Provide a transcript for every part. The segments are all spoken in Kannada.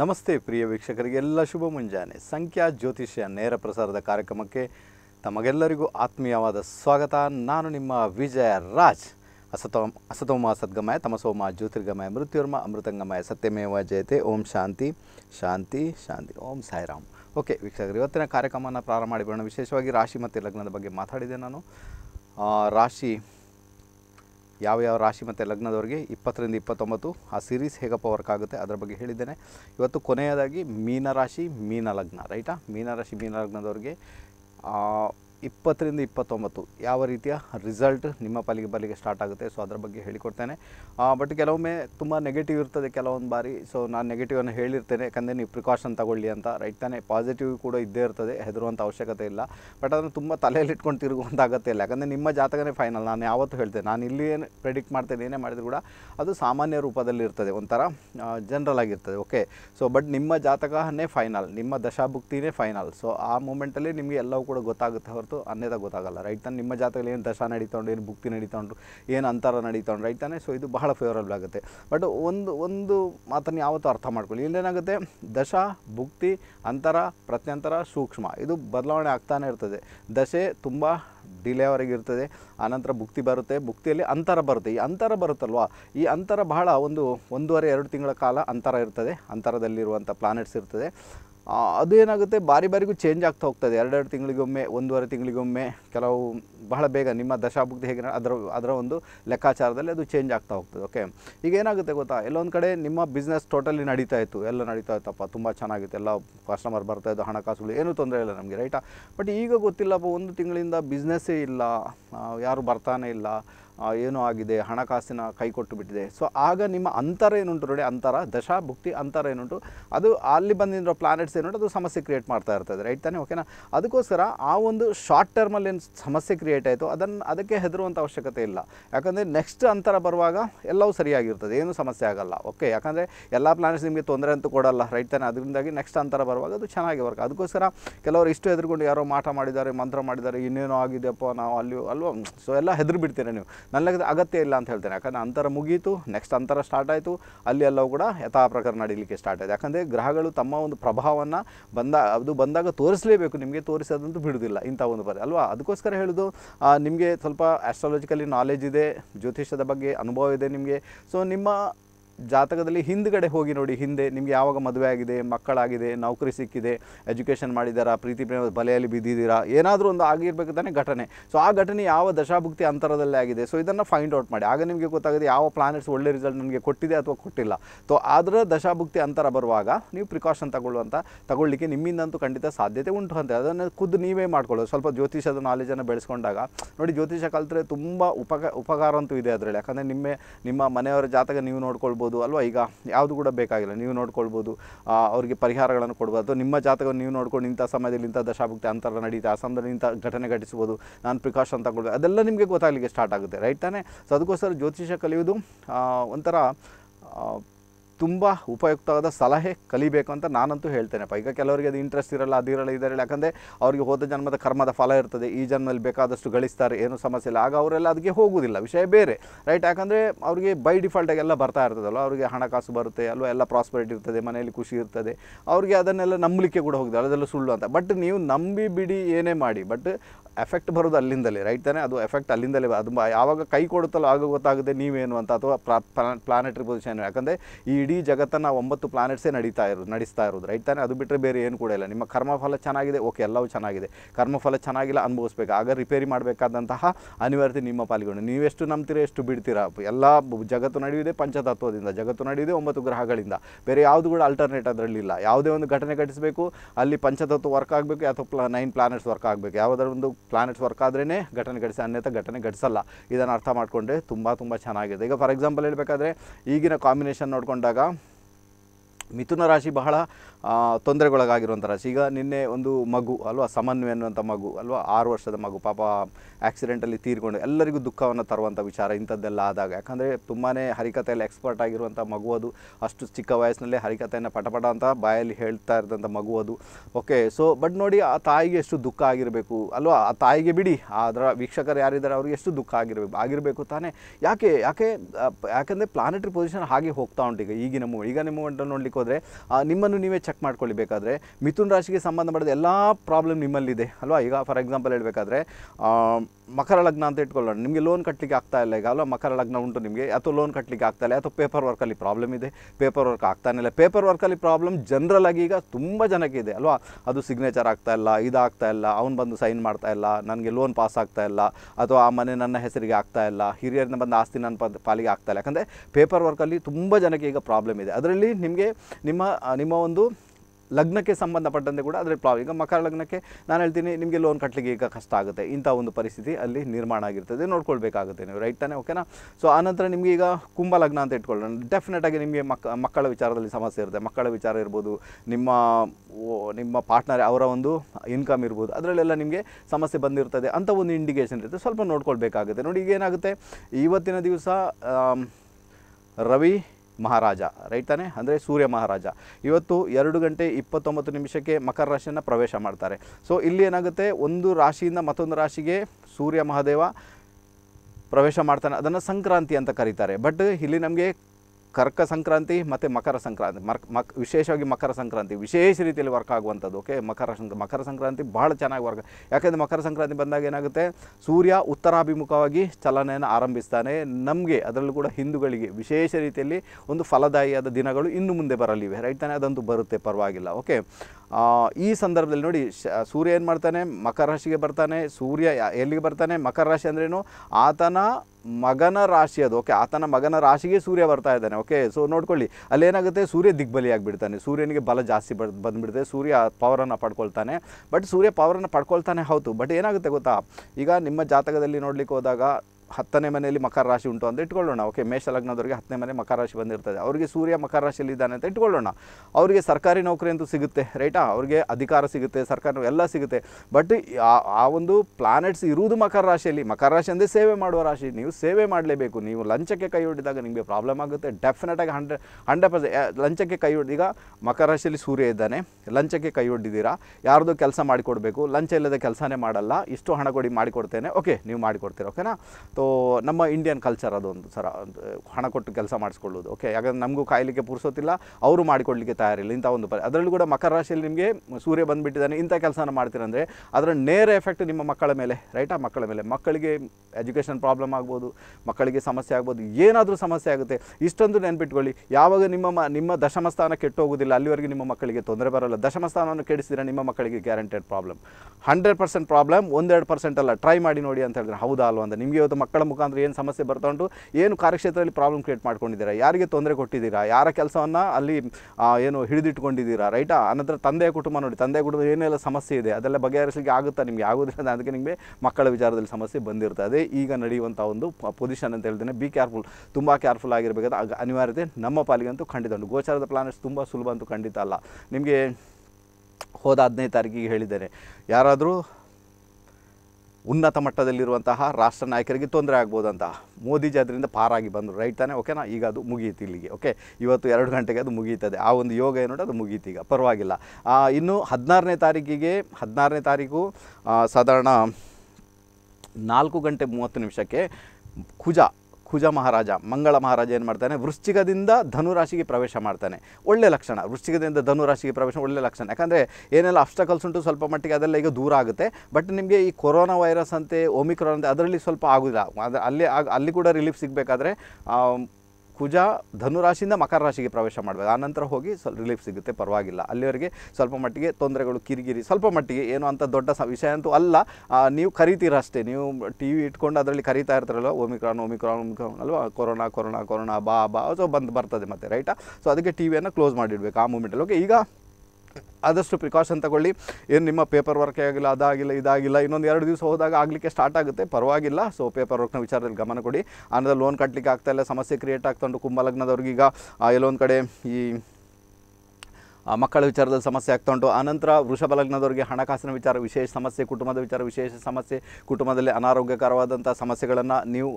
ನಮಸ್ತೆ ಪ್ರಿಯ ವೀಕ್ಷಕರಿಗೆ ಎಲ್ಲ ಶುಭ ಮುಂಜಾನೆ ಸಂಖ್ಯಾ ಜ್ಯೋತಿಷ್ಯ ನೇರ ಪ್ರಸಾರದ ಕಾರ್ಯಕ್ರಮಕ್ಕೆ ತಮಗೆಲ್ಲರಿಗೂ ಆತ್ಮೀಯವಾದ ಸ್ವಾಗತ ನಾನು ನಿಮ್ಮ ವಿಜಯ ರಾಜ್ ಅಸತೋ ಅಸತೋಮ ಸದ್ಗಮಯ ತಮಸೋಮ ಜ್ಯೋತಿರ್ಗಮಯ ಮೃತ್ಯುರ್ಮ ಅಮೃತಂಗಮಯ ಸತ್ಯಮೇವ ಜಯತೆ ಓಂ ಶಾಂತಿ ಶಾಂತಿ ಶಾಂತಿ ಓಂ ಸಾಯಿರಾಮ್ ಓಕೆ ವೀಕ್ಷಕರು ಇವತ್ತಿನ ಕಾರ್ಯಕ್ರಮವನ್ನು ಪ್ರಾರಂಭ ಮಾಡಿಬಿಡೋಣ ವಿಶೇಷವಾಗಿ ರಾಶಿ ಮತ್ತು ಲಗ್ನದ ಬಗ್ಗೆ ಮಾತಾಡಿದೆ ನಾನು ರಾಶಿ ಯಾವ ಯಾವ ರಾಶಿ ಮತ್ತು ಲಗ್ನದವರಿಗೆ ಇಪ್ಪತ್ತರಿಂದ ಇಪ್ಪತ್ತೊಂಬತ್ತು ಆ ಸೀರೀಸ್ ಹೇಗಪ್ಪ ವರ್ಕ್ ಆಗುತ್ತೆ ಅದರ ಬಗ್ಗೆ ಹೇಳಿದ್ದೇನೆ ಇವತ್ತು ಕೊನೆಯದಾಗಿ ಮೀನರಾಶಿ ಮೀನ ಲಗ್ನ ರೈಟಾ ಮೀನರಾಶಿ ಮೀನ ಲಗ್ನದವ್ರಿಗೆ ಇಪ್ಪತ್ತರಿಂದ ಇಪ್ಪತ್ತೊಂಬತ್ತು ಯಾವ ರೀತಿಯ ರಿಸಲ್ಟ್ ನಿಮ್ಮ ಪಾಲಿಗೆ ಬಲಿಗೆ ಸ್ಟಾರ್ಟ್ ಆಗುತ್ತೆ ಸೊ ಅದರ ಬಗ್ಗೆ ಹೇಳಿಕೊಡ್ತೇನೆ ಬಟ್ ಕೆಲವೊಮ್ಮೆ ತುಂಬ ನೆಗೆಟಿವ್ ಇರ್ತದೆ ಕೆಲವೊಂದು ಬಾರಿ ಸೊ ನಾನು ನೆಗೆಟಿವನ್ನು ಹೇಳಿರ್ತೇನೆ ಯಾಕಂದರೆ ನೀವು ಪ್ರಿಕಾಷನ್ ತಗೊಳ್ಳಿ ಅಂತ ರೈಟ್ ತಾನೇ ಪಾಸಿಟಿವ್ ಕೂಡ ಇದ್ದೇ ಇರ್ತದೆ ಹೆದರುವಂಥ ಅವಶ್ಯಕತೆ ಇಲ್ಲ ಬಟ್ ಅದನ್ನು ತುಂಬ ತಲೆಯಲ್ಲಿ ಇಟ್ಕೊಂಡು ತಿರುಗುವಂಥ ಅಗತ್ಯ ಇಲ್ಲ ಯಾಕಂದರೆ ನಿಮ್ಮ ಜಾತಕನೇ ಫೈನಲ್ ನಾನು ಯಾವತ್ತೂ ಹೇಳ್ತೇನೆ ನಾನು ಇಲ್ಲಿ ಏನು ಪ್ರೆಡಿಕ್ಟ್ ಮಾಡ್ತೇನೆ ಏನೇ ಮಾಡಿದ್ರು ಕೂಡ ಅದು ಸಾಮಾನ್ಯ ರೂಪದಲ್ಲಿ ಇರ್ತದೆ ಒಂಥರ ಜನರಲ್ ಆಗಿರ್ತದೆ ಓಕೆ ಸೊ ಬಟ್ ನಿಮ್ಮ ಜಾತಕನೇ ಫೈನಲ್ ನಿಮ್ಮ ದಶಾಭುಕ್ತಿನೇ ಫೈನಲ್ ಸೊ ಆ ಮೂಮೆಂಟಲ್ಲಿ ನಿಮಗೆ ಎಲ್ಲವೂ ಕೂಡ ಗೊತ್ತಾಗುತ್ತೆ ಹೊರತು ಹೊರತು ಅನ್ನೇದಾಗ ಗೊತ್ತಾಗಲ್ಲ ರೈಟ್ ತಾನೆ ನಿಮ್ಮ ಜಾತಕಲ್ಲಿ ಏನು ದಶ ನಡೀತಾ ಉಂಟು ಏನು ಭುಕ್ತಿ ನಡೀತಾ ಉಂಟು ಏನು ಅಂತರ ನಡೀತಾ ಉಂಟು ರೈಟ್ ತಾನೆ ಸೊ ಇದು ಬಹಳ ಫೇವರಬಲ್ ಆಗುತ್ತೆ ಬಟ್ ಒಂದು ಒಂದು ಮಾತನ್ನು ಯಾವತ್ತೂ ಅರ್ಥ ಮಾಡ್ಕೊಳ್ಳಿ ಇಲ್ಲೇನಾಗುತ್ತೆ ದಶ ಭುಕ್ತಿ ಅಂತರ ಪ್ರತ್ಯಂತರ ಸೂಕ್ಷ್ಮ ಇದು ಬದಲಾವಣೆ ಆಗ್ತಾನೆ ಇರ್ತದೆ ದಶೆ ತುಂಬ ಡಿಲೇವರೆಗೆ ಇರ್ತದೆ ಆನಂತರ ಭುಕ್ತಿ ಬರುತ್ತೆ ಭುಕ್ತಿಯಲ್ಲಿ ಅಂತರ ಬರುತ್ತೆ ಈ ಅಂತರ ಬರುತ್ತಲ್ವ ಈ ಅಂತರ ಬಹಳ ಒಂದು ಒಂದೂವರೆ ಎರಡು ತಿಂಗಳ ಕಾಲ ಅಂತರ ಇರ್ತದೆ ಅಂತರದಲ್ಲಿರುವಂಥ ಪ್ಲಾನೆಟ್ಸ್ ಇರ್ತದೆ ಅದು ಏನಾಗುತ್ತೆ ಬಾರಿ ಬಾರಿಗೂ ಚೇಂಜ್ ಆಗ್ತಾ ಹೋಗ್ತದೆ ಎರಡೆರಡು ತಿಂಗಳಿಗೊಮ್ಮೆ ಒಂದೂವರೆ ತಿಂಗಳಿಗೊಮ್ಮೆ ಕೆಲವು ಬಹಳ ಬೇಗ ನಿಮ್ಮ ದಶಾಭುಕ್ತಿ ಹೇಗೆ ಅದರ ಅದರ ಒಂದು ಲೆಕ್ಕಾಚಾರದಲ್ಲಿ ಅದು ಚೇಂಜ್ ಆಗ್ತಾ ಹೋಗ್ತದೆ ಓಕೆ ಈಗ ಏನಾಗುತ್ತೆ ಗೊತ್ತಾ ಎಲ್ಲೊಂದು ಕಡೆ ನಿಮ್ಮ ಬಿಸ್ನೆಸ್ ಟೋಟಲಿ ನಡೀತಾ ಇತ್ತು ಎಲ್ಲ ನಡೀತಾ ಇತ್ತಪ್ಪ ತುಂಬ ಚೆನ್ನಾಗಿತ್ತು ಎಲ್ಲ ಕಸ್ಟಮರ್ ಬರ್ತಾ ಇದ್ದು ಹಣಕಾಸುಗಳು ಏನೂ ತೊಂದರೆ ಇಲ್ಲ ನಮಗೆ ರೈಟಾ ಬಟ್ ಈಗ ಗೊತ್ತಿಲ್ಲಪ್ಪ ಒಂದು ತಿಂಗಳಿಂದ ಬಿಸ್ನೆಸ್ಸೇ ಇಲ್ಲ ಯಾರು ಬರ್ತಾನೆ ಇಲ್ಲ ಏನು ಆಗಿದೆ ಹಣಕಾಸಿನ ಕೈ ಕೊಟ್ಟು ಬಿಟ್ಟಿದೆ ಸೊ ಆಗ ನಿಮ್ಮ ಅಂತರ ಏನುಂಟು ನೋಡಿ ಅಂತರ ದಶಾ ಭುಕ್ತಿ ಅಂತರ ಏನುಂಟು ಅದು ಅಲ್ಲಿ ಬಂದಿರೋ ಪ್ಲಾನೆಟ್ಸ್ ಏನುಂಟು ಅದು ಸಮಸ್ಯೆ ಕ್ರಿಯೇಟ್ ಮಾಡ್ತಾ ಇರ್ತದೆ ರೈಟ್ ತಾನೇ ಓಕೆನಾ ಅದಕ್ಕೋಸ್ಕರ ಆ ಒಂದು ಶಾರ್ಟ್ ಟರ್ಮಲ್ಲಿ ಏನು ಸಮಸ್ಯೆ ಕ್ರಿಯೇಟ್ ಆಯಿತು ಅದನ್ನು ಅದಕ್ಕೆ ಹೆದರುವಂಥ ಅವಶ್ಯಕತೆ ಇಲ್ಲ ಯಾಕಂದರೆ ನೆಕ್ಸ್ಟ್ ಅಂತರ ಬರುವಾಗ ಎಲ್ಲವೂ ಸರಿಯಾಗಿರ್ತದೆ ಏನೂ ಸಮಸ್ಯೆ ಆಗಲ್ಲ ಓಕೆ ಯಾಕಂದರೆ ಎಲ್ಲ ಪ್ಲಾನೆಟ್ಸ್ ನಿಮಗೆ ತೊಂದರೆ ಅಂತೂ ಕೊಡಲ್ಲ ರೈಟ್ ತಾನೇ ಅದರಿಂದಾಗಿ ನೆಕ್ಸ್ಟ್ ಅಂತರ ಬರುವಾಗ ಅದು ಚೆನ್ನಾಗಿ ವರ್ಕ್ ಅದಕ್ಕೋಸ್ಕರ ಕೆಲವರು ಇಷ್ಟು ಹೆದ್ರಿಕೊಂಡು ಯಾರೋ ಮಾಟ ಮಾಡಿದ್ದಾರೆ ಮಂತ್ರ ಮಾಡಿದ್ದಾರೆ ಇನ್ನೇನೋ ಆಗಿದೆಯಪ್ಪ ನಾವು ಅಲ್ಲಿ ಅಲ್ವಾ ಸೊ ಎಲ್ಲ ಹೆದರು ಬಿಡ್ತೀರಾ ನೀವು ನನಗೆ ಅಗತ್ಯ ಇಲ್ಲ ಅಂತ ಹೇಳ್ತೇನೆ ಯಾಕಂದರೆ ಅಂತರ ಮುಗಿಯಿತು ನೆಕ್ಸ್ಟ್ ಅಂತರ ಸ್ಟಾರ್ಟ್ ಆಯಿತು ಅಲ್ಲಿ ಎಲ್ಲವೂ ಕೂಡ ಯಥಾ ಪ್ರಕಾರ ನಡೀಲಿಕ್ಕೆ ಸ್ಟಾರ್ಟ್ ಆಯಿತು ಯಾಕಂದರೆ ಗ್ರಹಗಳು ತಮ್ಮ ಒಂದು ಪ್ರಭಾವವನ್ನು ಬಂದ ಅದು ಬಂದಾಗ ತೋರಿಸಲೇಬೇಕು ನಿಮಗೆ ತೋರಿಸೋದಂತೂ ಬಿಡುವುದಿಲ್ಲ ಇಂಥ ಒಂದು ಪರಿ ಅಲ್ವಾ ಅದಕ್ಕೋಸ್ಕರ ಹೇಳೋದು ನಿಮಗೆ ಸ್ವಲ್ಪ ಆಸ್ಟ್ರಾಲಜಿಕಲಿ ನಾಲೆಜ್ ಇದೆ ಜ್ಯೋತಿಷ್ಯದ ಬಗ್ಗೆ ಅನುಭವ ಇದೆ ನಿಮಗೆ ಸೊ ನಿಮ್ಮ ಜಾತಕದಲ್ಲಿ ಹಿಂದ್ಗಡೆ ಹೋಗಿ ನೋಡಿ ಹಿಂದೆ ನಿಮಗೆ ಯಾವಾಗ ಮದುವೆ ಆಗಿದೆ ಮಕ್ಕಳಾಗಿದೆ ನೌಕರಿ ಸಿಕ್ಕಿದೆ ಎಜುಕೇಷನ್ ಮಾಡಿದ್ದಾರಾ ಪ್ರೀತಿ ಪ್ರೇಮದ ಬಲೆಯಲ್ಲಿ ಬಿದ್ದಿದ್ದೀರಾ ಏನಾದರೂ ಒಂದು ಆಗಿರಬೇಕು ತಾನೇ ಘಟನೆ ಸೊ ಆ ಘಟನೆ ಯಾವ ದಶಾಭುಕ್ತಿ ಅಂತರದಲ್ಲೇ ಆಗಿದೆ ಸೊ ಇದನ್ನು ಫೈಂಡ್ ಔಟ್ ಮಾಡಿ ಆಗ ನಿಮಗೆ ಗೊತ್ತಾಗುತ್ತೆ ಯಾವ ಪ್ಲಾನೆಟ್ಸ್ ಒಳ್ಳೆ ರಿಸಲ್ಟ್ ನನಗೆ ಕೊಟ್ಟಿದೆ ಅಥವಾ ಕೊಟ್ಟಿಲ್ಲ ಸೊ ಅದರ ದಶಾಭುಕ್ತಿ ಅಂತರ ಬರುವಾಗ ನೀವು ಪ್ರಿಕಾಷನ್ ತಗೊಳ್ಳುವಂಥ ತಗೊಳ್ಳಿಕ್ಕೆ ನಿಮ್ಮಿಂದಂತೂ ಖಂಡಿತ ಸಾಧ್ಯತೆ ಉಂಟು ಅಂತ ಅದನ್ನು ಖುದ್ದು ನೀವೇ ಮಾಡ್ಕೊಳ್ಳೋದು ಸ್ವಲ್ಪ ಜ್ಯೋತಿಷದ ನಾಲೆಜನ್ನು ಬೆಳೆಸ್ಕೊಂಡಾಗ ನೋಡಿ ಜ್ಯೋತಿಷ ಕಲ್ತ್ರೆ ತುಂಬ ಉಪಕ ಉಪಕಾರ ಅಂತೂ ಇದೆ ಅದರಲ್ಲಿ ಯಾಕಂದರೆ ನಿಮ್ಮೆ ನಿಮ್ಮ ಮನೆಯವರ ಜಾತಕ ನೀವು ನೋಡ್ಕೊಳ್ಬೋದು ಮಾಡ್ಕೊಳ್ಬೋದು ಅಲ್ವಾ ಈಗ ಯಾವುದು ಕೂಡ ಬೇಕಾಗಿಲ್ಲ ನೀವು ನೋಡ್ಕೊಳ್ಬೋದು ಅವರಿಗೆ ಪರಿಹಾರಗಳನ್ನು ಕೊಡ್ಬೋದು ನಿಮ್ಮ ಜಾತಕವನ್ನು ನೀವು ನೋಡ್ಕೊಂಡು ಇಂಥ ಸಮಯದಲ್ಲಿ ಇಂಥ ದಶಾಭುಕ್ತಿ ಅಂತರ ನಡೆಯುತ್ತೆ ಆ ಸಮಯದಲ್ಲಿ ಇಂಥ ಘಟನೆ ಘಟಿಸ್ಬೋದು ನಾನು ಪ್ರಿಕಾಷನ್ ತಗೊಳ್ಬೋದು ಅದೆಲ್ಲ ನಿಮಗೆ ಗೊತ್ತಾಗಲಿಕ್ಕೆ ಸ್ಟಾರ್ಟ್ ಆಗುತ್ತೆ ರೈಟ್ ತಾನೇ ಸೊ ಅದಕ್ಕೋಸ್ಕರ ಜ್ಯೋತಿಷ್ಯ ಕಲಿಯೋದು ಒಂಥರ ತುಂಬ ಉಪಯುಕ್ತವಾದ ಸಲಹೆ ಕಲಿಬೇಕು ಅಂತ ನಾನಂತೂ ಹೇಳ್ತೇನೆಪ್ಪ ಈಗ ಕೆಲವರಿಗೆ ಅದು ಇಂಟ್ರೆಸ್ಟ್ ಇರಲ್ಲ ಅದಿರಲ್ಲ ಇದಿರಲ್ಲ ಯಾಕಂದರೆ ಅವರಿಗೆ ಹೋದ ಜನ್ಮದ ಕರ್ಮದ ಫಲ ಇರ್ತದೆ ಈ ಜನ್ಮದಲ್ಲಿ ಬೇಕಾದಷ್ಟು ಗಳಿಸ್ತಾರೆ ಏನೂ ಸಮಸ್ಯೆ ಇಲ್ಲ ಆಗ ಅವರೆಲ್ಲ ಅದಕ್ಕೆ ಹೋಗುವುದಿಲ್ಲ ವಿಷಯ ಬೇರೆ ರೈಟ್ ಯಾಕಂದರೆ ಅವರಿಗೆ ಬೈ ಡಿಫಾಲ್ಟಾಗಿ ಎಲ್ಲ ಬರ್ತಾ ಇರ್ತದಲ್ಲ ಅವರಿಗೆ ಹಣಕಾಸು ಬರುತ್ತೆ ಅಲ್ವ ಎಲ್ಲ ಪ್ರಾಸ್ಪರಿಟಿ ಇರ್ತದೆ ಮನೆಯಲ್ಲಿ ಖುಷಿ ಇರ್ತದೆ ಅವರಿಗೆ ಅದನ್ನೆಲ್ಲ ನಂಬಲಿಕ್ಕೆ ಕೂಡ ಹೋಗಿದೆ ಅದೆಲ್ಲ ಸುಳ್ಳು ಅಂತ ಬಟ್ ನೀವು ನಂಬಿ ಬಿಡಿ ಏನೇ ಮಾಡಿ ಬಟ್ ಎಫೆಕ್ಟ್ ಬರೋದು ಅಲ್ಲಿಂದಲೇ ರೈಟ್ ತಾನೇ ಅದು ಎಫೆಕ್ಟ್ ಅಲ್ಲಿಂದಲೇ ಅದು ಯಾವಾಗ ಕೈ ಕೊಡುತ್ತಲ್ಲ ಆಗ ಗೊತ್ತಾಗುತ್ತೆ ನೀವೇನು ಅಂತ ಅಥವಾ ಪ್ಲಾನೆಟ್ರಿ ಪೊಸಿಷನ್ ಯಾಕಂದರೆ ಈ ಇಡೀ ಜಗತ್ತನ್ನು ಒಂಬತ್ತು ಪ್ಲಾನೆಟ್ಸೇ ನಡೀತಾ ಇರೋದು ನಡೆಸ್ತಾ ಇರೋದು ರೈಟ್ ತಾನೇ ಅದು ಬಿಟ್ಟರೆ ಬೇರೆ ಏನು ಕೂಡ ಇಲ್ಲ ನಿಮ್ಮ ಕರ್ಮಫಲ ಚೆನ್ನಾಗಿದೆ ಓಕೆ ಎಲ್ಲವೂ ಚೆನ್ನಾಗಿದೆ ಕರ್ಮಫಲ ಚೆನ್ನಾಗಿಲ್ಲ ಅನುಭವಿಸ್ಬೇಕು ಆಗ ರಿಪೇರಿ ಮಾಡಬೇಕಾದಂತಹ ಅನಿವಾರ್ಯತೆ ನಿಮ್ಮ ಪಾಲ್ಗೊಂಡು ನೀವೆಷ್ಟು ನಂಬ್ತೀರಾ ಎಷ್ಟು ಬಿಡ್ತೀರಾ ಎಲ್ಲ ಜಗತ್ತು ನಡೆಯುವುದೇ ಪಂಚತತ್ವದಿಂದ ಜಗತ್ತು ನಡೆಯುವುದೇ ಒಂಬತ್ತು ಗ್ರಹಗಳಿಂದ ಬೇರೆ ಯಾವುದು ಕೂಡ ಅಲ್ಟರ್ನೇಟ್ ಅದರಲ್ಲಿಲ್ಲ ಯಾವುದೇ ಒಂದು ಘಟನೆ ಘಟಿಸಬೇಕು ಅಲ್ಲಿ ಪಂಚತತ್ವ ವರ್ಕ್ ಆಗಬೇಕು ಅಥವಾ ಪ್ಲಾ ನೈನ್ ಪ್ಲಾನೆಟ್ಸ್ ವರ್ಕ್ ಆಗಬೇಕು ಯಾವುದಾದ್ರು ಒಂದು ಪ್ಲಾನೆಟ್ಸ್ ವರ್ಕ್ ಆದ್ರೇ ಘಟನೆ ಘಟಿಸಿ ಅನ್ಯತ ಘಟನೆ ಘಟಿಸಲ್ಲ ಇದನ್ನು ಅರ್ಥ ಮಾಡಿಕೊಂಡ್ರೆ ತುಂಬ ತುಂಬ ಚೆನ್ನಾಗಿದೆ ಈಗ ಫಾರ್ ಎಕ್ಸಾಂಪಲ್ ಹೇಳಬೇಕಾದ್ರೆ ಈಗಿನ ಕಾಂಬಿನೇಷನ್ ನೋಡಿಕೊಂಡಾಗ ಮಿಥುನ ರಾಶಿ ಬಹಳ ತೊಂದರೆಗೊಳಗಾಗಿರುವಂಥ ರಾಶಿ ಈಗ ನಿನ್ನೆ ಒಂದು ಮಗು ಅಲ್ವಾ ಸಮನ್ವಯ ಅನ್ನುವಂಥ ಮಗು ಅಲ್ವಾ ಆರು ವರ್ಷದ ಮಗು ಪಾಪ ಆಕ್ಸಿಡೆಂಟಲ್ಲಿ ತೀರ್ಕೊಂಡು ಎಲ್ಲರಿಗೂ ದುಃಖವನ್ನು ತರುವಂಥ ವಿಚಾರ ಇಂಥದ್ದೆಲ್ಲ ಆದಾಗ ಯಾಕಂದರೆ ತುಂಬಾ ಹರಿಕತೆಯಲ್ಲಿ ಎಕ್ಸ್ಪರ್ಟ್ ಆಗಿರುವಂಥ ಮಗು ಅದು ಅಷ್ಟು ಚಿಕ್ಕ ವಯಸ್ಸಿನಲ್ಲೇ ಹರಿಕತೆಯನ್ನು ಪಟಪಟ ಅಂತ ಬಾಯಲ್ಲಿ ಹೇಳ್ತಾ ಇರ್ತಂಥ ಮಗು ಅದು ಓಕೆ ಸೊ ಬಟ್ ನೋಡಿ ಆ ತಾಯಿಗೆ ಎಷ್ಟು ದುಃಖ ಆಗಿರಬೇಕು ಅಲ್ವಾ ಆ ತಾಯಿಗೆ ಬಿಡಿ ಅದರ ವೀಕ್ಷಕರು ಯಾರಿದ್ದಾರೆ ಅವ್ರಿಗೆ ಎಷ್ಟು ದುಃಖ ಆಗಿರಬೇಕು ಆಗಿರಬೇಕು ತಾನೇ ಯಾಕೆ ಯಾಕೆ ಯಾಕೆಂದರೆ ಪ್ಲಾನೆಟ್ರಿ ಪೊಸಿಷನ್ ಹಾಗೆ ಹೋಗ್ತಾ ಉಂಟು ಈಗ ಈಗಿನ ಈಗ ನಿಮ್ಮ ನೋಡ್ಲಿಕ್ಕೆ ಹೋದರೆ ನಿಮ್ಮನ್ನು ನೀವೇ ಚೆಕ್ ಮಾಡ್ಕೊಳ್ಳಿ ಬೇಕಾದರೆ ಮಿಥುನ್ ರಾಶಿಗೆ ಸಂಬಂಧಪಟ್ಟ ಎಲ್ಲ ಪ್ರಾಬ್ಲಮ್ ನಿಮ್ಮಲ್ಲಿದೆ ಅಲ್ವಾ ಈಗ ಫಾರ್ ಎಕ್ಸಾಂಪಲ್ ಹೇಳಬೇಕಾದ್ರೆ ಮಕರ ಲಗ್ನ ಅಂತ ಇಟ್ಕೊಳ್ಳೋಣ ನಿಮಗೆ ಲೋನ್ ಕಟ್ಟಲಿಕ್ಕೆ ಆಗ್ತಾ ಇಲ್ಲ ಈಗ ಅಲ್ಲ ಮಕರ ಲಗ್ನ ಉಂಟು ನಿಮಗೆ ಅಥವಾ ಲೋನ್ ಕಟ್ಟಲಿಕ್ಕೆ ಆಗ್ತಾ ಇಲ್ಲ ಅಥವಾ ಪೇಪರ್ ವರ್ಕಲ್ಲಿ ಪ್ರಾಬ್ಲಮ್ ಇದೆ ಪೇಪರ್ ವರ್ಕ್ ಆಗ್ತಾನೆ ಇಲ್ಲ ಪೇಪರ್ ವರ್ಕಲ್ಲಿ ಪ್ರಾಬ್ಲಮ್ ಜನರಲ್ ಆಗಿ ಈಗ ತುಂಬ ಜನಕ್ಕೆ ಇದೆ ಅಲ್ವಾ ಅದು ಸಿಗ್ನೇಚರ್ ಆಗ್ತಾ ಇಲ್ಲ ಇದಾಗ್ತಾ ಇಲ್ಲ ಅವ್ನು ಬಂದು ಸೈನ್ ಮಾಡ್ತಾ ಇಲ್ಲ ನನಗೆ ಲೋನ್ ಪಾಸ್ ಆಗ್ತಾ ಇಲ್ಲ ಅಥವಾ ಆ ಮನೆ ನನ್ನ ಹೆಸರಿಗೆ ಆಗ್ತಾ ಇಲ್ಲ ಹಿರಿಯರಿಂದ ಬಂದ ಆಸ್ತಿ ನನ್ನ ಪ ಪಾಲಿಗೆ ಆಗ್ತಾ ಇಲ್ಲ ಯಾಕಂದರೆ ಪೇಪರ್ ವರ್ಕಲ್ಲಿ ತುಂಬ ಜನಕ್ಕೆ ಈಗ ಪ್ರಾಬ್ಲಮ್ ಇದೆ ಅದರಲ್ಲಿ ನಿಮಗೆ ನಿಮ್ಮ ನಿಮ್ಮ ಒಂದು ಲಗ್ನಕ್ಕೆ ಸಂಬಂಧಪಟ್ಟಂತೆ ಕೂಡ ಅದರಲ್ಲಿ ಪ್ರಾಬ್ಲಮ್ ಈಗ ಮಕರ ಲಗ್ನಕ್ಕೆ ನಾನು ಹೇಳ್ತೀನಿ ನಿಮಗೆ ಲೋನ್ ಕಟ್ಟಲಿಕ್ಕೆ ಈಗ ಕಷ್ಟ ಆಗುತ್ತೆ ಇಂಥ ಒಂದು ಪರಿಸ್ಥಿತಿ ಅಲ್ಲಿ ನಿರ್ಮಾಣ ಆಗಿರ್ತದೆ ನೋಡ್ಕೊಳ್ಬೇಕಾಗುತ್ತೆ ನೀವು ರೈಟ್ ತಾನೆ ಓಕೆನಾ ಸೊ ಆನಂತರ ನಿಮಗೆ ಈಗ ಕುಂಭ ಲಗ್ನ ಅಂತ ಇಟ್ಕೊಳ್ಳೋಣ ಡೆಫಿನೆಟಾಗಿ ನಿಮಗೆ ಮಕ್ ಮಕ್ಕಳ ವಿಚಾರದಲ್ಲಿ ಸಮಸ್ಯೆ ಇರುತ್ತೆ ಮಕ್ಕಳ ವಿಚಾರ ಇರ್ಬೋದು ನಿಮ್ಮ ನಿಮ್ಮ ಪಾರ್ಟ್ನರ್ ಅವರ ಒಂದು ಇನ್ಕಮ್ ಇರ್ಬೋದು ಅದರಲ್ಲೆಲ್ಲ ನಿಮಗೆ ಸಮಸ್ಯೆ ಬಂದಿರ್ತದೆ ಅಂತ ಒಂದು ಇಂಡಿಕೇಷನ್ ಇರುತ್ತೆ ಸ್ವಲ್ಪ ನೋಡ್ಕೊಳ್ಬೇಕಾಗುತ್ತೆ ನೋಡಿ ಈಗ ಏನಾಗುತ್ತೆ ಇವತ್ತಿನ ದಿವಸ ರವಿ ಮಹಾರಾಜ ರೈಟ್ ತಾನೆ ಅಂದರೆ ಸೂರ್ಯ ಮಹಾರಾಜ ಇವತ್ತು ಎರಡು ಗಂಟೆ ಇಪ್ಪತ್ತೊಂಬತ್ತು ನಿಮಿಷಕ್ಕೆ ಮಕರ ರಾಶಿಯನ್ನು ಪ್ರವೇಶ ಮಾಡ್ತಾರೆ ಸೊ ಇಲ್ಲಿ ಏನಾಗುತ್ತೆ ಒಂದು ರಾಶಿಯಿಂದ ಮತ್ತೊಂದು ರಾಶಿಗೆ ಸೂರ್ಯ ಮಹಾದೇವ ಪ್ರವೇಶ ಮಾಡ್ತಾನೆ ಅದನ್ನು ಸಂಕ್ರಾಂತಿ ಅಂತ ಕರೀತಾರೆ ಬಟ್ ಇಲ್ಲಿ ನಮಗೆ ಕರ್ಕ ಸಂಕ್ರಾಂತಿ ಮತ್ತು ಮಕರ ಸಂಕ್ರಾಂತಿ ಮಕ್ ಮಕ್ ವಿಶೇಷವಾಗಿ ಮಕರ ಸಂಕ್ರಾಂತಿ ವಿಶೇಷ ರೀತಿಯಲ್ಲಿ ವರ್ಕ್ ಆಗುವಂಥದ್ದು ಓಕೆ ಮಕರ ಸಂಕ್ರ ಮಕರ ಸಂಕ್ರಾಂತಿ ಭಾಳ ಚೆನ್ನಾಗಿ ವರ್ಕ್ ಯಾಕೆಂದರೆ ಮಕರ ಸಂಕ್ರಾಂತಿ ಬಂದಾಗ ಏನಾಗುತ್ತೆ ಸೂರ್ಯ ಉತ್ತರಾಭಿಮುಖವಾಗಿ ಚಲನೆಯನ್ನು ಆರಂಭಿಸ್ತಾನೆ ನಮಗೆ ಅದರಲ್ಲೂ ಕೂಡ ಹಿಂದೂಗಳಿಗೆ ವಿಶೇಷ ರೀತಿಯಲ್ಲಿ ಒಂದು ಫಲದಾಯಿಯಾದ ದಿನಗಳು ಇನ್ನು ಮುಂದೆ ಬರಲಿವೆ ರೈಟ್ ತಾನೇ ಅದಂತೂ ಬರುತ್ತೆ ಪರವಾಗಿಲ್ಲ ಓಕೆ ಈ ಸಂದರ್ಭದಲ್ಲಿ ನೋಡಿ ಸೂರ್ಯ ಏನು ಮಾಡ್ತಾನೆ ಮಕರ ರಾಶಿಗೆ ಬರ್ತಾನೆ ಸೂರ್ಯ ಎಲ್ಲಿಗೆ ಬರ್ತಾನೆ ಮಕರ ರಾಶಿ ಅಂದ್ರೇನು ಆತನ ಮಗನ ರಾಶಿ ಅದು ಓಕೆ ಆತನ ಮಗನ ರಾಶಿಗೆ ಸೂರ್ಯ ಬರ್ತಾ ಇದ್ದಾನೆ ಓಕೆ ಸೊ ನೋಡ್ಕೊಳ್ಳಿ ಅಲ್ಲೇನಾಗುತ್ತೆ ಸೂರ್ಯ ದಿಗ್ಬಲಿ ಆಗಿಬಿಡ್ತಾನೆ ಸೂರ್ಯನಿಗೆ ಬಲ ಜಾಸ್ತಿ ಬರ್ ಬಂದುಬಿಡುತ್ತೆ ಸೂರ್ಯ ಪವರನ್ನು ಪಡ್ಕೊಳ್ತಾನೆ ಬಟ್ ಸೂರ್ಯ ಪವರನ್ನು ಪಡ್ಕೊಳ್ತಾನೆ ಹೌದು ಬಟ್ ಏನಾಗುತ್ತೆ ಗೊತ್ತಾ ಈಗ ನಿಮ್ಮ ಜಾತಕದಲ್ಲಿ ನೋಡಲಿಕ್ಕೆ ಹೋದಾಗ ಹತ್ತನೇ ಮನೆಯಲ್ಲಿ ಮಕರ ರಾಶಿ ಉಂಟು ಅಂತ ಇಟ್ಕೊಳ್ಳೋಣ ಓಕೆ ಮೇಷ ಲಗ್ನದವರಿಗೆ ಹತ್ತನೇ ಮನೆ ಮಕರ ರಾಶಿ ಬಂದಿರ್ತದೆ ಅವರಿಗೆ ಸೂರ್ಯ ಮಕರ ರಾಶಿಯಲ್ಲಿ ಇದ್ದಾನೆ ಅಂತ ಇಟ್ಕೊಳ್ಳೋಣ ಅವರಿಗೆ ಸರ್ಕಾರಿ ನೌಕರಿ ಅಂತೂ ಸಿಗುತ್ತೆ ರೈಟಾ ಅವ್ರಿಗೆ ಅಧಿಕಾರ ಸಿಗುತ್ತೆ ಸರ್ಕಾರ ಎಲ್ಲ ಸಿಗುತ್ತೆ ಬಟ್ ಆ ಒಂದು ಪ್ಲಾನೆಟ್ಸ್ ಇರುವುದು ಮಕರ ರಾಶಿಯಲ್ಲಿ ಮಕರ ರಾಶಿ ಅಂದರೆ ಸೇವೆ ಮಾಡುವ ರಾಶಿ ನೀವು ಸೇವೆ ಮಾಡಲೇಬೇಕು ನೀವು ಲಂಚಕ್ಕೆ ಕೈ ಹೊಡಿದಾಗ ನಿಮಗೆ ಪ್ರಾಬ್ಲಮ್ ಆಗುತ್ತೆ ಡೆಫಿನೆಟಾಗಿ ಹಂಡ್ರೆಡ್ ಹಂಡ್ರೆಡ್ ಪರ್ಸೆಂಟ್ ಲಂಚಕ್ಕೆ ಕೈ ಮಕರ ರಾಶಿಯಲ್ಲಿ ಸೂರ್ಯ ಇದ್ದಾನೆ ಲಂಚಕ್ಕೆ ಕೈ ಹೊಡೆದಿದ್ದೀರಾ ಯಾರ್ದು ಕೆಲಸ ಮಾಡಿಕೊಡ್ಬೇಕು ಲಂಚ ಇಲ್ಲದೆ ಕೆಲಸನೇ ಮಾಡಲ್ಲ ಇಷ್ಟು ಹಣ ಕೊಡಿ ಮಾಡಿಕೊಡ್ತೇನೆ ಓಕೆ ನೀವು ಮಾಡಿಕೊಡ್ತೀರ ಓಕೆನಾ ಸೊ ನಮ್ಮ ಇಂಡಿಯನ್ ಕಲ್ಚರ್ ಅದೊಂದು ಸರ ಹಣ ಕೊಟ್ಟು ಕೆಲಸ ಮಾಡಿಸ್ಕೊಳ್ಳೋದು ಓಕೆ ಯಾಕಂದ್ರೆ ನಮಗೂ ಕಾಯಲಿಕ್ಕೆ ಪುರ್ಸೋತಿಲ್ಲ ಅವರು ಮಾಡಿಕೊಡ್ಲಿಕ್ಕೆ ತಯಾರಿಲ್ಲ ಇಂಥ ಒಂದು ಪರಿ ಅದರಲ್ಲೂ ಕೂಡ ಮಕರ ರಾಶಿಯಲ್ಲಿ ನಿಮಗೆ ಸೂರ್ಯ ಬಂದುಬಿಟ್ಟಿದ್ದಾನೆ ಇಂಥ ಕೆಲಸನ ಮಾಡ್ತೀರಂದರೆ ಅದರ ನೇರ ಎಫೆಕ್ಟ್ ನಿಮ್ಮ ಮಕ್ಕಳ ಮೇಲೆ ರೈಟ್ ಆ ಮಕ್ಕಳ ಮೇಲೆ ಮಕ್ಕಳಿಗೆ ಎಜುಕೇಷನ್ ಪ್ರಾಬ್ಲಮ್ ಆಗ್ಬೋದು ಮಕ್ಕಳಿಗೆ ಸಮಸ್ಯೆ ಆಗ್ಬೋದು ಏನಾದರೂ ಸಮಸ್ಯೆ ಆಗುತ್ತೆ ಇಷ್ಟೊಂದು ನೆನ್ಪಿಟ್ಕೊಳ್ಳಿ ಯಾವಾಗ ನಿಮ್ಮ ಮ ನಿಮ್ಮ ದಶಮಸ್ಥಾನ ಹೋಗೋದಿಲ್ಲ ಅಲ್ಲಿವರೆಗೆ ನಿಮ್ಮ ಮಕ್ಕಳಿಗೆ ತೊಂದರೆ ಬರೋಲ್ಲ ದಶಮಸ್ಥಾನವನ್ನು ಕೆಡಿಸಿದ್ರೆ ನಿಮ್ಮ ಮಕ್ಕಳಿಗೆ guaranteed problem hundred percent problem ಒಂದೆರಡು ಪರ್ಸೆಂಟ್ ಅಲ್ಲ ಟ್ರೈ ಮಾಡಿ ನೋಡಿ ಅಂತ ಹೇಳಿದ್ರೆ ಹೌದಾ ಅಲ್ವಾ ಅಂತ ನಿಮಗೆ ಇವತ್ತು ಮಕ್ಕಳ ಮುಖಾಂತರ ಏನು ಸಮಸ್ಯೆ ಬರ್ತಾ ಉಂಟು ಏನು ಕಾರ್ಯಕ್ಷೇತ್ರದಲ್ಲಿ ಪ್ರಾಬ್ಲಮ್ ಕ್ರಿಯೇಟ್ ಮಾಡ್ಕೊಂಡಿದ್ದೀರಾ ಯಾರಿಗೆ ತೊಂದರೆ ಕೊಟ್ಟಿದ್ದೀರಾ ಯಾರ ಕೆಲಸವನ್ನು ಅಲ್ಲಿ ಏನು ಹಿಡಿದಿಟ್ಕೊಂಡಿದ್ದೀರಾ ರೈಟಾ ಅನಂತರ ತಂದೆಯ ಕುಟುಂಬ ನೋಡಿ ತಂದೆಯ ಕುಟುಂಬ ಏನೆಲ್ಲ ಸಮಸ್ಯೆ ಇದೆ ಅದೆಲ್ಲ ಬಗೆಹರಿಸಲಿಕ್ಕೆ ಆಗುತ್ತಾ ನಿಮಗೆ ಆಗೋದಿಲ್ಲ ಅದಕ್ಕೆ ನಿಮಗೆ ಮಕ್ಕಳ ವಿಚಾರದಲ್ಲಿ ಸಮಸ್ಯೆ ಬಂದಿರ್ತದೆ ಈಗ ನಡೆಯುವಂಥ ಒಂದು ಪೊಸಿಷನ್ ಅಂತ ಹೇಳ್ತೇನೆ ಬಿ ಕೇರ್ಫುಲ್ ತುಂಬ ಕೇರ್ಫುಲ್ ಆಗಿರಬೇಕಾದ ಅನಿವಾರ್ಯತೆ ನಮ್ಮ ಪಾಲಿಗಂತೂ ಖಂಡಿತ ಉಂಟು ಗೋಚಾರದ ಪ್ಲಾನೆಟ್ಸ್ ತುಂಬ ಸುಲಭ ಅಂತೂ ಖಂಡಿತ ಅಲ್ಲ ನಿಮಗೆ ಹೋದ ಹದಿನೈದು ತಾರೀಕಿಗೆ ಹೇಳಿದ್ದೇನೆ ಯಾರಾದರೂ ಉನ್ನತ ಮಟ್ಟದಲ್ಲಿರುವಂತಹ ರಾಷ್ಟ್ರ ನಾಯಕರಿಗೆ ತೊಂದರೆ ಆಗ್ಬೋದಂತ ಮೋದಿಜಿ ಅದರಿಂದ ಪಾರಾಗಿ ಬಂದರು ರೈಟ್ ತಾನೆ ಓಕೆನಾ ಈಗ ಅದು ಮುಗಿಯುತ್ತೆ ಇಲ್ಲಿಗೆ ಓಕೆ ಇವತ್ತು ಎರಡು ಗಂಟೆಗೆ ಅದು ಮುಗಿಯುತ್ತದೆ ಆ ಒಂದು ಯೋಗ ಏನೋ ಅದು ಮುಗೀತು ಈಗ ಪರವಾಗಿಲ್ಲ ಇನ್ನು ಹದಿನಾರನೇ ತಾರೀಕಿಗೆ ಹದಿನಾರನೇ ತಾರೀಕು ಸಾಧಾರಣ ನಾಲ್ಕು ಗಂಟೆ ಮೂವತ್ತು ನಿಮಿಷಕ್ಕೆ ಕುಜ ಕುಜ ಮಹಾರಾಜ ಮಂಗಳ ಮಹಾರಾಜ ಏನು ಮಾಡ್ತಾನೆ ವೃಶ್ಚಿಕದಿಂದ ಧನುರಾಶಿಗೆ ಪ್ರವೇಶ ಮಾಡ್ತಾನೆ ಒಳ್ಳೆ ಲಕ್ಷಣ ವೃಶ್ಚಿಕದಿಂದ ಧನುರಾಶಿಗೆ ಪ್ರವೇಶ ಒಳ್ಳೆ ಲಕ್ಷಣ ಯಾಕಂದರೆ ಏನೆಲ್ಲ ಅಬ್ಸ್ಟಕಲ್ಸ್ ಉಂಟು ಸ್ವಲ್ಪ ಮಟ್ಟಿಗೆ ಅದೆಲ್ಲ ಈಗ ದೂರ ಆಗುತ್ತೆ ಬಟ್ ನಿಮಗೆ ಈ ಕೊರೋನಾ ವೈರಸ್ ಅಂತೆ ಒಮಿಕ್ರಾನ್ ಅಂತೆ ಅದರಲ್ಲಿ ಸ್ವಲ್ಪ ಆಗೋದಿಲ್ಲ ಅದು ಅಲ್ಲಿ ಅಲ್ಲಿ ಕೂಡ ರಿಲೀಫ್ ಸಿಗಬೇಕಾದ್ರೆ ಕುಜ ಧನುರಾಶಿಯಿಂದ ಮಕರ ರಾಶಿಗೆ ಪ್ರವೇಶ ಮಾಡಬೇಕು ಆ ನಂತರ ಹೋಗಿ ಸ್ವಲ್ಪ ರಿಲೀಫ್ ಸಿಗುತ್ತೆ ಪರವಾಗಿಲ್ಲ ಅಲ್ಲಿವರೆಗೆ ಸ್ವಲ್ಪ ಮಟ್ಟಿಗೆ ತೊಂದರೆಗಳು ಕಿರಿಕಿರಿ ಸ್ವಲ್ಪ ಮಟ್ಟಿಗೆ ಏನು ಅಂತ ದೊಡ್ಡ ವಿಷಯ ಅಂತೂ ಅಲ್ಲ ನೀವು ಕರಿತೀರ ಅಷ್ಟೇ ನೀವು ಟಿ ವಿ ಇಟ್ಕೊಂಡು ಅದರಲ್ಲಿ ಕರಿತಾ ಇರ್ತಾರಲ್ಲ ಓಮಿಕ್ರಾನ್ ಓಮಿಕ್ರಾನ್ ಒಮಿಕ್ರಾನ್ ಅಲ್ವಾ ಕೊರೋನಾ ಕೊರೋನಾ ಕೊರೋನಾ ಬಾ ಬಾ ಸೊ ಬಂದು ಬರ್ತದೆ ಮತ್ತೆ ರೈಟಾ ಸೊ ಅದಕ್ಕೆ ಟಿ ವಿಯನ್ನು ಕ್ಲೋಸ್ ಮಾಡಿಡಬೇಕು ಆ ಮೂಮೆಂಟಲ್ಲಿ ಓಕೆ ಈಗ ಆದಷ್ಟು ಪ್ರಿಕಾಷನ್ ತಗೊಳ್ಳಿ ಏನು ನಿಮ್ಮ ಪೇಪರ್ ವರ್ಕೇ ಆಗಿಲ್ಲ ಅದಾಗಿಲ್ಲ ಇದಾಗಿಲ್ಲ ಇನ್ನೊಂದು ಎರಡು ದಿವಸ ಹೋದಾಗ ಆಗಲಿಕ್ಕೆ ಸ್ಟಾರ್ಟ್ ಆಗುತ್ತೆ ಪರವಾಗಿಲ್ಲ ಸೊ ಪೇಪರ್ ವರ್ಕ್ನ ವಿಚಾರದಲ್ಲಿ ಗಮನ ಕೊಡಿ ಆಮೇಲೆ ಲೋನ್ ಕಟ್ಟಲಿಕ್ಕೆ ಆಗ್ತಾ ಇಲ್ಲ ಸಮಸ್ಯೆ ಕ್ರಿಯೇಟ್ ಆಗ್ತಾ ಉಂಟು ಕುಂಭಲಗ್ನದವ್ರಿಗೆ ಈಗ ಎಲ್ಲೊಂದು ಕಡೆ ಈ ಮಕ್ಕಳ ವಿಚಾರದಲ್ಲಿ ಸಮಸ್ಯೆ ಆಗ್ತಾ ಉಂಟು ಆನಂತರ ವೃಷಭ ಲಗ್ನದವರಿಗೆ ಹಣಕಾಸಿನ ವಿಚಾರ ವಿಶೇಷ ಸಮಸ್ಯೆ ಕುಟುಂಬದ ವಿಚಾರ ವಿಶೇಷ ಸಮಸ್ಯೆ ಕುಟುಂಬದಲ್ಲಿ ಅನಾರೋಗ್ಯಕರವಾದಂಥ ಸಮಸ್ಯೆಗಳನ್ನು ನೀವು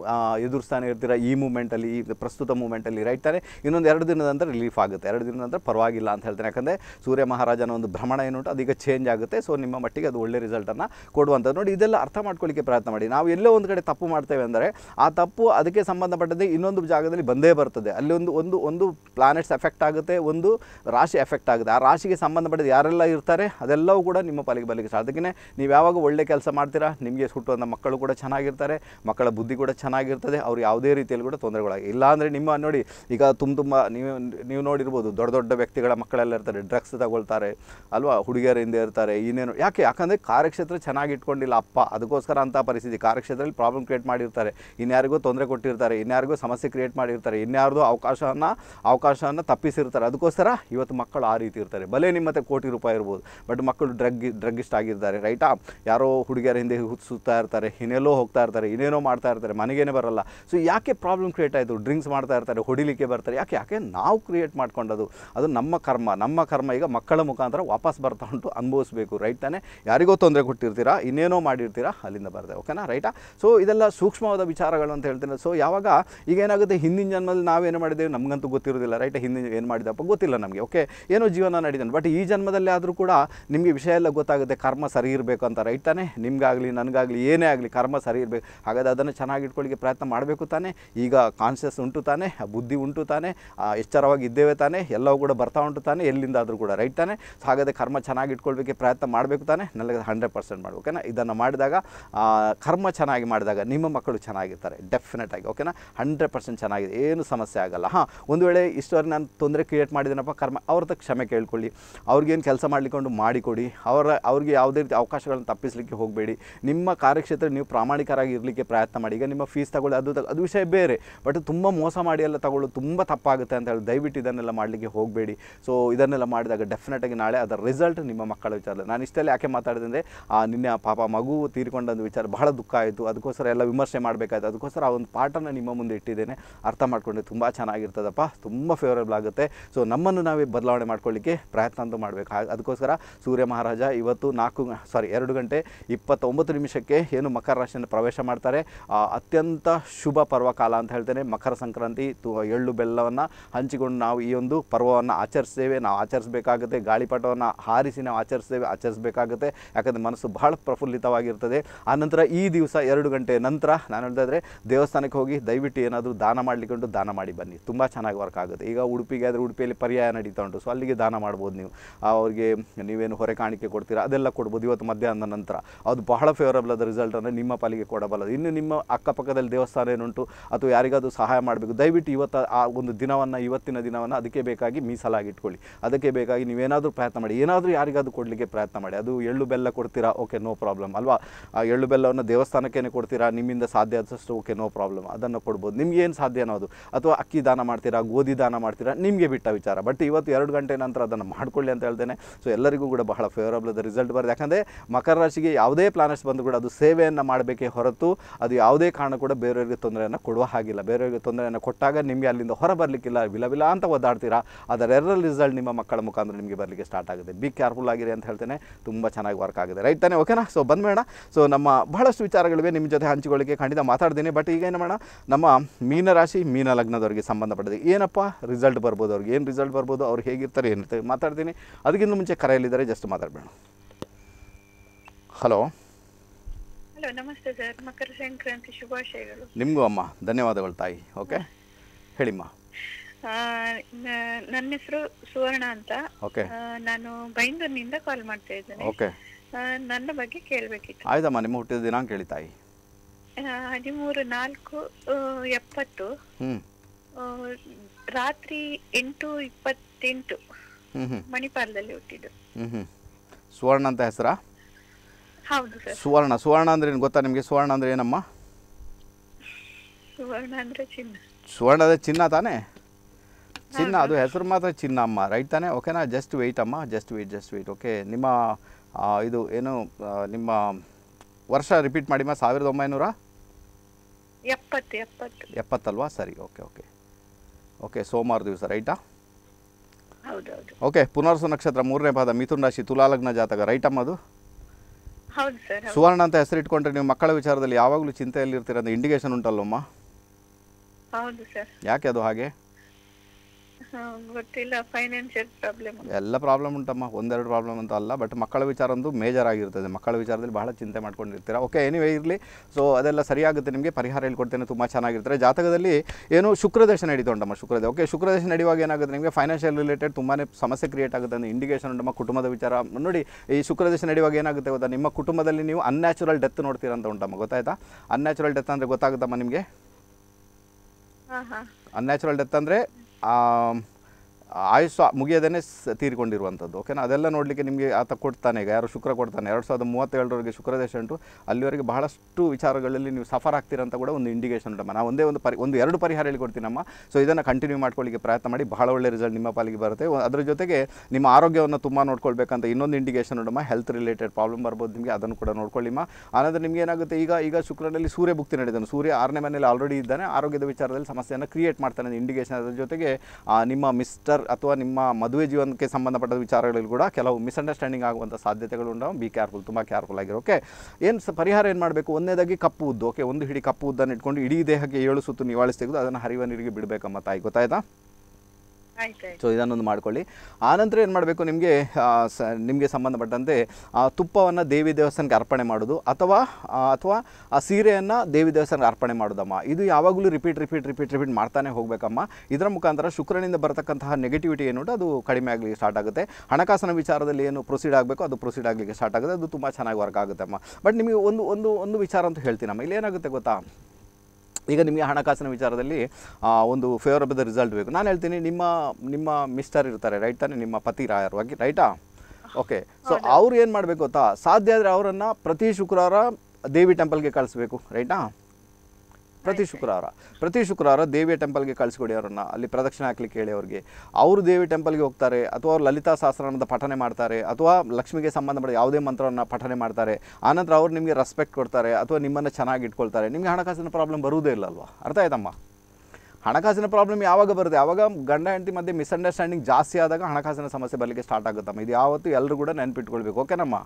ಎದುರಿಸ್ತಾನೆ ಇರ್ತೀರ ಈ ಮೂಮೆಂಟಲ್ಲಿ ಈ ಪ್ರಸ್ತುತ ಮೂಮೆಂಟಲ್ಲಿ ರೈಟ್ ತಾನೆ ಇನ್ನೊಂದು ಎರಡು ದಿನದ ನಂತರ ರಿಲೀಫ್ ಆಗುತ್ತೆ ಎರಡು ದಿನದ ನಂತರ ಪರವಾಗಿಲ್ಲ ಅಂತ ಹೇಳ್ತೇನೆ ಯಾಕಂದರೆ ಸೂರ್ಯ ಮಹಾರಾಜನ ಒಂದು ಭ್ರಮಣ ಏನುಂಟು ಅದೀಗ ಚೇಂಜ್ ಆಗುತ್ತೆ ಸೊ ನಿಮ್ಮ ಮಟ್ಟಿಗೆ ಅದು ಒಳ್ಳೆ ರಿಸಲ್ಟನ್ನು ಕೊಡುವಂಥದ್ದು ನೋಡಿ ಇದೆಲ್ಲ ಅರ್ಥ ಮಾಡ್ಕೊಳ್ಳಿಕ್ಕೆ ಪ್ರಯತ್ನ ಮಾಡಿ ನಾವು ಎಲ್ಲೋ ಒಂದು ಕಡೆ ತಪ್ಪು ಮಾಡ್ತೇವೆ ಅಂದರೆ ಆ ತಪ್ಪು ಅದಕ್ಕೆ ಸಂಬಂಧಪಟ್ಟಂತೆ ಇನ್ನೊಂದು ಜಾಗದಲ್ಲಿ ಬಂದೇ ಬರ್ತದೆ ಅಲ್ಲಿ ಒಂದು ಒಂದು ಒಂದು ಪ್ಲಾನೆಟ್ಸ್ ಎಫೆಕ್ಟ್ ಆಗುತ್ತೆ ಒಂದು ರಾಶಿ ಎಫೆಕ್ಟ್ ಆಗುತ್ತೆ ಆ ರಾಶಿಗೆ ಸಂಬಂಧಪಟ್ಟಿದ್ದು ಯಾರೆಲ್ಲ ಇರ್ತಾರೆ ಅದೆಲ್ಲವೂ ಕೂಡ ನಿಮ್ಮ ಪಾಲಿಗೆ ಬಲಿಗೆ ಸಹ ನೀವು ಯಾವಾಗ ಒಳ್ಳೆ ಕೆಲಸ ಮಾಡ್ತೀರಾ ನಿಮಗೆ ಹುಟ್ಟುವಂಥ ಮಕ್ಕಳು ಕೂಡ ಚೆನ್ನಾಗಿರ್ತಾರೆ ಮಕ್ಕಳ ಬುದ್ಧಿ ಕೂಡ ಚೆನ್ನಾಗಿರ್ತದೆ ಅವ್ರು ಯಾವುದೇ ರೀತಿಯಲ್ಲಿ ಕೂಡ ತೊಂದರೆಗಳಾಗಿ ಇಲ್ಲಾಂದರೆ ನಿಮ್ಮ ನೋಡಿ ಈಗ ತುಂಬ ತುಂಬ ನೀವು ನೀವು ನೋಡಿರ್ಬೋದು ದೊಡ್ಡ ದೊಡ್ಡ ವ್ಯಕ್ತಿಗಳ ಮಕ್ಕಳೆಲ್ಲ ಇರ್ತಾರೆ ಡ್ರಗ್ಸ್ ತಗೊಳ್ತಾರೆ ಅಲ್ವಾ ಹುಡುಗಿಯರಿಂದ ಹಿಂದೆ ಇರ್ತಾರೆ ಇನ್ನೇನು ಯಾಕೆ ಯಾಕಂದರೆ ಕಾರ್ಯಕ್ಷೇತ್ರ ಚೆನ್ನಾಗಿ ಇಟ್ಕೊಂಡಿಲ್ಲ ಅಪ್ಪ ಅದಕ್ಕೋಸ್ಕರ ಅಂತ ಪರಿಸ್ಥಿತಿ ಕಾರ್ಯಕ್ಷೇತ್ರದಲ್ಲಿ ಪ್ರಾಬ್ಲಮ್ ಕ್ರಿಯೇಟ್ ಮಾಡಿರ್ತಾರೆ ಇನ್ಯಾರಿಗೂ ತೊಂದರೆ ಕೊಟ್ಟಿರ್ತಾರೆ ಇನ್ಯಾರಿಗೂ ಸಮಸ್ಯೆ ಕ್ರಿಯೇಟ್ ಮಾಡಿರ್ತಾರೆ ಇನ್ಯಾರ್ದು ಅವಕಾಶವನ್ನು ಅವಕಾಶವನ್ನು ತಪ್ಪಿಸಿರ್ತಾರೆ ಅದಕ್ಕೋಸ್ಕರ ಇವತ್ತು ಮಕ್ಕಳು ಆ ರೀತಿ ಇರ್ತಾರೆ ಬಲೆ ನಿಮ್ಮ ಕೋಟಿ ರೂಪಾಯಿ ಇರ್ಬೋದು ಬಟ್ ಮಕ್ಕಳು ಡ್ರಗ್ ಡ್ರಗ್ಗಿಸ್ಟ್ ಆಗಿರ್ತಾರೆ ರೈಟಾ ಯಾರೋ ಹುಡುಗಿಯರ ಹಿಂದೆ ಸುತ್ತಾ ಇರ್ತಾರೆ ಹಿನ್ನೆಲೋ ಹೋಗ್ತಾ ಇರ್ತಾರೆ ಇನ್ನೇನೋ ಮಾಡ್ತಾ ಇರ್ತಾರೆ ಮನೆಗೇನೆ ಬರಲ್ಲ ಸೊ ಯಾಕೆ ಪ್ರಾಬ್ಲಮ್ ಕ್ರಿಯೇಟ್ ಆಯಿತು ಡ್ರಿಂಕ್ಸ್ ಮಾಡ್ತಾ ಇರ್ತಾರೆ ಹೊಡಿಲಿಕ್ಕೆ ಬರ್ತಾರೆ ಯಾಕೆ ಯಾಕೆ ನಾವು ಕ್ರಿಯೇಟ್ ಮಾಡ್ಕೊಂಡದು ಅದು ನಮ್ಮ ಕರ್ಮ ನಮ್ಮ ಕರ್ಮ ಈಗ ಮಕ್ಕಳ ಮುಖಾಂತರ ವಾಪಸ್ ಬರ್ತಾ ಉಂಟು ಅನುಭವಿಸಬೇಕು ರೈಟ್ ತಾನೇ ಯಾರಿಗೋ ತೊಂದರೆ ಕೊಟ್ಟಿರ್ತೀರಾ ಇನ್ನೇನೋ ಮಾಡಿರ್ತೀರಾ ಅಲ್ಲಿಂದ ಬರ್ತದೆ ಓಕೆನಾ ರೈಟಾ ಸೊ ಇದೆಲ್ಲ ಸೂಕ್ಷ್ಮವಾದ ವಿಚಾರಗಳು ಅಂತ ಹೇಳ್ತೀನಿ ಸೊ ಯಾವಾಗ ಈಗ ಏನಾಗುತ್ತೆ ಹಿಂದಿನ ಜನ್ಮದಲ್ಲಿ ನಾವೇನು ಮಾಡಿದ್ದೇವೆ ನಮಗಂತೂ ಗೊತ್ತಿರೋದಿಲ್ಲ ರೈಟ್ ಹಿಂದಿನ ಏನು ಮಾಡಿದಪ್ಪ ಗೊತ್ತಿಲ್ಲ ನಮಗೆ ಓಕೆ ಏನೋ ಜೀವನ ನಡೀತಾನೆ ಬಟ್ ಈ ಜನ್ಮದಲ್ಲಿ ಆದರೂ ಕೂಡ ನಿಮಗೆ ವಿಷಯ ಎಲ್ಲ ಗೊತ್ತಾಗುತ್ತೆ ಕರ್ಮ ಸರಿ ಇರಬೇಕು ಅಂತ ರೈಟ್ ತಾನೆ ನಿಮಗಾಗಲಿ ನನಗಾಗಲಿ ಏನೇ ಆಗಲಿ ಕರ್ಮ ಸರಿ ಇರಬೇಕು ಹಾಗಾದ್ರೆ ಅದನ್ನು ಚೆನ್ನಾಗಿ ಇಟ್ಕೊಳ್ಳಿಕ್ಕೆ ಪ್ರಯತ್ನ ಮಾಡಬೇಕು ತಾನೆ ಈಗ ಕಾನ್ಷಿಯಸ್ ಉಂಟು ತಾನೆ ಬುದ್ಧಿ ಉಂಟು ತಾನೆ ಎಚ್ಚರವಾಗಿ ಇದ್ದೇವೆ ತಾನೆ ಎಲ್ಲವೂ ಕೂಡ ಬರ್ತಾ ಉಂಟು ತಾನೆ ಎಲ್ಲಿಂದಾದರೂ ಕೂಡ ರೈಟ್ ತಾನೆ ಸೊ ಕರ್ಮ ಚೆನ್ನಾಗಿ ಇಟ್ಕೊಳ್ಬೇಕು ಪ್ರಯತ್ನ ಮಾಡಬೇಕು ತಾನೆ ನನಗೆ ಹಂಡ್ರೆಡ್ ಪರ್ಸೆಂಟ್ ಮಾಡಿ ಓಕೆನಾ ಇದನ್ನು ಮಾಡಿದಾಗ ಕರ್ಮ ಚೆನ್ನಾಗಿ ಮಾಡಿದಾಗ ನಿಮ್ಮ ಮಕ್ಕಳು ಚೆನ್ನಾಗಿರ್ತಾರೆ ಡೆಫಿನೆಟ್ ಆಗಿ ಓಕೆನಾ ಹಂಡ್ರೆಡ್ ಪರ್ಸೆಂಟ್ ಚೆನ್ನಾಗಿದೆ ಏನು ಸಮಸ್ಯೆ ಆಗಲ್ಲ ಹಾಂ ಒಂದು ವೇಳೆ ಇಷ್ಟವರೆಗೆ ನಾನು ತೊಂದರೆ ಕ್ರಿಯೇಟ್ ಮಾಡಿದ್ದೀನಪ್ಪ ಕರ್ಮ ಅವ್ರದ್ದು ಕ್ಷಮೆ ಕ್ಷಮೆ ಕೇಳ್ಕೊಳ್ಳಿ ಅವ್ರಿಗೇನು ಕೆಲಸ ಮಾಡಲಿಕ್ಕೊಂಡು ಮಾಡಿಕೊಡಿ ಅವರ ಅವ್ರಿಗೆ ಯಾವುದೇ ರೀತಿ ಅವಕಾಶಗಳನ್ನು ತಪ್ಪಿಸಲಿಕ್ಕೆ ಹೋಗಬೇಡಿ ನಿಮ್ಮ ಕಾರ್ಯಕ್ಷೇತ್ರ ನೀವು ಪ್ರಾಮಾಣಿಕರಾಗಿ ಇರಲಿಕ್ಕೆ ಪ್ರಯತ್ನ ಮಾಡಿ ಈಗ ನಿಮ್ಮ ಫೀಸ್ ತಗೊಳ್ಳಿ ಅದು ಅದು ವಿಷಯ ಬೇರೆ ಬಟ್ ತುಂಬ ಮೋಸ ಮಾಡಿ ಎಲ್ಲ ತಗೊಳ್ಳೋದು ತುಂಬ ತಪ್ಪಾಗುತ್ತೆ ಅಂತ ಹೇಳಿ ದಯವಿಟ್ಟು ಇದನ್ನೆಲ್ಲ ಮಾಡಲಿಕ್ಕೆ ಹೋಗಬೇಡಿ ಸೊ ಇದನ್ನೆಲ್ಲ ಮಾಡಿದಾಗ ಡೆಫಿನೆಟಾಗಿ ನಾಳೆ ಅದರ ರಿಸಲ್ಟ್ ನಿಮ್ಮ ಮಕ್ಕಳ ವಿಚಾರ ನಾನು ಇಷ್ಟೆಲ್ಲ ಯಾಕೆ ಮಾತಾಡಿದೆ ಅಂದರೆ ನಿನ್ನೆ ಪಾಪ ಮಗು ತೀರಿಕೊಂಡೊಂದು ವಿಚಾರ ಬಹಳ ದುಃಖ ಆಯಿತು ಅದಕ್ಕೋಸ್ಕರ ಎಲ್ಲ ವಿಮರ್ಶೆ ಮಾಡಬೇಕಾಯ್ತು ಅದಕ್ಕೋಸ್ಕರ ಆ ಒಂದು ಪಾಠನ ನಿಮ್ಮ ಮುಂದೆ ಇಟ್ಟಿದ್ದೇನೆ ಅರ್ಥ ಮಾಡಿಕೊಂಡೆ ತುಂಬ ಚೆನ್ನಾಗಿರ್ತದಪ್ಪ ತುಂಬ ಫೇವರೇಬಲ್ ಆಗುತ್ತೆ ಸೊ ನಮ್ಮನ್ನು ನಾವೇ ಬದಲಾವಣೆ ಮಾಡ್ಕೊಳ್ಳಿ ಮಾಡ್ಕೊಳ್ಳಿಕ್ಕೆ ಪ್ರಯತ್ನ ಅಂತೂ ಮಾಡಬೇಕು ಅದಕ್ಕೋಸ್ಕರ ಸೂರ್ಯ ಮಹಾರಾಜ ಇವತ್ತು ನಾಲ್ಕು ಸಾರಿ ಎರಡು ಗಂಟೆ ಇಪ್ಪತ್ತೊಂಬತ್ತು ನಿಮಿಷಕ್ಕೆ ಏನು ಮಕರ ರಾಶಿಯನ್ನು ಪ್ರವೇಶ ಮಾಡ್ತಾರೆ ಅತ್ಯಂತ ಶುಭ ಪರ್ವಕಾಲ ಅಂತ ಹೇಳ್ತೇನೆ ಮಕರ ಸಂಕ್ರಾಂತಿ ತು ಎಳ್ಳು ಬೆಲ್ಲವನ್ನು ಹಂಚಿಕೊಂಡು ನಾವು ಈ ಒಂದು ಪರ್ವವನ್ನು ಆಚರಿಸ್ತೇವೆ ನಾವು ಆಚರಿಸಬೇಕಾಗುತ್ತೆ ಗಾಳಿಪಟವನ್ನು ಹಾರಿಸಿ ನಾವು ಆಚರಿಸ್ತೇವೆ ಆಚರಿಸಬೇಕಾಗುತ್ತೆ ಯಾಕಂದರೆ ಮನಸ್ಸು ಬಹಳ ಪ್ರಫುಲ್ಲಿತವಾಗಿರ್ತದೆ ನಂತರ ಈ ದಿವಸ ಎರಡು ಗಂಟೆ ನಂತರ ನಾನು ಹೇಳ್ತಾ ದೇವಸ್ಥಾನಕ್ಕೆ ಹೋಗಿ ದಯವಿಟ್ಟು ಏನಾದರೂ ದಾನ ಮಾಡಲಿಕ್ಕೆ ದಾನ ಮಾಡಿ ಬನ್ನಿ ತುಂಬ ಚೆನ್ನಾಗಿ ವರ್ಕ್ ಆಗುತ್ತೆ ಈಗ ಉಡುಪಿಗೆ ಆದರೆ ಉಡುಪಿಯಲ್ಲಿ ಪರ್ಯಾಯ ನಡೀತಾ ಉಂಟು ಸೊ ಅಲ್ಲಿಗೆ ದಾನ ಮಾಡ್ಬೋದು ನೀವು ಅವ್ರಿಗೆ ನೀವೇನು ಹೊರೆ ಕಾಣಿಕೆ ಕೊಡ್ತೀರಾ ಅದೆಲ್ಲ ಕೊಡ್ಬೋದು ಇವತ್ತು ಮಧ್ಯಾಹ್ನದ ನಂತರ ಅದು ಬಹಳ ಫೇವರಬಲ್ ಅದ ರಿಸಲ್ಟ್ ನಿಮ್ಮ ಪಾಲಿಗೆ ಕೊಡಬಲ್ಲದು ಇನ್ನು ನಿಮ್ಮ ಅಕ್ಕಪಕ್ಕದಲ್ಲಿ ದೇವಸ್ಥಾನ ಏನುಂಟು ಅಥವಾ ಯಾರಿಗಾದರೂ ಸಹಾಯ ಮಾಡಬೇಕು ದಯವಿಟ್ಟು ಇವತ್ತು ಆ ಒಂದು ದಿನವನ್ನು ಇವತ್ತಿನ ದಿನವನ್ನು ಅದಕ್ಕೆ ಬೇಕಾಗಿ ಮೀಸಲಾಗಿಟ್ಕೊಳ್ಳಿ ಅದಕ್ಕೆ ಬೇಕಾಗಿ ನೀವೇನಾದರೂ ಪ್ರಯತ್ನ ಮಾಡಿ ಏನಾದರೂ ಯಾರಿಗಾದರೂ ಕೊಡಲಿಕ್ಕೆ ಪ್ರಯತ್ನ ಮಾಡಿ ಅದು ಎಳ್ಳು ಬೆಲ್ಲ ಕೊಡ್ತೀರಾ ಓಕೆ ನೋ ಪ್ರಾಬ್ಲಮ್ ಅಲ್ವಾ ಆ ಎಳ್ಳು ಬೆಲ್ಲವನ್ನು ದೇವಸ್ಥಾನಕ್ಕೇನೆ ಕೊಡ್ತೀರಾ ನಿಮ್ಮಿಂದ ಸಾಧ್ಯ ಆದಷ್ಟು ಓಕೆ ನೋ ಪ್ರಾಬ್ಲಮ್ ಅದನ್ನು ಕೊಡ್ಬೋದು ನಿಮ್ಗೆ ಏನು ಸಾಧ್ಯ ಅನ್ನೋದು ಅಥವಾ ಅಕ್ಕಿ ದಾನ ಮಾಡ್ತೀರಾ ಗೋಧಿ ದಾನ ಮಾಡ್ತೀರಾ ನಿಮಗೆ ಬಿಟ್ಟ ವಿಚಾರ ಬಟ್ ಇವತ್ತು ಎರಡು ಗಂಟೆ ನಂತರ ಮುಖಾಂತರ ಅದನ್ನು ಮಾಡಿಕೊಳ್ಳಿ ಅಂತ ಹೇಳ್ತೇನೆ ಸೊ ಎಲ್ಲರಿಗೂ ಕೂಡ ಬಹಳ ಫೇವರಬಲ್ ಅದ ರಿಸಲ್ಟ್ ಬರುತ್ತೆ ಯಾಕಂದರೆ ಮಕರ ರಾಶಿಗೆ ಯಾವುದೇ ಪ್ಲಾನೆಟ್ಸ್ ಬಂದು ಕೂಡ ಅದು ಸೇವೆಯನ್ನು ಮಾಡಬೇಕೇ ಹೊರತು ಅದು ಯಾವುದೇ ಕಾರಣ ಕೂಡ ಬೇರೆಯವರಿಗೆ ತೊಂದರೆಯನ್ನು ಕೊಡುವ ಹಾಗಿಲ್ಲ ಬೇರೆಯವರಿಗೆ ತೊಂದರೆಯನ್ನು ಕೊಟ್ಟಾಗ ನಿಮಗೆ ಅಲ್ಲಿಂದ ಹೊರ ಬರಲಿಕ್ಕಿಲ್ಲ ವಿಲವಿಲ್ಲ ಅಂತ ಅಂತ ಒದ್ದಾಡ್ತೀರಾ ಅದರೆಲ್ಲ ರಿಸಲ್ಟ್ ನಿಮ್ಮ ಮಕ್ಕಳ ಮುಖಾಂತರ ನಿಮಗೆ ಬರಲಿಕ್ಕೆ ಸ್ಟಾರ್ಟ್ ಆಗುತ್ತೆ ಬಿ ಕೇರ್ಫುಲ್ ಆಗಿರಿ ಅಂತ ಹೇಳ್ತೇನೆ ತುಂಬ ಚೆನ್ನಾಗಿ ವರ್ಕ್ ಆಗಿದೆ ರೈಟ್ ತಾನೆ ಓಕೆನಾ ಸೊ ಬಂದ್ಬೇಡ ಸೊ ನಮ್ಮ ಬಹಳಷ್ಟು ವಿಚಾರಗಳಿವೆ ನಿಮ್ಮ ಜೊತೆ ಹಂಚಿಕೊಳ್ಳಿಕ್ಕೆ ಖಂಡಿತ ಮಾತಾಡ್ತೀನಿ ಬಟ್ ಈಗ ಏನು ಮಾಡೋಣ ನಮ್ಮ ಮೀನರಾಶಿ ಮೀನ ಲಗ್ನದವರಿಗೆ ಸಂಬಂಧಪಟ್ಟಿದೆ ಏನಪ್ಪ ರಿಸಲ್ಟ್ ಬರ್ಬೋದು ಅವ್ರಿಗೆ ಏನು ರಿಸಲ್ಟ್ ಬರ್ಬೋದು ಅವ್ರು ಹೇಗಿರ್ತಾರೆ ಏನು ಮಾತಾಡ್ತೀನಿ ಅದಕ್ಕಿಂತ ಮುಂಚೆ ಕರೆಯಲ್ಲಿದ್ದಾರೆ ಜಸ್ಟ್ ಮಾತಾಡಬೇಡ ಹಲೋ ಹಲೋ ನಮಸ್ತೆ ಸರ್ ಮಕರ ಸಂಕ್ರಾಂತಿ ಶುಭಾಶಯಗಳು ನಿಮಗೂ ಅಮ್ಮ ಧನ್ಯವಾದಗಳು ತಾಯಿ ಓಕೆ ಹೇಳಿಮ್ಮ ನನ್ನ ಹೆಸರು ಸುವರ್ಣ ಅಂತ ಓಕೆ ನಾನು ಬೈಂದೂರಿನಿಂದ ಕಾಲ್ ಮಾಡ್ತಾ ಇದ್ದೇನೆ ಓಕೆ ನನ್ನ ಬಗ್ಗೆ ಕೇಳಬೇಕಿತ್ತು ಆಯ್ತಮ್ಮ ನಿಮ್ಮ ಹುಟ್ಟಿದ ದಿನಾಂಕ ಹೇಳಿ ತಾಯಿ ಹದಿಮೂರು ನಾಲ್ಕು ಎಪ್ಪತ್ತು ರಾತ್ರಿ ಎಂಟು ಇಪ್ಪತ್ತೆಂಟು ಮಣಿಪಾಲದಲ್ಲಿ ಹುಟ್ಟಿದ್ದು ಸುವರ್ಣ ಅಂತ ಹೆಸರಾ ಹೌದು ಸುವರ್ಣ ಸುವರ್ಣ ಅಂದ್ರೆ ಏನು ಗೊತ್ತಾ ನಿಮಗೆ ಸುವರ್ಣ ಅಂದ್ರೆ ಏನಮ್ಮ ಸುವರ್ಣ ಅಂದ್ರೆ ಚಿನ್ನ ಸುವರ್ಣದ ಚಿನ್ನ ತಾನೇ ಚಿನ್ನ ಅದು ಹೆಸರು ಮಾತ್ರ ಚಿನ್ನ ಅಮ್ಮ ರೈಟ್ ತಾನೇ ಓಕೆನಾ ಜಸ್ಟ್ ವೆಯ್ಟ್ ಅಮ್ಮ just wait just wait okay ನಿಮ್ಮ ಇದು ಏನು ನಿಮ್ಮ ವರ್ಷ ರಿಪೀಟ್ ಮಾಡಿಮ್ಮ ಸಾವಿರದ ಒಂಬೈನೂರ ಎಪ್ಪತ್ತು ಎಪ್ಪತ್ತು ಎಪ್ಪತ್ತಲ್ವಾ ಸರಿ ಓಕೆ ಓಕೆ ಓಕೆ ಸೋಮವಾರ ದಿವಸ ರೈಟಾ ಓಕೆ ಪುನರ್ಸು ನಕ್ಷತ್ರ ಮೂರನೇ ಪಾದ ಮಿಥುನ್ ರಾಶಿ ತುಲಾಲಗ್ನ ಜಾತಕ ರೈಟ್ ಅಮ್ಮ ಅದು ಹೌದು ಸುವರ್ಣ ಅಂತ ಹೆಸರಿಟ್ಕೊಂಡ್ರೆ ನೀವು ಮಕ್ಕಳ ವಿಚಾರದಲ್ಲಿ ಯಾವಾಗಲೂ ಚಿಂತೆಯಲ್ಲಿ ಇರ್ತೀರ ಇಂಡಿಕೇಶನ್ ಉಂಟಲ್ಲಮ್ಮ ಹೌದು ಯಾಕೆ ಅದು ಹಾಗೆ ಗೊತ್ತಿಲ್ಲ ಫೈನಾನ್ಷಿಯಲ್ ಪ್ರಾಬ್ಲಮ್ ಎಲ್ಲ ಪ್ರಾಬ್ಲಮ್ ಉಂಟಮ್ಮ ಒಂದೆರಡು ಪ್ರಾಬ್ಲಮ್ ಅಂತ ಅಲ್ಲ ಬಟ್ ಮಕ್ಕಳ ವಿಚಾರ ಒಂದು ಮೇಜರ್ ಆಗಿರ್ತದೆ ಮಕ್ಕಳ ವಿಚಾರದಲ್ಲಿ ಬಹಳ ಚಿಂತೆ ಮಾಡ್ಕೊಂಡಿರ್ತೀರಾ ಓಕೆ ಎನಿವೇ ಇರಲಿ ಸೊ ಅದೆಲ್ಲ ಸರಿಯಾಗುತ್ತೆ ನಿಮಗೆ ಪರಿಹಾರ ಹೇಳ್ಕೊಡ್ತೇನೆ ತುಂಬ ಚೆನ್ನಾಗಿರ್ತಾರೆ ಜಾತಕದಲ್ಲಿ ಏನು ಶುಕ್ರದೇಶ ನಡೀತು ಉಂಟಮ್ಮ ಶುಕ್ರದೇ ಓಕೆ ಶುಕ್ರದೇಶ ನಡೆಯುವಾಗ ಏನಾಗುತ್ತೆ ನಿಮಗೆ ಫೈನಾನ್ಷಿಯಲ್ ರಿಲೇಟೆಡ್ ತುಂಬಾ ಸಮಸ್ಯೆ ಕ್ರಿಯೇಟ್ ಆಗುತ್ತೆ ಅಂದರೆ ಇಂಡಿಕೇಶನ್ ಉಂಟಮ್ಮ ಕುಟುಂಬದ ವಿಚಾರ ನೋಡಿ ಈ ಶುಕ್ರದೇಶ ನಡೆಯುವಾಗ ಏನಾಗುತ್ತೆ ಗೊತ್ತಾ ನಿಮ್ಮ ಕುಟುಂಬದಲ್ಲಿ ನೀವು ಅನ್ಯಾಚುರಲ್ ಡೆತ್ ನೋಡ್ತೀರಾ ಅಂತ ಉಂಟಮ್ಮ ಗೊತ್ತಾಯ್ತಾ ಅನ್ಯಾಚುರಲ್ ಡೆತ್ ಅಂದರೆ ಗೊತ್ತಾಗುತ್ತಮ್ಮ ನಿಮಗೆ ಅನ್ಯಾಚುರಲ್ ಡೆತ್ ಅಂದರೆ Um, ಆಯುಷ್ ಮುಗಿಯೋದೇ ತೀರಿಕೊಂಡಿರುವಂಥದ್ದು ಓಕೆನ ಅದೆಲ್ಲ ನೋಡಲಿಕ್ಕೆ ನಿಮಗೆ ಆತ ಕೊಡ್ತಾನೆ ಈಗ ಯಾರು ಶುಕ್ರ ಕೊಡ್ತಾನೆ ಎರಡು ಸಾವಿರದ ಮೂವತ್ತೇಳರವರೆಗೆ ಶುಕ್ರದೇಶ ಉಂಟು ಅಲ್ಲಿವರೆಗೆ ಬಹಳಷ್ಟು ವಿಚಾರಗಳಲ್ಲಿ ನೀವು ಸಫರ್ ಆಗ್ತೀರಂತ ಕೂಡ ಒಂದು ಇಂಡಿಕೇಶನ್ ಉಂಟಮ್ಮ ನಾವು ಒಂದೇ ಒಂದು ಪರಿ ಒಂದು ಎರಡು ಪರಿಹಾರ ಹೇಳಿಕೊಡ್ತೀನಮ್ಮ ಸೊ ಇದನ್ನು ಕಂಟಿನ್ಯೂ ಮಾಡ್ಕೊಳ್ಳಿಕ್ಕೆ ಪ್ರಯತ್ನ ಮಾಡಿ ಬಹಳ ಒಳ್ಳೆ ರಿಸಲ್ಟ್ ನಿಮ್ಮ ಪಾಲಿಗೆ ಬರುತ್ತೆ ಅದರ ಜೊತೆಗೆ ನಿಮ್ಮ ಆರೋಗ್ಯವನ್ನು ತುಂಬ ನೋಡ್ಕೊಳ್ಬೇಕಂತ ಇನ್ನೊಂದು ಇಂಡಿಕೇಶನ್ ಉಂಟಮ್ಮ ಹೆಲ್ತ್ ರಿಲೇಟೆಡ್ ಪ್ರಾಬ್ಲಮ್ ಬರ್ಬೋದು ನಿಮಗೆ ಅದನ್ನು ಕೂಡ ನೋಡ್ಕೊಳ್ಳಿಮ್ಮ ಆನಂತರ ನಿಮಗೆ ಏನಾಗುತ್ತೆ ಈಗ ಈಗ ಶುಕ್ರನಲ್ಲಿ ಸೂರ್ಯ ಭುಕ್ತಿ ನಡೆದನು ಸೂರ್ಯ ಆರನೇ ಮನೆಯಲ್ಲಿ ಆಲ್ರೆಡಿ ಇದ್ದಾನೆ ಆರೋಗ್ಯದ ವಿಚಾರದಲ್ಲಿ ಸಮಸ್ಯೆಯನ್ನು ಕ್ರಿಯೇಟ್ ಮಾಡ್ತಾನೆ ಇಂಡಿಕೇಶನ್ ಅದರ ಜೊತೆಗೆ ನಿಮ್ಮ ಮಿಸ್ಟರ್ ಅಥವಾ ನಿಮ್ಮ ಮದುವೆ ಜೀವನಕ್ಕೆ ಸಂಬಂಧಪಟ್ಟ ವಿಚಾರಗಳಲ್ಲಿ ಕೂಡ ಕೆಲವು ಮಿಸ್ಅಂಡರ್ಸ್ಟ್ಯಾಂಡಿಂಗ್ ಆಗುವಂಥ ಸಾಧ್ಯತೆಗಳು ಉಂಟು ಬಿ ಕೇರ್ಫುಲ್ ತುಂಬ ಕೇರ್ಫುಲ್ ಆಗಿರೋ ಓಕೆ ಏನು ಪರಿಹಾರ ಏನು ಮಾಡಬೇಕು ಒಂದೇದಾಗಿ ಕಪ್ಪು ಉದ್ದು ಓಕೆ ಒಂದು ಹಿಡಿ ಕಪ್ಪು ಉದ್ದನ್ನು ಇಟ್ಕೊಂಡು ಇಡೀ ದೇಹಕ್ಕೆ ಏಳು ಸುತ್ತು ನಿವಾಳಿಸ್ತಿದ್ದು ಅದನ್ನು ಹರಿವ ನೀರಿಗೆ ಬಿಡಬೇಕಮ್ಮ ತಾಯಿ ಗೊತ್ತಾಯ್ತಾ ಸೊ ಇದನ್ನೊಂದು ಮಾಡ್ಕೊಳ್ಳಿ ಆನಂತರ ಏನು ಮಾಡಬೇಕು ನಿಮಗೆ ನಿಮಗೆ ಸಂಬಂಧಪಟ್ಟಂತೆ ಆ ತುಪ್ಪವನ್ನು ದೇವಿ ದೇವಸ್ಥಾನಕ್ಕೆ ಅರ್ಪಣೆ ಮಾಡೋದು ಅಥವಾ ಅಥವಾ ಆ ಸೀರೆಯನ್ನು ದೇವಿ ದೇವಸ್ಥಾನಕ್ಕೆ ಅರ್ಪಣೆ ಮಾಡೋದಮ್ಮ ಇದು ಯಾವಾಗಲೂ ರಿಪೀಟ್ ರಿಪೀಟ್ ರಿಪೀಟ್ ರಿಪೀಟ್ ಮಾಡ್ತಾನೆ ಹೋಗಬೇಕಮ್ಮ ಇದರ ಮುಖಾಂತರ ಶುಕ್ರನಿಂದ ಬರತಕ್ಕಂತಹ ನೆಗೆಟಿವಿಟಿ ಏನು ಅದು ಕಡಿಮೆ ಆಗಲಿಕ್ಕೆ ಸ್ಟಾರ್ಟ್ ಆಗುತ್ತೆ ಹಣಕಾಸಿನ ವಿಚಾರದಲ್ಲಿ ಏನು ಪ್ರೊಸೀಡ್ ಆಗಬೇಕು ಅದು ಪ್ರೊಸೀಡ್ ಆಗಲಿಕ್ಕೆ ಸ್ಟಾರ್ಟ್ ಆಗುತ್ತೆ ಅದು ತುಂಬ ಚೆನ್ನಾಗಿ ವರ್ಕ್ ಅಮ್ಮ ಬಟ್ ನಿಮಗೆ ಒಂದು ಒಂದು ಒಂದು ವಿಚಾರ ಅಂತ ಹೇಳ್ತೀನಮ್ಮ ಇಲ್ಲಿ ಏನಾಗುತ್ತೆ ಗೊತ್ತಾ ಈಗ ನಿಮಗೆ ಹಣಕಾಸಿನ ವಿಚಾರದಲ್ಲಿ ಒಂದು ಫೇವರಬಲ್ ರಿಸಲ್ಟ್ ಬೇಕು ನಾನು ಹೇಳ್ತೀನಿ ನಿಮ್ಮ ನಿಮ್ಮ ಮಿಸ್ಟರ್ ಇರ್ತಾರೆ ರೈಟ್ ತಾನೇ ನಿಮ್ಮ ಪತಿ ರಾಯರವಾಗಿ ರೈಟಾ ಓಕೆ ಸೊ ಅವ್ರು ಏನು ಮಾಡಬೇಕು ಗೊತ್ತಾ ಸಾಧ್ಯ ಆದರೆ ಅವರನ್ನು ಪ್ರತಿ ಶುಕ್ರವಾರ ದೇವಿ ಟೆಂಪಲ್ಗೆ ಕಳಿಸ್ಬೇಕು ರೈಟಾ ಪ್ರತಿ ಶುಕ್ರವಾರ ಪ್ರತಿ ಶುಕ್ರವಾರ ದೇವಿ ಟೆಂಪಲ್ಗೆ ಕಳಿಸ್ಕೊಡಿ ಅವರನ್ನು ಅಲ್ಲಿ ಪ್ರದಕ್ಷಿಣೆ ಹಾಕ್ಲಿಕ್ಕೆ ಹೇಳಿ ಅವ್ರಿಗೆ ಅವರು ದೇವಿ ಟೆಂಪಲ್ಗೆ ಹೋಗ್ತಾರೆ ಅಥವಾ ಅವ್ರು ಲಲಿತಾ ಸಹಸ್ರನದ ಪಠನೆ ಮಾಡ್ತಾರೆ ಅಥವಾ ಲಕ್ಷ್ಮಿಗೆ ಸಂಬಂಧಪಟ್ಟ ಯಾವುದೇ ಮಂತ್ರವನ್ನು ಪಠನೆ ಮಾಡ್ತಾರೆ ಆನಂತರ ಅವ್ರು ನಿಮಗೆ ರೆಸ್ಪೆಕ್ಟ್ ಕೊಡ್ತಾರೆ ಅಥವಾ ನಿಮ್ಮನ್ನು ಚೆನ್ನಾಗಿ ಇಟ್ಕೊಳ್ತಾರೆ ನಿಮಗೆ ಹಣಕಾಸಿನ ಪ್ರಾಬ್ಲಮ್ ಬರುವುದೇ ಅಲ್ವಾ ಅರ್ಥ ಆಯ್ತಮ್ಮ ಹಣಕಾಸಿನ ಪ್ರಾಬ್ಲಮ್ ಯಾವಾಗ ಬರುತ್ತೆ ಆವಾಗ ಗಂಡ ಹೆಂಡತಿ ಮಧ್ಯೆ ಮಿಸ್ಅಂಡರ್ಸ್ಟ್ಯಾಂಡಿಂಗ್ ಜಾಸ್ತಿ ಆದಾಗ ಹಣಕಾಸಿನ ಸಮಸ್ಯೆ ಬರಲಿಕ್ಕೆ ಸ್ಟಾರ್ಟ್ ಆಗುತ್ತಮ್ಮ ಇದು ಯಾವತ್ತು ಎಲ್ಲರೂ ಕೂಡ ನೆನಪಿಟ್ಕೊಳ್ಬೇಕು ಓಕೆನಮ್ಮ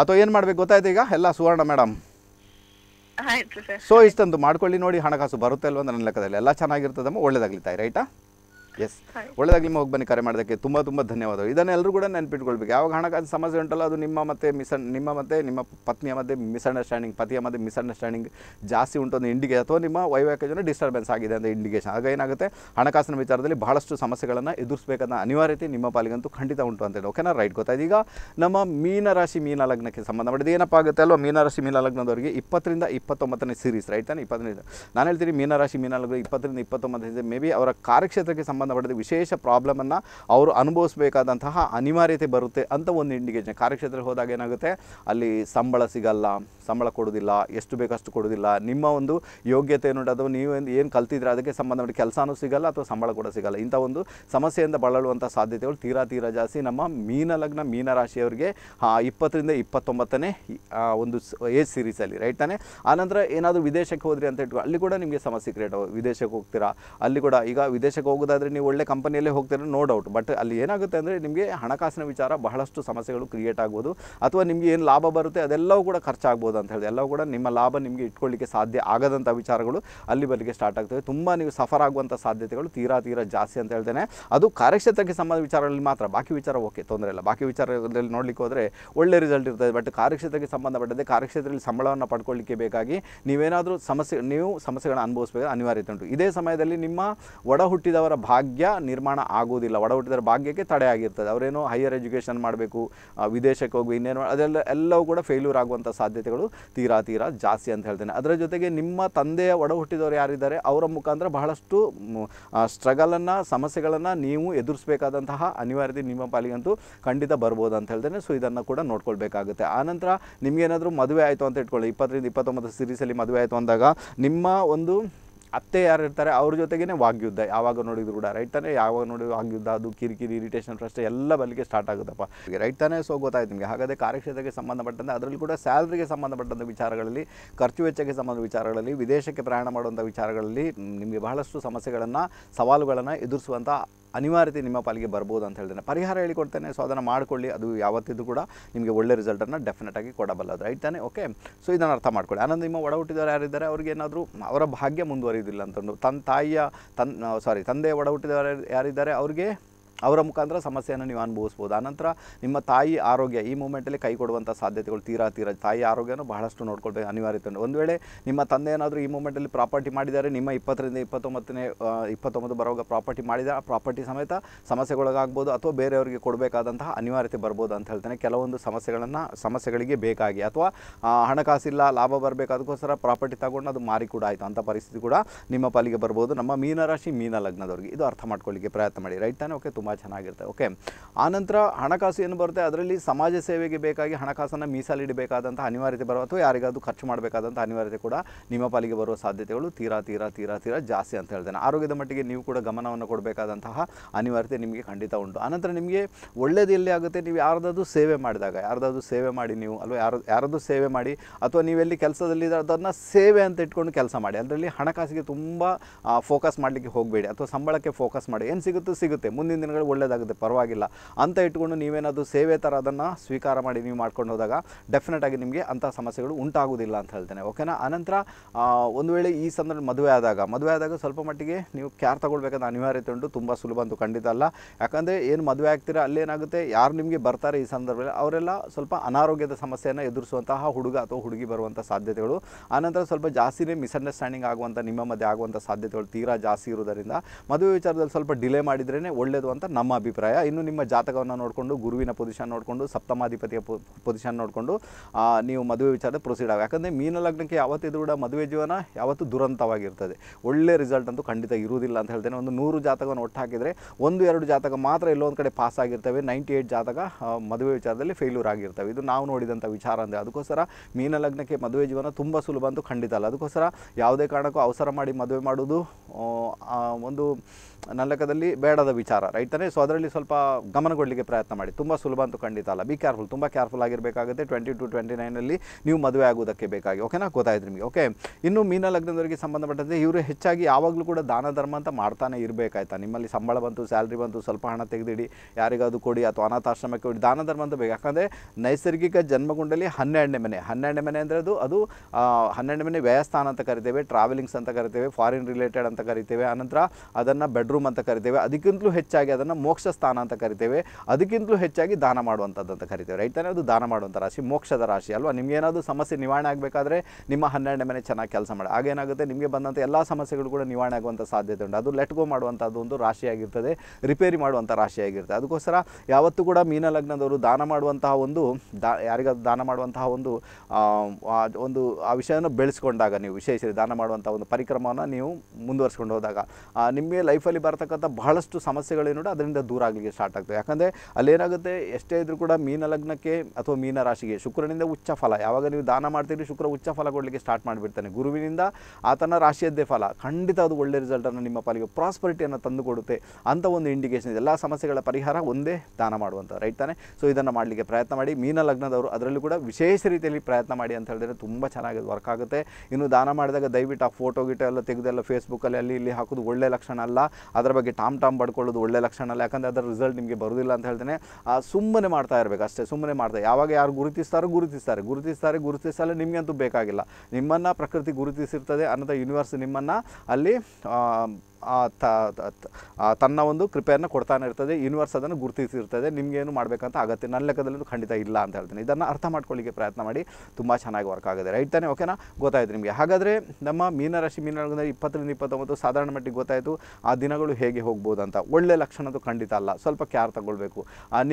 ಅಥವಾ ಏನು ಮಾಡ್ಬೇಕು ಗೊತ್ತಾಯ್ತು ಈಗ ಎಲ್ಲ ಸುವರ್ಣ ಮೇಡಮ್ ಸೊ ಇಷ್ಟೊಂದು ಮಾಡ್ಕೊಳ್ಳಿ ನೋಡಿ ಹಣಕಾಸು ಬರುತ್ತೆ ಅಲ್ವಾ ನನ್ನ ಲೆಕ್ಕದಲ್ಲಿ ಎಲ್ಲ ಚೆನ್ನಾಗಿರ್ತದಮ್ಮ ಒಳ್ಳೇದಾಗ್ಲಿ ತಾಯಿ ರೈಟಾ ಎಸ್ ಒಳ್ಳೆದಾಗಿ ನಿಮ್ಮ ಹೋಗಿ ಬನ್ನಿ ಕರೆ ಮಾಡೋದಕ್ಕೆ ತುಂಬ ತುಂಬ ಧನ್ಯವಾದಗಳು ಇದನ್ನೆಲ್ಲರೂ ಕೂಡ ನೆನಪಿಟ್ಕೊಳ್ಬೇಕು ಯಾವಾಗ ಹಣಕಾಸು ಸಮಸ್ಯೆ ಉಂಟಲ್ಲ ಅದು ನಿಮ್ಮ ಮತ್ತೆ ಮಿಸ್ ನಿಮ್ಮ ಮತ್ತೆ ನಿಮ್ಮ ಪತ್ನಿಯ ಮಧ್ಯೆ ಮಿಸ್ಅಂಡರ್ಸ್ಟ್ಯಾಂಡಿಂಗ್ ಪತಿಯ ಮಧ್ಯೆ ಮಿಸ್ಅಂಡರ್ಸ್ಟ್ಯಾಂಡಿಂಗ್ ಜಾಸ್ತಿ ಉಂಟು ಒಂದು ಇಂಡಿಗೆ ಅಥವಾ ನಿಮ್ಮ ವೈವಾಹಿಕ ಜನ ಡಿಸ್ಟರ್ಬೆನ್ಸ್ ಆಗಿದೆ ಅಂತ ಇಂಡಿಕೇಶನ್ ಆಗ ಏನಾಗುತ್ತೆ ಹಣಕಾಸಿನ ವಿಚಾರದಲ್ಲಿ ಬಹಳಷ್ಟು ಸಮಸ್ಯೆಗಳನ್ನು ಎದುರಿಸಬೇಕನ್ನ ಅನಿವಾರ್ಯತೆ ನಿಮ್ಮ ಪಾಲಿಗಂತೂ ಖಂಡಿತ ಉಂಟು ಅಂತೇಳಿ ಓಕೆನಾ ರೈಟ್ ಗೊತ್ತಾ ಈಗ ನಮ್ಮ ಮೀನರಾಶಿ ಮೀನ ಲಗ್ನಕ್ಕೆ ಏನಪ್ಪ ಆಗುತ್ತೆ ಅಲ್ವಾ ಮೀನರಾಶಿ ಮೀನ ಲಗ್ನದವರಿಗೆ ಇಪ್ಪತ್ತರಿಂದ ಇಪ್ಪತ್ತೊಂಬತ್ತನೇ ಸೀರೀಸ್ ರೈಟ್ ತಾನೆ ಇಪ್ಪತ್ತನೇ ನಾನು ಹೇಳ್ತೀನಿ ಮೀನರಾಶಿ ಮೀನ ಲಗ್ನ ಇಪ್ಪತ್ತರಿಂದ ಇಪ್ಪತ್ತೊಂಬತ್ತನೇ ಮೇ ಬಿ ಅವರ ಕಾರ್ಯಕ್ಷೇತ್ರಕ್ಕೆ ಸಂಬಂಧ ಸಂಬಂಧಪಟ್ಟಿದ ವಿಶೇಷ ಪ್ರಾಬ್ಲಮನ್ನು ಅವರು ಅನುಭವಿಸಬೇಕಾದಂತಹ ಅನಿವಾರ್ಯತೆ ಬರುತ್ತೆ ಅಂತ ಒಂದು ಇಂಡಿಕೇಷನ್ ಕಾರ್ಯಕ್ಷೇತ್ರಕ್ಕೆ ಹೋದಾಗ ಏನಾಗುತ್ತೆ ಅಲ್ಲಿ ಸಂಬಳ ಸಿಗಲ್ಲ ಸಂಬಳ ಕೊಡೋದಿಲ್ಲ ಎಷ್ಟು ಬೇಕಷ್ಟು ಕೊಡೋದಿಲ್ಲ ನಿಮ್ಮ ಒಂದು ಯೋಗ್ಯತೆ ಅಥವಾ ನೀವು ಏನು ಕಲ್ತಿದ್ರೆ ಅದಕ್ಕೆ ಸಂಬಂಧಪಟ್ಟ ಕೆಲಸನೂ ಸಿಗಲ್ಲ ಅಥವಾ ಸಂಬಳ ಕೂಡ ಸಿಗಲ್ಲ ಇಂಥ ಒಂದು ಸಮಸ್ಯೆಯಿಂದ ಬಳಲುವಂಥ ಸಾಧ್ಯತೆಗಳು ತೀರಾ ತೀರಾ ಜಾಸ್ತಿ ನಮ್ಮ ಮೀನ ಲಗ್ನ ಮೀನರಾಶಿಯವರಿಗೆ ಇಪ್ಪತ್ತರಿಂದ ಇಪ್ಪತ್ತೊಂಬತ್ತನೇ ಒಂದು ಏಜ್ ಸೀರೀಸಲ್ಲಿ ರೈಟ್ ತಾನೆ ಆನಂತರ ಏನಾದರೂ ವಿದೇಶಕ್ಕೆ ಹೋದ್ರಿ ಅಂತ ಇಟ್ಕೊಂಡು ಅಲ್ಲಿ ಕೂಡ ನಿಮಗೆ ಸಮಸ್ಯೆ ಕ್ರಿಯೇಟ್ ವಿದೇಶಕ್ಕೆ ಹೋಗ್ತೀರಾ ಅಲ್ಲಿ ಕೂಡ ಈಗ ವಿದೇಶಕ್ಕೆ ಹೋಗೋದಾದರೆ ನೀವು ಒಳ್ಳೆ ಕಂಪನಿಯಲ್ಲೇ ಹೋಗ್ತೀರ ನೋ ಡೌಟ್ ಬಟ್ ಅಲ್ಲಿ ಏನಾಗುತ್ತೆ ಅಂದರೆ ನಿಮಗೆ ಹಣಕಾಸಿನ ವಿಚಾರ ಬಹಳಷ್ಟು ಸಮಸ್ಯೆಗಳು ಕ್ರಿಯೇಟ್ ಆಗ್ಬೋದು ಅಥವಾ ನಿಮಗೆ ಏನು ಲಾಭ ಬರುತ್ತೆ ಅದೆಲ್ಲವೂ ಕೂಡ ಖರ್ಚಾಗ್ಬೋದು ಅಂತ ಹೇಳಿದೆ ಎಲ್ಲವೂ ಕೂಡ ನಿಮ್ಮ ಲಾಭ ನಿಮಗೆ ಇಟ್ಕೊಳ್ಳಿಕ್ಕೆ ಸಾಧ್ಯ ಆಗದಂಥ ವಿಚಾರಗಳು ಅಲ್ಲಿ ಬರಲಿಕ್ಕೆ ಸ್ಟಾರ್ಟ್ ಆಗ್ತವೆ ತುಂಬ ನೀವು ಸಫರ್ ಆಗುವಂಥ ಸಾಧ್ಯತೆಗಳು ತೀರಾ ತೀರಾ ಜಾಸ್ತಿ ಅಂತ ಹೇಳ್ತೇನೆ ಅದು ಕಾರ್ಯಕ್ಷೇತ್ರಕ್ಕೆ ಸಂಬಂಧ ವಿಚಾರಗಳಲ್ಲಿ ಮಾತ್ರ ಬಾಕಿ ವಿಚಾರ ಓಕೆ ತೊಂದರೆ ಇಲ್ಲ ಬಾಕಿ ವಿಚಾರದಲ್ಲಿ ನೋಡಲಿಕ್ಕೆ ಹೋದರೆ ಒಳ್ಳೆ ರಿಸಲ್ಟ್ ಇರ್ತದೆ ಬಟ್ ಕಾರ್ಯಕ್ಷೇತ್ರಕ್ಕೆ ಸಂಬಂಧಪಟ್ಟಂತೆ ಕಾರ್ಯಕ್ಷೇತ್ರದಲ್ಲಿ ಸಂಬಳವನ್ನು ಪಡ್ಕೊಳ್ಳಿಕ್ಕೆ ಬೇಕಾಗಿ ನೀವೇನಾದರೂ ಸಮಸ್ಯೆ ನೀವು ಸಮಸ್ಯೆಗಳನ್ನು ಅನುಭವಿಸಬೇಕು ಅನಿವಾರ್ಯತೆ ಉಂಟು ಇದೇ ಸಮಯದಲ್ಲಿ ನಿಮ್ಮ ಒಡ ಹುಟ್ಟಿದವರ ಭಾಗ ಭಾಗ್ಯ ನಿರ್ಮಾಣ ಆಗೋದಿಲ್ಲ ಒಡ ಹುಟ್ಟಿದವರ ಭಾಗ್ಯಕ್ಕೆ ತಡೆ ಆಗಿರ್ತದೆ ಅವರೇನೋ ಹೈಯರ್ ಎಜುಕೇಷನ್ ಮಾಡಬೇಕು ವಿದೇಶಕ್ಕೆ ಹೋಗಿ ಇನ್ನೇನು ಅದೆಲ್ಲ ಎಲ್ಲವೂ ಕೂಡ ಫೇಲ್ಯೂರ್ ಆಗುವಂಥ ಸಾಧ್ಯತೆಗಳು ತೀರಾ ತೀರಾ ಜಾಸ್ತಿ ಅಂತ ಹೇಳ್ತೇನೆ ಅದರ ಜೊತೆಗೆ ನಿಮ್ಮ ತಂದೆಯ ಒಡ ಹುಟ್ಟಿದವರು ಯಾರಿದ್ದಾರೆ ಅವರ ಮುಖಾಂತರ ಬಹಳಷ್ಟು ಸ್ಟ್ರಗಲನ್ನು ಸಮಸ್ಯೆಗಳನ್ನು ನೀವು ಎದುರಿಸಬೇಕಾದಂತಹ ಅನಿವಾರ್ಯತೆ ನಿಮ್ಮ ಪಾಲಿಗಂತೂ ಖಂಡಿತ ಬರ್ಬೋದು ಅಂತ ಹೇಳ್ತೇನೆ ಸೊ ಇದನ್ನು ಕೂಡ ನೋಡ್ಕೊಳ್ಬೇಕಾಗುತ್ತೆ ಆನಂತರ ನಿಮಗೇನಾದರೂ ಮದುವೆ ಆಯಿತು ಅಂತ ಇಟ್ಕೊಳ್ಳಿ ಇಪ್ಪತ್ತರಿಂದ ಇಪ್ಪತ್ತೊಂಬತ್ತು ಸಿರೀಸಲ್ಲಿ ಮದುವೆ ಆಯಿತು ಅಂದಾಗ ನಿಮ್ಮ ಒಂದು ಅತ್ತೆ ಯಾರು ಇರ್ತಾರೆ ಅವ್ರ ಜೊತೆಗೇ ವಾಗ್ಯುದ್ಧ ಯಾವಾಗ ನೋಡಿದ್ರು ಕೂಡ ರೈಟ್ ತಾನೇ ಯಾವಾಗ ನೋಡಿ ವಾಗ್ಯುದ್ಧ ಅದು ಕಿರಿಕಿರಿ ಇರಿಟೇಷನ್ ಫಸ್ಟ್ ಎಲ್ಲ ಬಲಿಗೆ ಸ್ಟಾರ್ಟ್ ಆಗುತ್ತಪ್ಪ ರೈಟ್ ತಾನೇ ಸೊ ಗೊತ್ತಾಯ್ತು ನಿಮಗೆ ಹಾಗಾದ್ರೆ ಕಾರ್ಯಕ್ಷೇತ್ರಕ್ಕೆ ಸಂಬಂಧಪಟ್ಟಂತೆ ಅದರಲ್ಲಿ ಕೂಡ ಸ್ಯಾಲ್ರಿಗೆ ಸಂಬಂಧಪಟ್ಟಂಥ ವಿಚಾರಗಳಲ್ಲಿ ಖರ್ಚು ವೆಚ್ಚಕ್ಕೆ ಸಂಬಂಧ ವಿಚಾರಗಳಲ್ಲಿ ವಿದೇಶಕ್ಕೆ ಪ್ರಯಾಣ ಮಾಡುವಂಥ ವಿಚಾರಗಳಲ್ಲಿ ನಿಮಗೆ ಬಹಳಷ್ಟು ಸಮಸ್ಯೆಗಳನ್ನು ಸವಾಲುಗಳನ್ನು ಎದುರಿಸುವಂಥ ಅನಿವಾರ್ಯತೆ ನಿಮ್ಮ ಪಾಲಿಗೆ ಬರ್ಬೋದು ಅಂತ ಹೇಳಿದ್ರೆ ಪರಿಹಾರ ಹೇಳಿಕೊಡ್ತೇನೆ ಸೊ ಅದನ್ನು ಮಾಡಿಕೊಳ್ಳಿ ಅದು ಯಾವತ್ತಿದ್ದು ಕೂಡ ನಿಮಗೆ ಒಳ್ಳೆ ರಿಸಲ್ಟನ್ನು ಡೆಫಿನೆಟಾಗಿ ಕೊಡಬಲ್ಲದು ರೈಟ್ ತಾನೆ ಓಕೆ ಸೊ ಇದನ್ನು ಅರ್ಥ ಮಾಡ್ಕೊಳ್ಳಿ ಆನಂದ ನಿಮ್ಮ ಒಡಹುಟ್ಟಿದವರು ಹುಟ್ಟಿದವರು ಯಾರಿದ್ದಾರೆ ಏನಾದರೂ ಅವರ ಭಾಗ್ಯ ಮುಂದುವರಿಯುವುದಿಲ್ಲ ಅಂತಂದು ತನ್ನ ತಾಯಿಯ ತನ್ನ ಸಾರಿ ತಂದೆ ಒಡ ಹುಟ್ಟಿದವರು ಯಾರಿದ್ದಾರೆ ಅವ್ರಿಗೆ ಅವರ ಮುಖಾಂತರ ಸಮಸ್ಯೆಯನ್ನು ನೀವು ಅನುಭವಿಸ್ಬೋದು ಆನಂತರ ನಿಮ್ಮ ತಾಯಿ ಆರೋಗ್ಯ ಈ ಮೂಮೆಂಟಲ್ಲಿ ಕೈ ಕೊಡುವಂಥ ಸಾಧ್ಯತೆಗಳು ತೀರಾ ತೀರ ತಾಯಿ ಆರೋಗ್ಯನೂ ಬಹಳಷ್ಟು ನೋಡ್ಕೊಳ್ಬೇಕು ಅನಿವಾರ್ಯತೆ ಒಂದು ವೇಳೆ ನಿಮ್ಮ ತಂದೆ ಏನಾದರೂ ಈ ಮೂಮೆಂಟಲ್ಲಿ ಪ್ರಾಪರ್ಟಿ ಮಾಡಿದ್ದಾರೆ ನಿಮ್ಮ ಇಪ್ಪತ್ತರಿಂದ ಇಪ್ಪತ್ತೊಂಬತ್ತನೇ ಇಪ್ಪತ್ತೊಂಬತ್ತು ಬರುವಾಗ ಪ್ರಾಪರ್ಟಿ ಮಾಡಿದ ಆ ಪ್ರಾಪರ್ಟಿ ಸಮೇತ ಸಮಸ್ಯೆಗೊಳಗಾಗ್ಬೋದು ಅಥವಾ ಬೇರೆಯವರಿಗೆ ಕೊಡಬೇಕಾದಂತಹ ಅನಿವಾರ್ಯತೆ ಬರ್ಬೋದು ಅಂತ ಹೇಳ್ತೇನೆ ಕೆಲವೊಂದು ಸಮಸ್ಯೆಗಳನ್ನು ಸಮಸ್ಯೆಗಳಿಗೆ ಬೇಕಾಗಿ ಅಥವಾ ಹಣಕಾಸಿಲ್ಲ ಲಾಭ ಬರಬೇಕು ಅದಕ್ಕೋಸ್ಕರ ಪ್ರಾಪರ್ಟಿ ತಗೊಂಡು ಅದು ಮಾರಿ ಕೂಡ ಆಯಿತು ಅಂಥ ಪರಿಸ್ಥಿತಿ ಕೂಡ ನಿಮ್ಮ ಪಾಲಿಗೆ ಬರ್ಬೋದು ನಮ್ಮ ಮೀನರಾಶಿ ಮೀನ ಲಗ್ನದವರಿಗೆ ಇದು ಅರ್ಥ ಮಾಡ್ಕೊಳ್ಳಿಕ್ಕೆ ಪ್ರಯತ್ನ ಮಾಡಿ ರೈಟ್ ತಾನೇ ಓಕೆ ತುಂಬ ಚೆನ್ನಾಗಿರುತ್ತೆ ಓಕೆ ಆನಂತರ ಹಣಕಾಸು ಏನು ಬರುತ್ತೆ ಅದರಲ್ಲಿ ಸಮಾಜ ಸೇವೆಗೆ ಬೇಕಾಗಿ ಹಣಕಾಸನ್ನು ಮೀಸಲಿಡಬೇಕಾದಂಥ ಅನಿವಾರ್ಯತೆ ಬರುವ ಅಥವಾ ಯಾರಿಗಾದ್ರು ಖರ್ಚು ಮಾಡಬೇಕಾದಂಥ ಅನಿವಾರ್ಯತೆ ಕೂಡ ನಿಮ್ಮ ಪಾಲಿಗೆ ಬರುವ ಸಾಧ್ಯತೆಗಳು ತೀರಾ ತೀರಾ ತೀರಾ ತೀರಾ ಜಾಸ್ತಿ ಅಂತ ಹೇಳ್ತೇನೆ ಆರೋಗ್ಯದ ಮಟ್ಟಿಗೆ ನೀವು ಕೂಡ ಗಮನವನ್ನು ಕೊಡಬೇಕಾದಂತಹ ಅನಿವಾರ್ಯತೆ ನಿಮಗೆ ಖಂಡಿತ ಉಂಟು ಆನಂತರ ನಿಮಗೆ ಒಳ್ಳೆಯದು ಎಲ್ಲಿ ಆಗುತ್ತೆ ನೀವು ಯಾರ್ದಾದ್ರೂ ಸೇವೆ ಮಾಡಿದಾಗ ಯಾರ್ದಾದ್ರೂ ಸೇವೆ ಮಾಡಿ ನೀವು ಅಲ್ವಾ ಯಾರು ಯಾರದ್ದು ಸೇವೆ ಮಾಡಿ ಅಥವಾ ನೀವೆಲ್ಲಿ ಕೆಲಸದಲ್ಲಿ ಅದನ್ನು ಸೇವೆ ಅಂತ ಇಟ್ಕೊಂಡು ಕೆಲಸ ಮಾಡಿ ಅದರಲ್ಲಿ ಹಣಕಾಸಿಗೆ ತುಂಬ ಫೋಕಸ್ ಮಾಡಲಿಕ್ಕೆ ಹೋಗಬೇಡಿ ಅಥವಾ ಸಂಬಳಕ್ಕೆ ಫೋಕಸ್ ಮಾಡಿ ಏನು ಸಿಗುತ್ತೋ ಸಿಗುತ್ತೆ ಮುಂದಿನ ದಿನಗಳಲ್ಲಿ ಮಾಡಿದರೆ ಒಳ್ಳೆಯದಾಗುತ್ತೆ ಪರವಾಗಿಲ್ಲ ಅಂತ ಇಟ್ಕೊಂಡು ನೀವೇನಾದರೂ ಸೇವೆ ಥರ ಅದನ್ನು ಸ್ವೀಕಾರ ಮಾಡಿ ನೀವು ಮಾಡ್ಕೊಂಡು ಹೋದಾಗ ಡೆಫಿನೆಟಾಗಿ ನಿಮಗೆ ಅಂಥ ಸಮಸ್ಯೆಗಳು ಉಂಟಾಗುವುದಿಲ್ಲ ಅಂತ ಹೇಳ್ತೇನೆ ಓಕೆನಾ ಆನಂತರ ಒಂದು ವೇಳೆ ಈ ಸಂದರ್ಭ ಮದುವೆ ಆದಾಗ ಮದುವೆ ಆದಾಗ ಸ್ವಲ್ಪ ಮಟ್ಟಿಗೆ ನೀವು ಕ್ಯಾರ್ ತಗೊಳ್ಬೇಕಾದ ಅನಿವಾರ್ಯತೆ ಉಂಟು ತುಂಬ ಸುಲಭ ಅಂತೂ ಖಂಡಿತ ಅಲ್ಲ ಯಾಕಂದರೆ ಏನು ಮದುವೆ ಆಗ್ತೀರಾ ಅಲ್ಲೇನಾಗುತ್ತೆ ಯಾರು ನಿಮಗೆ ಬರ್ತಾರೆ ಈ ಸಂದರ್ಭದಲ್ಲಿ ಅವರೆಲ್ಲ ಸ್ವಲ್ಪ ಅನಾರೋಗ್ಯದ ಸಮಸ್ಯೆಯನ್ನು ಎದುರಿಸುವಂತಹ ಹುಡುಗ ಅಥವಾ ಹುಡುಗಿ ಬರುವಂಥ ಸಾಧ್ಯತೆಗಳು ಆನಂತರ ಸ್ವಲ್ಪ ಜಾಸ್ತಿನೇ ಮಿಸ್ಅಂಡರ್ಸ್ಟ್ಯಾಂಡಿಂಗ್ ಆಗುವಂಥ ನಿಮ್ಮ ಮಧ್ಯೆ ಆಗುವಂಥ ಸಾಧ್ಯತೆಗಳು ತೀರಾ ಜಾಸ್ತಿ ಇರುವುದರಿಂದ ಮದುವೆ ವಿಚಾರದಲ್ಲಿ ಸ್ವಲ್ಪ ಡಿಲೇ ಮಾಡಿದ್ರೇ ಒಳ್ಳೆಯದು ಅಂತ ನಮ್ಮ ಅಭಿಪ್ರಾಯ ಇನ್ನು ನಿಮ್ಮ ಜಾತಕವನ್ನು ನೋಡಿಕೊಂಡು ಗುರುವಿನ ಪೊಸಿಷನ್ ನೋಡಿಕೊಂಡು ಸಪ್ತಮಾಧಿಪತಿಯ ಪೊಸಿಷನ್ ನೋಡಿಕೊಂಡು ನೀವು ಮದುವೆ ವಿಚಾರ ಪ್ರೊಸೀಡ್ ಆಗಿ ಯಾಕಂದರೆ ಮೀನ ಲಗ್ನಕ್ಕೆ ಯಾವತ್ತಿದ್ರು ಕೂಡ ಮದುವೆ ಜೀವನ ಯಾವತ್ತು ದುರಂತವಾಗಿರ್ತದೆ ಒಳ್ಳೆ ರಿಸಲ್ಟ್ ಅಂತೂ ಖಂಡಿತ ಇರುವುದಿಲ್ಲ ಅಂತ ಹೇಳ್ತೇನೆ ಒಂದು ನೂರು ಜಾತಕವನ್ನು ಒಟ್ಟು ಹಾಕಿದರೆ ಒಂದು ಎರಡು ಜಾತಕ ಮಾತ್ರ ಎಲ್ಲೊಂದು ಕಡೆ ಪಾಸ್ ಆಗಿರ್ತವೆ ನೈಂಟಿ ಏಯ್ಟ್ ಜಾತಕ ಮದುವೆ ವಿಚಾರದಲ್ಲಿ ಫೇಲ್ಯೂರ್ ಆಗಿರ್ತವೆ ಇದು ನಾವು ನೋಡಿದಂಥ ವಿಚಾರ ಅಂದರೆ ಅದಕ್ಕೋಸ್ಕರ ಮೀನ ಲಗ್ನಕ್ಕೆ ಮದುವೆ ಜೀವನ ತುಂಬ ಸುಲಭ ಅಂತೂ ಖಂಡಿತ ಅಲ್ಲ ಅದಕ್ಕೋಸ್ಕರ ಯಾವುದೇ ಕಾರಣಕ್ಕೂ ಅವಸರ ಮಾಡಿ ಮದುವೆ ಮಾಡೋದು ಒಂದು ನನ್ನ ಲೆಕ್ಕದಲ್ಲಿ ಬೇಡದ ವಿಚಾರ ರೈತನೇ ಸೊ ಅದರಲ್ಲಿ ಸ್ವಲ್ಪ ಗಮನ ಕೊಡಲಿಕ್ಕೆ ಪ್ರಯತ್ನ ಮಾಡಿ ತುಂಬ ಸುಲಭ ಅಂತೂ ಖಂಡಿತ ಅಲ್ಲ ಬಿ ಕೇರ್ಫುಲ್ ತುಂಬ ಕೇರ್ಫುಲ್ ಆಗಿರಬೇಕಾಗುತ್ತೆ ಟ್ವೆಂಟಿ ಟು ಟ್ವೆಂಟಿ ನೈನಲ್ಲಿ ನೀವು ಮದುವೆ ಆಗೋದಕ್ಕೆ ಬೇಕಾಗಿ ಓಕೆನಾ ಗೊತ್ತಾಯ್ತು ನಿಮಗೆ ಓಕೆ ಇನ್ನು ಮೀನ ಲಗ್ನದವರಿಗೆ ಸಂಬಂಧಪಟ್ಟಂತೆ ಇವರು ಹೆಚ್ಚಾಗಿ ಯಾವಾಗಲೂ ಕೂಡ ದಾನ ಧರ್ಮ ಅಂತ ಮಾಡ್ತಾನೆ ಇರಬೇಕಾಯ್ತಾ ನಿಮ್ಮಲ್ಲಿ ಸಂಬಳ ಬಂತು ಸ್ಯಾಲ್ರಿ ಬಂತು ಸ್ವಲ್ಪ ಹಣ ತೆಗೆದಿಡಿ ಯಾರಿಗಾದ್ರು ಕೊಡಿ ಅಥವಾ ಅನಾಥಾಶ್ರಮಕ್ಕೆ ಕೊಡಿ ದಾನ ಧರ್ಮ ಅಂತ ಬೇಕು ಯಾಕಂದರೆ ನೈಸರ್ಗಿಕ ಜನ್ಮಗುಂಡಲ್ಲಿ ಹನ್ನೆರಡನೇ ಮನೆ ಹನ್ನೆರಡನೇ ಮನೆ ಅಂದರೆ ಅದು ಅದು ಹನ್ನೆರಡನೇ ಮನೆ ವ್ಯಯಸ್ಥಾನ ಅಂತ ಕರಿತೇವೆ ಟ್ರಾವೆಲಿಂಗ್ಸ್ ಅಂತ ಕರಿತೇವೆ ಫಾರಿನ್ ರಿಲೇಟೆಡ್ ಅಂತ ಕರಿತೇವೆ ಅನಂತರ ಅದನ್ನು ಬೆಡ್ ರೂಮ್ ಅಂತ ಕರಿತೇವೆ ಅದಕ್ಕಿಂತಲೂ ಹೆಚ್ಚಾಗಿ ಅದನ್ನು ಮೋಕ್ಷ ಸ್ಥಾನ ಅಂತ ಕರಿತೇವೆ ಅದಕ್ಕಿಂತಲೂ ಹೆಚ್ಚಾಗಿ ದಾನ ಮಾಡುವಂಥದ್ದು ಅಂತ ಕರಿತೇವೆ ರೈಟ್ ತಾನೇ ಅದು ದಾನ ಮಾಡುವಂಥ ರಾಶಿ ಮೋಕ್ಷದ ರಾಶಿ ಅಲ್ವಾ ನಿಮಗೇನಾದರೂ ಸಮಸ್ಯೆ ನಿವಾರಣೆ ಆಗಬೇಕಾದ್ರೆ ನಿಮ್ಮ ಹನ್ನೆರಡನೇ ಮನೆ ಚೆನ್ನಾಗಿ ಕೆಲಸ ಮಾಡಿ ಆಗೇನಾಗುತ್ತೆ ನಿಮಗೆ ಬಂದಂಥ ಎಲ್ಲ ಸಮಸ್ಯೆಗಳು ಕೂಡ ನಿವಾರಣೆ ಆಗುವಂಥ ಸಾಧ್ಯತೆ ಉಂಟು ಅದು ಲೆಟ್ ಗೋ ಮಾಡುವಂಥದ್ದು ಒಂದು ರಾಶಿಯಾಗಿರ್ತದೆ ರಿಪೇರಿ ಮಾಡುವಂಥ ರಾಶಿಯಾಗಿರ್ತದೆ ಅದಕ್ಕೋಸ್ಕರ ಯಾವತ್ತೂ ಕೂಡ ಮೀನ ಲಗ್ನದವರು ದಾನ ಮಾಡುವಂತಹ ಒಂದು ದಾ ಯಾರಿಗಾದ್ರು ದಾನ ಮಾಡುವಂತಹ ಒಂದು ಒಂದು ಆ ವಿಷಯನ ಬೆಳೆಸ್ಕೊಂಡಾಗ ನೀವು ವಿಶೇಷ ದಾನ ಮಾಡುವಂಥ ಒಂದು ಪರಿಕ್ರಮವನ್ನು ನೀವು ಮುಂದುವರಿಸ್ಕೊಂಡು ಹೋದಾಗ ನಿಮಗೆ ಲೈಫಲ್ಲಿ ಬರತಕ್ಕಂಥ ಬಹಳಷ್ಟು ಸಮಸ್ಯೆಗಳೇನು ಅದರಿಂದ ದೂರ ಆಗಲಿಕ್ಕೆ ಸ್ಟಾರ್ಟ್ ಆಗ್ತದೆ ಯಾಕಂದರೆ ಅಲ್ಲೇನಾಗುತ್ತೆ ಎಷ್ಟೇ ಇದ್ರೂ ಕೂಡ ಮೀನ ಲಗ್ನಕ್ಕೆ ಅಥವಾ ಮೀನ ರಾಶಿಗೆ ಶುಕ್ರನಿಂದ ಉಚ್ಚ ಫಲ ಯಾವಾಗ ನೀವು ದಾನ ಮಾಡ್ತೀರಿ ಶುಕ್ರ ಉಚ್ಚ ಫಲ ಕೊಡಲಿಕ್ಕೆ ಸ್ಟಾರ್ಟ್ ಮಾಡಿಬಿಡ್ತಾನೆ ಗುರುವಿನಿಂದ ಆತನ ರಾಶಿಯದ್ದೇ ಫಲ ಖಂಡಿತ ಅದು ಒಳ್ಳೆ ರಿಸಲ್ಟನ್ನು ನಿಮ್ಮ ಪಾಲಿಗೆ ಪ್ರಾಸ್ಪರಿಟಿಯನ್ನು ತಂದು ಕೊಡುತ್ತೆ ಅಂತ ಒಂದು ಇಂಡಿಕೇಶನ್ ಇದೆ ಎಲ್ಲ ಸಮಸ್ಯೆಗಳ ಪರಿಹಾರ ಒಂದೇ ದಾನ ಮಾಡುವಂಥ ರೈಟ್ ತಾನೆ ಸೊ ಇದನ್ನು ಮಾಡಲಿಕ್ಕೆ ಪ್ರಯತ್ನ ಮಾಡಿ ಮೀನ ಲಗ್ನದವರು ಅದರಲ್ಲೂ ಕೂಡ ವಿಶೇಷ ರೀತಿಯಲ್ಲಿ ಪ್ರಯತ್ನ ಮಾಡಿ ಅಂತ ಹೇಳಿದ್ರೆ ತುಂಬ ಚೆನ್ನಾಗಿ ವರ್ಕ್ ಆಗುತ್ತೆ ಇನ್ನು ದಾನ ಮಾಡಿದಾಗ ದಯವಿಟ್ಟು ಆ ಫೋಟೋ ಗಿಟೋ ಎಲ್ಲ ತೆಗೆದೆಲ್ಲ ಫೇಸ್ಬುಕ್ಕಲ್ಲಿ ಅಲ್ಲಿ ಇಲ್ಲಿ ಹಾಕೋದು ಒಳ್ಳೆಯ ಲಕ್ಷಣ ಅಲ್ಲ ಅದರ ಬಗ್ಗೆ ಟಾಮ್ ಟಾಮ್ ಪಡ್ಕೊಳ್ಳೋದು ಒಳ್ಳೆ ಲಕ್ಷಣ ಅಲ್ಲ ಯಾಕಂದರೆ ಅದರ ರಿಸಲ್ಟ್ ನಿಮಗೆ ಬರೋದಿಲ್ಲ ಅಂತ ಹೇಳ್ತೇನೆ ಸುಮ್ಮನೆ ಮಾಡ್ತಾ ಇರಬೇಕು ಅಷ್ಟೇ ಸುಮ್ಮನೆ ಮಾಡ್ತಾ ಯಾವಾಗ ಯಾರು ಗುರುತಿಸ್ತಾರೋ ಗುರುತಿಸ್ತಾರೆ ಗುರುತಿಸ್ತಾರೆ ಗುರುತಿಸ್ತಾರೆ ನಿಮಗಂತೂ ಬೇಕಾಗಿಲ್ಲ ನಿಮ್ಮನ್ನು ಪ್ರಕೃತಿ ಗುರುತಿಸಿರ್ತದೆ ಅನ್ನೋದು ಯೂನಿವರ್ಸ್ ನಿಮ್ಮನ್ನು ಅಲ್ಲಿ ತನ್ನ ಒಂದು ಕೃಪೆಯನ್ನು ಕೊಡ್ತಾನೆ ಇರ್ತದೆ ಯೂನಿವರ್ಸ್ ಅದನ್ನು ಗುರುತಿಸಿರ್ತದೆ ನಿಮಗೇನು ಮಾಡಬೇಕಂತ ಅಗತ್ಯ ನನ್ನ ಲೆಕ್ಕದಲ್ಲೂ ಖಂಡಿತ ಇಲ್ಲ ಅಂತ ಹೇಳ್ತೀನಿ ಇದನ್ನು ಅರ್ಥ ಮಾಡ್ಕೊಳ್ಳಿಕ್ಕೆ ಪ್ರಯತ್ನ ಮಾಡಿ ತುಂಬ ಚೆನ್ನಾಗಿ ವರ್ಕ್ ಆಗಿದೆ ರೈಟ್ ತಾನೆ ಓಕೆನಾ ಗೊತ್ತಾಯಿತು ನಿಮಗೆ ಹಾಗಾದರೆ ನಮ್ಮ ಮೀನರಾಶಿ ಮೀನರಾಶಿ ಇಪ್ಪತ್ತರಿಂದ ಇಪ್ಪತ್ತೊಂಬತ್ತು ಸಾಧಾರಣ ಮಟ್ಟಿಗೆ ಗೊತ್ತಾಯಿತು ಆ ದಿನಗಳು ಹೇಗೆ ಅಂತ ಒಳ್ಳೆ ಲಕ್ಷಣದ್ದು ಖಂಡಿತ ಅಲ್ಲ ಸ್ವಲ್ಪ ಕ್ಯಾರ್ ತಗೊಳ್ಬೇಕು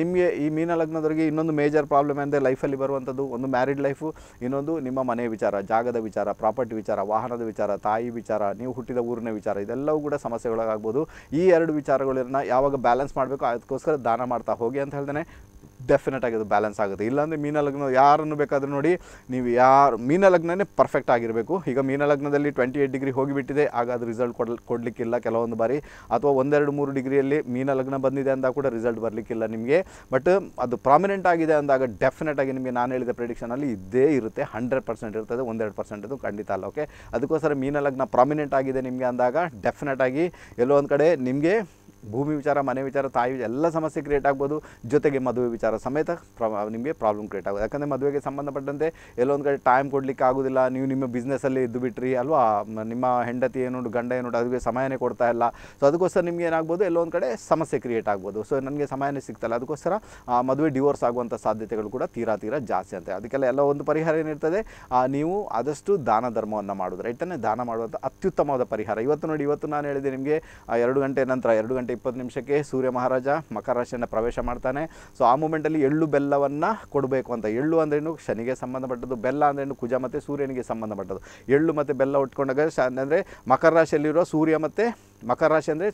ನಿಮಗೆ ಈ ಮೀನ ಲಗ್ನದವರಿಗೆ ಇನ್ನೊಂದು ಮೇಜರ್ ಪ್ರಾಬ್ಲಮ್ ಅಂದರೆ ಲೈಫಲ್ಲಿ ಬರುವಂಥದ್ದು ಒಂದು ಮ್ಯಾರಿಡ್ ಲೈಫು ಇನ್ನೊಂದು ನಿಮ್ಮ ಮನೆ ವಿಚಾರ ಜಾಗದ ವಿಚಾರ ಪ್ರಾಪರ್ಟಿ ವಿಚಾರ ವಾಹನದ ವಿಚಾರ ತಾಯಿ ವಿಚಾರ ನೀವು ಹುಟ್ಟಿದ ಊರಿನ ವಿಚಾರ ಇದೆಲ್ಲವೂ ಕೂಡ ಸಮಸ್ಯೆಗಳಾಗ್ಬೋದು ಈ ಎರಡು ವಿಚಾರಗಳನ್ನ ಯಾವಾಗ ಬ್ಯಾಲೆನ್ಸ್ ಮಾಡಬೇಕು ಅದಕ್ಕೋಸ್ಕರ ದಾನ ಮಾಡ್ತಾ ಹೋಗಿ ಅಂತ ಹೇಳ್ತೇನೆ ಡೆಫಿನೆಟ್ ಆಗಿ ಅದು ಬ್ಯಾಲೆನ್ಸ್ ಆಗುತ್ತೆ ಇಲ್ಲಾಂದರೆ ಮೀನ ಲಗ್ನ ಯಾರನ್ನು ಬೇಕಾದರೂ ನೋಡಿ ನೀವು ಯಾರು ಮೀನ ಲಗ್ನನೇ ಪರ್ಫೆಕ್ಟ್ ಆಗಿರಬೇಕು ಈಗ ಮೀನ ಲಗ್ನದಲ್ಲಿ ಟ್ವೆಂಟಿ ಏಯ್ಟ್ ಡಿಗ್ರಿ ಹೋಗಿಬಿಟ್ಟಿದೆ ಆಗ ಅದು ರಿಸಲ್ಟ್ ಕೊಡ್ ಕೊಡಲಿಕ್ಕಿಲ್ಲ ಕೆಲವೊಂದು ಬಾರಿ ಅಥವಾ ಒಂದೆರಡು ಮೂರು ಡಿಗ್ರಿಯಲ್ಲಿ ಮೀನ ಲಗ್ನ ಬಂದಿದೆ ಅಂದಾಗ ಕೂಡ ರಿಸಲ್ಟ್ ಬರಲಿಕ್ಕಿಲ್ಲ ನಿಮಗೆ ಬಟ್ ಅದು ಪ್ರಾಮಿನೆಂಟ್ ಆಗಿದೆ ಅಂದಾಗ ಡೆಫಿನೆಟ್ ಆಗಿ ನಿಮಗೆ ನಾನು ಹೇಳಿದ ಪ್ರಿಡಿಕ್ಷನಲ್ಲಿ ಇದ್ದೇ ಇರುತ್ತೆ ಹಂಡ್ರೆಡ್ ಪರ್ಸೆಂಟ್ ಇರ್ತದೆ ಒಂದೆರಡು ಪರ್ಸೆಂಟ್ ಅದು ಖಂಡಿತ ಅಲ್ಲ ಓಕೆ ಅದಕ್ಕೋಸ್ಕರ ಮೀನ ಲಗ್ನ ಪ್ರಾಮಿನೆಂಟ್ ಆಗಿದೆ ನಿಮಗೆ ಅಂದಾಗ ಡೆಫಿನೆಟ್ ಆಗಿ ಎಲ್ಲೋ ಒಂದು ಕಡೆ ನಿಮಗೆ ಭೂಮಿ ವಿಚಾರ ಮನೆ ವಿಚಾರ ತಾಯಿ ಎಲ್ಲ ಸಮಸ್ಯೆ ಕ್ರಿಯೇಟ್ ಆಗ್ಬೋದು ಜೊತೆಗೆ ಮದುವೆ ವಿಚಾರ ಸಮೇತ ಪ್ರಾ ನಿಮಗೆ ಪ್ರಾಬ್ಲಮ್ ಕ್ರಿಯೇಟ್ ಆಗೋದು ಯಾಕಂದರೆ ಮದುವೆಗೆ ಸಂಬಂಧಪಟ್ಟಂತೆ ಎಲ್ಲೊಂದು ಕಡೆ ಟೈಮ್ ಕೊಡಲಿಕ್ಕೆ ಆಗೋದಿಲ್ಲ ನೀವು ನಿಮ್ಮ ಬಿಸ್ನೆಸ್ಸಲ್ಲಿ ಇದ್ದು ಬಿಟ್ರಿ ಅಲ್ವಾ ನಿಮ್ಮ ಹೆಂಡತಿ ಏನು ಗಂಡ ಏನು ಅದಕ್ಕೆ ಸಮಯನೇ ಕೊಡ್ತಾ ಇಲ್ಲ ಸೊ ಅದಕ್ಕೋಸ್ಕರ ನಿಮಗೆ ಏನಾಗ್ಬೋದು ಎಲ್ಲೊಂದು ಕಡೆ ಸಮಸ್ಯೆ ಕ್ರಿಯೇಟ್ ಆಗ್ಬೋದು ಸೊ ನನಗೆ ಸಮಯನೇ ಸಿಗ್ತಲ್ಲ ಅದಕ್ಕೋಸ್ಕರ ಮದುವೆ ಡಿವೋರ್ಸ್ ಆಗುವಂಥ ಸಾಧ್ಯತೆಗಳು ಕೂಡ ತೀರಾ ತೀರಾ ಜಾಸ್ತಿ ಅಂತ ಅದಕ್ಕೆಲ್ಲ ಎಲ್ಲ ಒಂದು ಪರಿಹಾರ ಏನಿರ್ತದೆ ನೀವು ಆದಷ್ಟು ದಾನ ಧರ್ಮವನ್ನು ಮಾಡಿದ್ರೆ ರೈತನೇ ದಾನ ಮಾಡುವಂಥ ಅತ್ಯುತ್ತಮವಾದ ಪರಿಹಾರ ಇವತ್ತು ನೋಡಿ ಇವತ್ತು ನಾನು ಹೇಳಿದೆ ನಿಮಗೆ ಎರಡು ಗಂಟೆ ನಂತರ ಎರಡು ಗಂಟೆ ಗಂಟೆ ಇಪ್ಪತ್ತು ನಿಮಿಷಕ್ಕೆ ಸೂರ್ಯ ಮಹಾರಾಜ ಮಕರ ರಾಶಿಯನ್ನು ಪ್ರವೇಶ ಮಾಡ್ತಾನೆ ಸೊ ಆ ಮೂಮೆಂಟಲ್ಲಿ ಎಳ್ಳು ಬೆಲ್ಲವನ್ನು ಕೊಡಬೇಕು ಅಂತ ಎಳ್ಳು ಅಂದ್ರೇನು ಶನಿಗೆ ಸಂಬಂಧಪಟ್ಟದ್ದು ಬೆಲ್ಲ ಅಂದ್ರೇನು ಕುಜ ಮತ್ತು ಸೂರ್ಯನಿಗೆ ಸಂಬಂಧಪಟ್ಟದ್ದು ಎಳ್ಳು ಮತ್ತು ಬೆಲ್ಲ ಉಟ್ಕೊಂಡಾಗ ಅಂದರೆ ಮಕರ ರಾಶಿಯಲ್ಲಿರುವ ಸೂರ್ಯ ಮತ್ತು ಮಕರ ರಾಶಿ ಅಂದರೆ